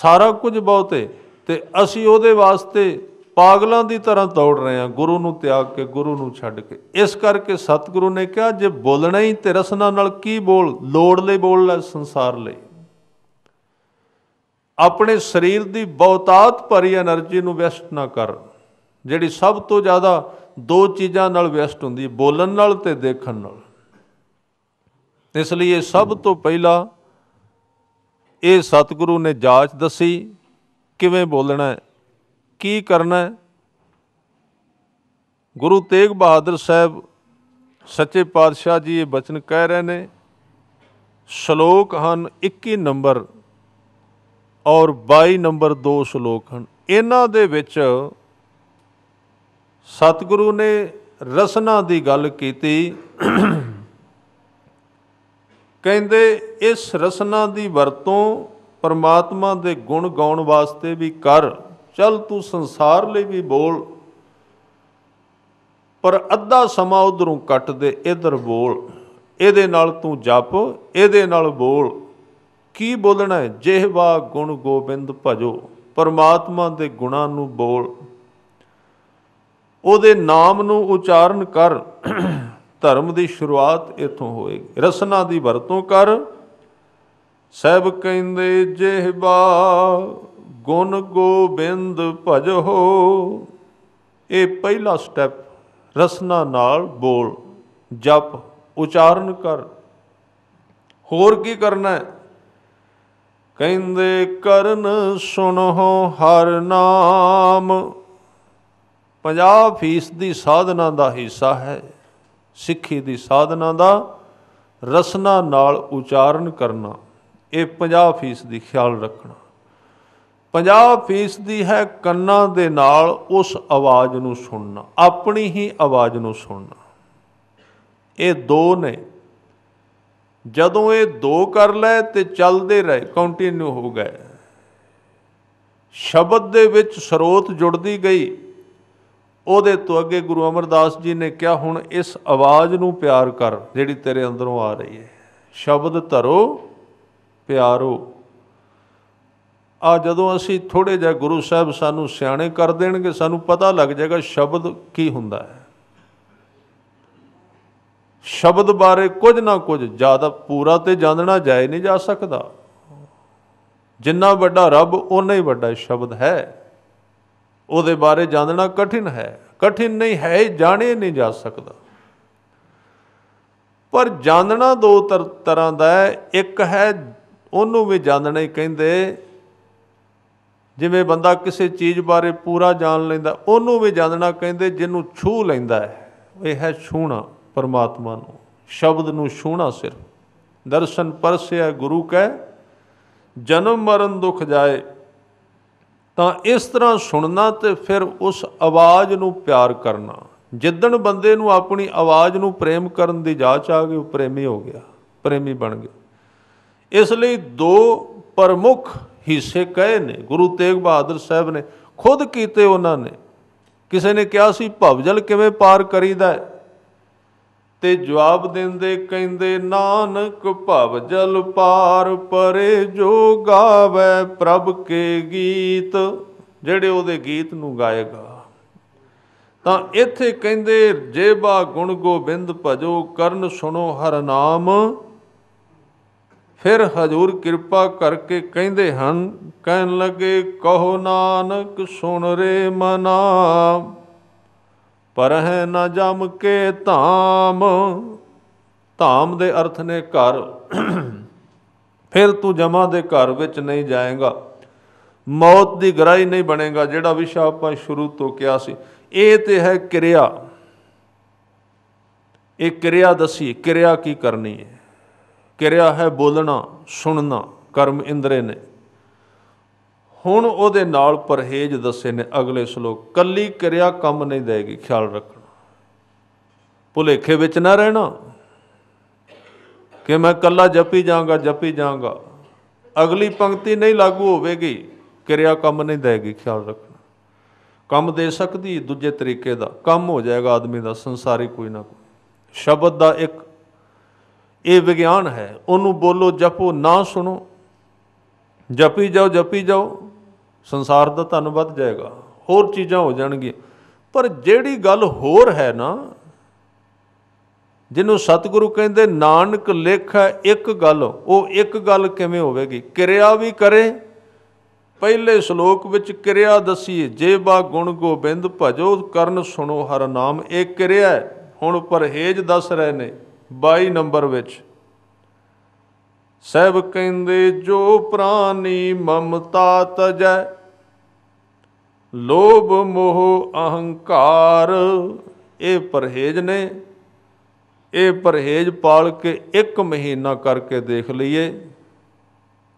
ਸਾਰਾ ਕੁਝ ਬਹੁਤੇ ਤੇ ਅਸੀਂ ਉਹਦੇ ਵਾਸਤੇ ਪਾਗਲਾਂ ਦੀ ਤਰ੍ਹਾਂ ਦੌੜ ਰਹੇ ਹਾਂ ਗੁਰੂ ਨੂੰ ਤਿਆਗ ਕੇ ਗੁਰੂ ਨੂੰ ਛੱਡ ਕੇ ਇਸ ਕਰਕੇ ਸਤਿਗੁਰੂ ਨੇ ਕਿਹਾ ਜੇ ਬੋਲਣਾ ਹੀ ਤੇ ਰਸਨਾ ਨਾਲ ਕੀ ਬੋਲ ਲੋੜ ਲਈ ਬੋਲ ਲੈ ਸੰਸਾਰ ਲਈ ਆਪਣੇ ਸਰੀਰ ਦੀ ਬਹੁਤਾਤ ਭਰੀ એનર્ਜੀ ਨੂੰ ਵੇਸਟ ਨਾ ਕਰ ਜਿਹੜੀ ਸਭ ਤੋਂ ਜ਼ਿਆਦਾ ਦੋ ਚੀਜ਼ਾਂ ਨਾਲ ਵੇਸਟ ਹੁੰਦੀ ਬੋਲਣ ਨਾਲ ਤੇ ਦੇਖਣ ਨਾਲ ਇਸ ਲਈ ਇਹ ਸਭ ਤੋਂ ਪਹਿਲਾਂ ਇਹ ਸਤਿਗੁਰੂ ਨੇ ਜਾਂਚ ਦੱਸੀ ਕਿਵੇਂ ਬੋਲਣਾ ਹੈ ਕੀ ਕਰਨਾ ਹੈ ਗੁਰੂ ਤੇਗ ਬਹਾਦਰ ਸਾਹਿਬ ਸੱਚੇ ਪਾਤਸ਼ਾਹ ਜੀ ਇਹ ਬਚਨ ਕਹਿ ਰਹੇ ਨੇ ਸ਼ਲੋਕ ਹਨ 21 ਨੰਬਰ ਔਰ 22 ਨੰਬਰ ਦੋ ਸ਼ਲੋਕ ਹਨ ਇਹਨਾਂ ਦੇ ਵਿੱਚ ਸਤਿਗੁਰੂ ਨੇ ਰਸਨਾ ਦੀ ਗੱਲ ਕੀਤੀ ਕਹਿੰਦੇ ਇਸ ਰਸਨਾ ਦੀ ਵਰਤੋਂ ਪਰਮਾਤਮਾ ਦੇ ਗੁਣ ਗਾਉਣ ਵਾਸਤੇ ਵੀ ਕਰ ਚੱਲ ਤੂੰ ਸੰਸਾਰ ਲਈ ਵੀ ਬੋਲ ਪਰ ਅੱਧਾ ਸਮਾਂ ਉਧਰੋਂ ਕੱਟ ਦੇ ਇਧਰ ਬੋਲ ਇਹਦੇ ਨਾਲ ਤੂੰ ਜਪ ਇਹਦੇ ਨਾਲ ਬੋਲ ਕੀ ਬੋਲਣਾ ਹੈ ਜਿਹਵਾ ਗੁਣ ਗੋਬਿੰਦ ਭਜੋ ਪਰਮਾਤਮਾ ਦੇ ਗੁਣਾਂ ਨੂੰ ਬੋਲ ਉਹਦੇ ਨਾਮ ਨੂੰ ਉਚਾਰਨ ਕਰ ਧਰਮ ਦੀ ਸ਼ੁਰੂਆਤ ਇੱਥੋਂ ਹੋਏਗੀ ਰਸਨਾ ਦੀ ਵਰਤੋਂ ਕਰ ਸਹਿਬ ਕਹਿੰਦੇ ਜਿਹਬਾ ਗੁਣ ਗੋਬਿੰਦ ਭਜੋ ਇਹ ਪਹਿਲਾ ਸਟੈਪ ਰਸਨਾ ਨਾਲ ਬੋਲ ਜਪ ਉਚਾਰਨ ਕਰ ਹੋਰ ਕੀ ਕਰਨਾ ਹੈ ਕਹਿੰਦੇ ਕਰਨ ਸੁਣੋ ਹਰ ਨਾਮ 50% ਦੀ ਸਾਧਨਾ ਦਾ ਹਿੱਸਾ ਹੈ ਸਿੱਖੀ ਦੀ ਸਾਧਨਾ ਦਾ ਰਸਨਾ ਨਾਲ ਉਚਾਰਨ ਕਰਨਾ ਇਹ 50% ਦੀ ਖਿਆਲ ਰੱਖਣਾ 50% ਦੀ ਹੈ ਕੰਨਾਂ ਦੇ ਨਾਲ ਉਸ ਆਵਾਜ਼ ਨੂੰ ਸੁਣਨਾ ਆਪਣੀ ਹੀ ਆਵਾਜ਼ ਨੂੰ ਸੁਣਨਾ ਇਹ ਦੋ ਨੇ ਜਦੋਂ ਇਹ ਦੋ ਕਰ ਲੈ ਤੇ ਚੱਲਦੇ ਰਹੇ ਕੰਟੀਨਿਊ ਹੋ ਗਏ ਸ਼ਬਦ ਦੇ ਵਿੱਚ ਸਰੋਤ ਜੁੜਦੀ ਗਈ ਉਹਦੇ ਤੋਂ ਅੱਗੇ ਗੁਰੂ ਅਮਰਦਾਸ ਜੀ ਨੇ ਕਿਹਾ ਹੁਣ ਇਸ ਆਵਾਜ਼ ਨੂੰ ਪਿਆਰ ਕਰ ਜਿਹੜੀ ਤੇਰੇ ਅੰਦਰੋਂ ਆ ਰਹੀ ਹੈ ਸ਼ਬਦ ਧਰੋ ਪਿਆਰੋ ਆ ਜਦੋਂ ਅਸੀਂ ਥੋੜੇ ਜਿਹਾ ਗੁਰੂ ਸਾਹਿਬ ਸਾਨੂੰ ਸਿਆਣੇ ਕਰ ਦੇਣਗੇ ਸਾਨੂੰ ਪਤਾ ਲੱਗ ਜਾਏਗਾ ਸ਼ਬਦ ਕੀ ਹੁੰਦਾ ਹੈ ਸ਼ਬਦ ਬਾਰੇ ਕੁਝ ਨਾ ਕੁਝ ਜ਼ਿਆਦਾ ਪੂਰਾ ਤੇ ਜਾਣਨਾ ਜਾਇ ਨਹੀਂ ਜਾ ਸਕਦਾ ਜਿੰਨਾ ਵੱਡਾ ਰੱਬ ਉਨਾ ਹੀ ਵੱਡਾ ਸ਼ਬਦ ਹੈ ਉਹਦੇ ਬਾਰੇ ਜਾਣਨਾ ਕਠਿਨ ਹੈ ਕਠਿਨ ਨਹੀਂ ਹੈ ਜਾਣੇ ਨਹੀਂ ਜਾ ਸਕਦਾ ਪਰ ਜਾਣਨਾ ਦੋ ਤਰ੍ਹਾਂ ਦਾ ਹੈ ਇੱਕ ਹੈ ਉਹਨੂੰ ਵੀ ਜਾਣਨਾ ਹੀ ਕਹਿੰਦੇ ਜਿਵੇਂ ਬੰਦਾ ਕਿਸੇ ਚੀਜ਼ ਬਾਰੇ ਪੂਰਾ ਜਾਣ ਲੈਂਦਾ ਉਹਨੂੰ ਵੀ ਜਾਣਨਾ ਕਹਿੰਦੇ ਜਿਹਨੂੰ ਛੂ ਲੈਂਦਾ ਹੈ ਇਹ ਹੈ ਛੂਣਾ ਪਰਮਾਤਮਾ ਨੂੰ ਸ਼ਬਦ ਨੂੰ ਛੂਣਾ ਸਿਰ ਦਰਸ਼ਨ ਪਰਸਿਆ ਗੁਰੂ ਕੈ ਜਨਮ ਮਰਨ ਦੁਖ ਜਾਏ ਤਾਂ ਇਸ ਤਰ੍ਹਾਂ ਸੁਣਨਾ ਤੇ ਫਿਰ ਉਸ ਆਵਾਜ਼ ਨੂੰ ਪਿਆਰ ਕਰਨਾ ਜਿੱਦਣ ਬੰਦੇ ਨੂੰ ਆਪਣੀ ਆਵਾਜ਼ ਨੂੰ ਪ੍ਰੇਮ ਕਰਨ ਦੀ ਜਾਚ ਆ ਗਈ ਉਹ ਪ੍ਰੇਮੀ ਹੋ ਗਿਆ ਪ੍ਰੇਮੀ ਬਣ ਗਿਆ ਇਸ ਲਈ ਦੋ ਪ੍ਰਮੁੱਖ ਹਿੱਸੇ ਕਹੇ ਨੇ ਗੁਰੂ ਤੇਗ ਬਹਾਦਰ ਸਾਹਿਬ ਨੇ ਖੁਦ ਕੀਤੇ ਉਹਨਾਂ ਨੇ ਕਿਸੇ ਨੇ ਕਿਹਾ ਸੀ ਭਵਜਲ ਕਿਵੇਂ ਪਾਰ ਕਰੀਦਾ ਹੈ ਤੇ ਜਵਾਬ ਦਿੰਦੇ ਕਹਿੰਦੇ ਨਾਨਕ ਭਵ ਜਲ ਪਾਰ ਪਰੇ ਜੋ ਗਾਵੇ ਪ੍ਰਭ ਕੇ ਗੀਤ ਜਿਹੜੇ ਉਹਦੇ ਗੀਤ ਨੂੰ ਗਾਏਗਾ ਤਾਂ ਇੱਥੇ ਕਹਿੰਦੇ ਜੇਬਾ ਗੁਣ ਗੋਬਿੰਦ ਭਜੋ ਕਰਨ ਸੁਣੋ ਹਰ ਨਾਮ ਫਿਰ ਹਜ਼ੂਰ ਕਿਰਪਾ ਕਰਕੇ ਕਹਿੰਦੇ ਹਨ ਕਹਿਣ ਲੱਗੇ ਕਹੋ ਨਾਨਕ ਸੁਣ ਰੇ ਮਨਾ ਪਰ ਹੈ ਨਾ ਜਮ ਕੇ ਧਾਮ ਧਾਮ ਦੇ ਅਰਥ ਨੇ ਘਰ ਫਿਰ ਤੂੰ ਜਮਾ ਦੇ ਘਰ ਵਿੱਚ ਨਹੀਂ ਜਾਏਗਾ ਮੌਤ ਦੀ ਗਰਾਈ ਨਹੀਂ ਬਣੇਗਾ ਜਿਹੜਾ ਵਿਸ਼ਾ ਆਪਾਂ ਸ਼ੁਰੂ ਤੋਂ ਕਿਹਾ ਸੀ ਇਹ ਤੇ ਹੈ ਕਿਰਿਆ ਇਹ ਕਿਰਿਆ ਦਸੀ ਕਿਰਿਆ ਕੀ ਕਰਨੀ ਹੈ ਕਿਰਿਆ ਹੈ ਬੋਲਣਾ ਸੁਣਨਾ ਕਰਮ ਇੰਦਰੇ ਨੇ ਹੁਣ ਉਹਦੇ ਨਾਲ ਪਰਹੇਜ ਦੱਸੇ ਨੇ ਅਗਲੇ ਸ਼ਲੋਕ ਕੱਲੀ ਕਿਰਿਆ ਕੰਮ ਨਹੀਂ ਦੇਗੀ ਖਿਆਲ ਰੱਖਣਾ ਭੁਲੇਖੇ ਵਿੱਚ ਨਾ ਰਹਿਣਾ ਕਿ ਮੈਂ ਕੱਲਾ ਜਪੀ ਜਾਵਾਂਗਾ ਜਪੀ ਜਾਵਾਂਗਾ ਅਗਲੀ ਪੰਕਤੀ ਨਹੀਂ ਲਾਗੂ ਹੋਵੇਗੀ ਕਿਰਿਆ ਕੰਮ ਨਹੀਂ ਦੇਗੀ ਖਿਆਲ ਰੱਖਣਾ ਕੰਮ ਦੇ ਸਕਦੀ ਦੂਜੇ ਤਰੀਕੇ ਦਾ ਕੰਮ ਹੋ ਜਾਏਗਾ ਆਦਮੀ ਦਾ ਸੰਸਾਰੀ ਕੋਈ ਨਾ ਕੋਈ ਸ਼ਬਦ ਦਾ ਇੱਕ ਇਹ ਵਿਗਿਆਨ ਹੈ ਉਹਨੂੰ ਬੋਲੋ ਜਪੋ ਨਾ ਸੁਣੋ ਜਪੀ ਜਾਓ ਜਪੀ ਜਾਓ ਸੰਸਾਰ ਦਾ ਧਨ ਵੱਧ ਜਾਏਗਾ ਹੋਰ ਚੀਜ਼ਾਂ ਹੋ ਜਾਣਗੀਆਂ ਪਰ ਜਿਹੜੀ ਗੱਲ ਹੋਰ ਹੈ ਨਾ ਜਿਹਨੂੰ ਸਤਿਗੁਰੂ ਕਹਿੰਦੇ ਨਾਨਕ ਲੇਖ ਇੱਕ ਗੱਲ ਉਹ ਇੱਕ ਗੱਲ ਕਿਵੇਂ ਹੋਵੇਗੀ ਕਿਰਿਆ ਵੀ ਕਰੇ ਪਹਿਲੇ ਸ਼ਲੋਕ ਵਿੱਚ ਕਿਰਿਆ ਦਸੀਏ ਜੇ ਬਾ ਗੁਣ ਗੋਬਿੰਦ ਭਜੋ ਕਰਨ ਸੁਣੋ ਹਰ ਨਾਮ ਇਹ ਕਿਰਿਆ ਹੈ ਹੁਣ ਪਰਹੇਜ ਦੱਸ ਰਹੇ ਨੇ 22 ਨੰਬਰ ਵਿੱਚ ਸਹਿਬ ਕਹਿੰਦੇ ਜੋ ਪ੍ਰਾਨੀ ਮਮਤਾ ਤਜੈ ਲੋਭ ਮੋਹ ਅਹੰਕਾਰ ਇਹ ਪਰਹੇਜ ਨੇ ਇਹ ਪਰਹੇਜ ਪਾਲ ਕੇ ਇੱਕ ਮਹੀਨਾ ਕਰਕੇ ਦੇਖ ਲਈਏ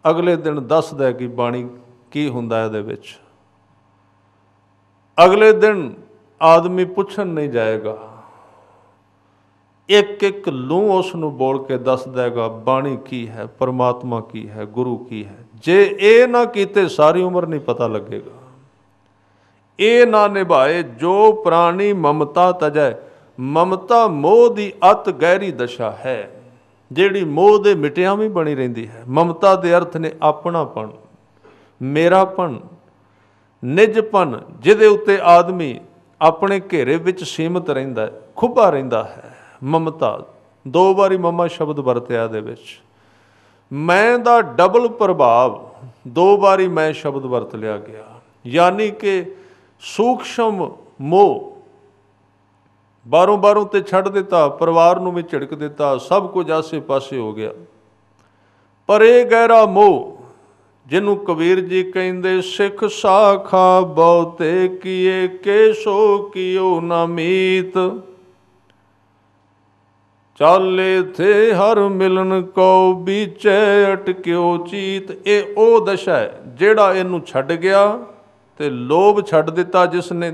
ਅਗਲੇ ਦਿਨ ਦੱਸਦਾ ਕਿ ਬਾਣੀ ਕੀ ਹੁੰਦਾ ਇਹਦੇ ਵਿੱਚ ਅਗਲੇ ਦਿਨ ਆਦਮੀ ਪੁੱਛਣ ਨਹੀਂ ਜਾਏਗਾ ਇੱਕ ਇੱਕ ਲੂ ਉਸ ਨੂੰ ਬੋਲ ਕੇ ਦੱਸ ਦੇਗਾ ਬਾਣੀ ਕੀ ਹੈ ਪਰਮਾਤਮਾ ਕੀ ਹੈ ਗੁਰੂ ਕੀ ਹੈ ਜੇ ਇਹ ਨਾ ਕੀਤੇ ਸਾਰੀ ਉਮਰ ਨਹੀਂ ਪਤਾ ਲੱਗੇਗਾ ਇਹ ਨਾ ਨਿਭਾਏ ਜੋ ਪ੍ਰਾਣੀ ਮਮਤਾ ਤਜੈ ਮਮਤਾ ਮੋਹ ਦੀ ਅਤ ਗਹਿਰੀ ਦਸ਼ਾ ਹੈ ਜਿਹੜੀ ਮੋਹ ਦੇ ਮਿਟਿਆਂ ਵੀ ਬਣੀ ਰਹਿੰਦੀ ਹੈ ਮਮਤਾ ਦੇ ਅਰਥ ਨੇ ਆਪਣਾਪਣ ਮੇਰਾਪਣ ਨਿਜਪਨ ਜਿਹਦੇ ਉੱਤੇ ਆਦਮੀ ਆਪਣੇ ਘੇਰੇ ਵਿੱਚ ਸੀਮਤ ਰਹਿੰਦਾ ਹੈ ਖੁੱਬਾ ਰਹਿੰਦਾ ਹੈ ਮਮਤਾ ਦੋ ਵਾਰੀ ਮਮਾ ਸ਼ਬਦ ਵਰਤਿਆ ਦੇ ਵਿੱਚ ਮੈਂ ਦਾ ਡਬਲ ਪ੍ਰਭਾਵ ਦੋ ਵਾਰੀ ਮੈਂ ਸ਼ਬਦ ਵਰਤ ਲਿਆ ਗਿਆ ਯਾਨੀ ਕਿ ਸੂਖਸ਼ਮ ਮੋਹ ਬਾਰੋਂ ਬਾਰੋਂ ਤੇ ਛੱਡ ਦਿੱਤਾ ਪਰਿਵਾਰ ਨੂੰ ਵੀ ਝਿੜਕ ਦਿੱਤਾ ਸਭ ਕੁਝ ਆਸੇ-ਪਾਸੇ ਹੋ ਗਿਆ ਪਰ ਇਹ ਗਹਿਰਾ ਮੋਹ ਜਿਹਨੂੰ ਕਬੀਰ ਜੀ ਕਹਿੰਦੇ ਸਿੱਖ ਸਾਖਾ ਬਹੁਤੇ ਕੀਏ ਕੇਸੋ ਕੀਓ ਨਾ ਮੀਤ ਚਾਲੇ ਥੇ ਹਰ ਮਿਲਨ ਕੋ ਵਿਚੇ ਅਟਕਿਓ ਚੀਤ ਇਹ ਉਹ ਦਸ਼ਾ ਹੈ ਜਿਹੜਾ ਇਹਨੂੰ ਛੱਡ ਗਿਆ ਤੇ ਲੋਭ ਛੱਡ ਦਿੱਤਾ ਜਿਸ ਨੇ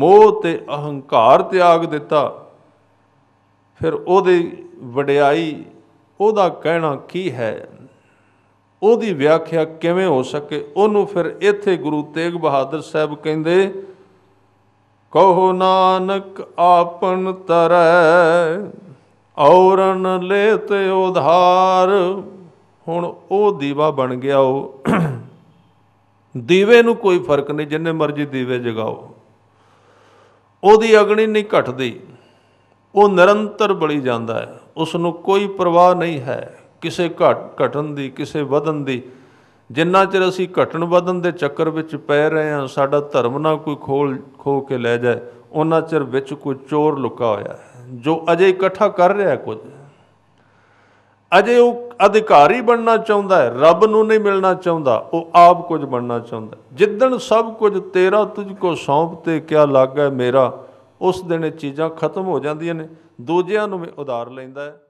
ਮੋਹ ਤੇ ਅਹੰਕਾਰ ਤਿਆਗ ਦਿੱਤਾ ਫਿਰ ਉਹਦੀ ਵਡਿਆਈ ਉਹਦਾ ਕਹਿਣਾ ਕੀ ਹੈ ਉਹਦੀ ਵਿਆਖਿਆ ਕਿਵੇਂ ਹੋ ਸਕੇ ਉਹਨੂੰ ਫਿਰ ਇੱਥੇ ਗੁਰੂ ਤੇਗ ਬਹਾਦਰ ਸਾਹਿਬ ਕਹਿੰਦੇ ਕਹੋ ਨਾਨਕ ਆਪਨ ਤਰੈ ਔਰਨ ਲੇਤੇ ਉਧਾਰ ਹੁਣ ਉਹ ਦੀਵਾ ਬਣ ਗਿਆ ਉਹ ਦੀਵੇ ਨੂੰ ਕੋਈ ਫਰਕ ਨਹੀਂ ਜਿੰਨੇ ਮਰਜ਼ੀ ਦੀਵੇ ਜਗਾਓ ਉਹਦੀ ਅਗਨੀ ਨਹੀਂ ਘਟਦੀ ਉਹ ਨਿਰੰਤਰ ਬਲੀ ਜਾਂਦਾ ਹੈ ਉਸ ਨੂੰ ਕੋਈ ਪਰਵਾਹ ਨਹੀਂ ਹੈ ਕਿਸੇ ਘਟ ਘਟਣ ਦੀ ਕਿਸੇ ਵਧਣ ਦੀ ਜਿੰਨਾ ਚਿਰ ਅਸੀਂ ਘਟਣ ਵਧਣ ਦੇ ਚੱਕਰ ਵਿੱਚ ਪੈ ਰਹੇ ਹਾਂ ਸਾਡਾ ਧਰਮ ਨਾ ਕੋਈ ਖੋਲ ਖੋ ਕੇ ਲੈ ਜਾਏ ਉਹਨਾਂ ਚਿਰ ਵਿੱਚ ਕੋਈ ਚੋਰ ਲੁਕਾ ਹੋਇਆ ਹੈ ਜੋ ਅਜੇ ਇਕੱਠਾ ਕਰ ਰਿਹਾ ਕੁਝ ਅਜੇ ਉਹ ਅਧਿਕਾਰੀ ਬਣਨਾ ਚਾਹੁੰਦਾ ਹੈ ਰੱਬ ਨੂੰ ਨਹੀਂ ਮਿਲਣਾ ਚਾਹੁੰਦਾ ਉਹ ਆਪ ਕੁਝ ਬਣਨਾ ਚਾਹੁੰਦਾ ਜਿੱਦਣ ਸਭ ਕੁਝ ਤੇਰਾ ਤੁਝ ਕੋ ਸੌਂਪ ਤੇ ਕਿਆ ਲੱਗਾ ਮੇਰਾ ਉਸ ਦਿਨ ਇਹ ਚੀਜ਼ਾਂ ਖਤਮ ਹੋ ਜਾਂਦੀਆਂ ਨੇ ਦੂਜਿਆਂ ਨੂੰ ਵੀ ਉਧਾਰ ਲੈਂਦਾ ਹੈ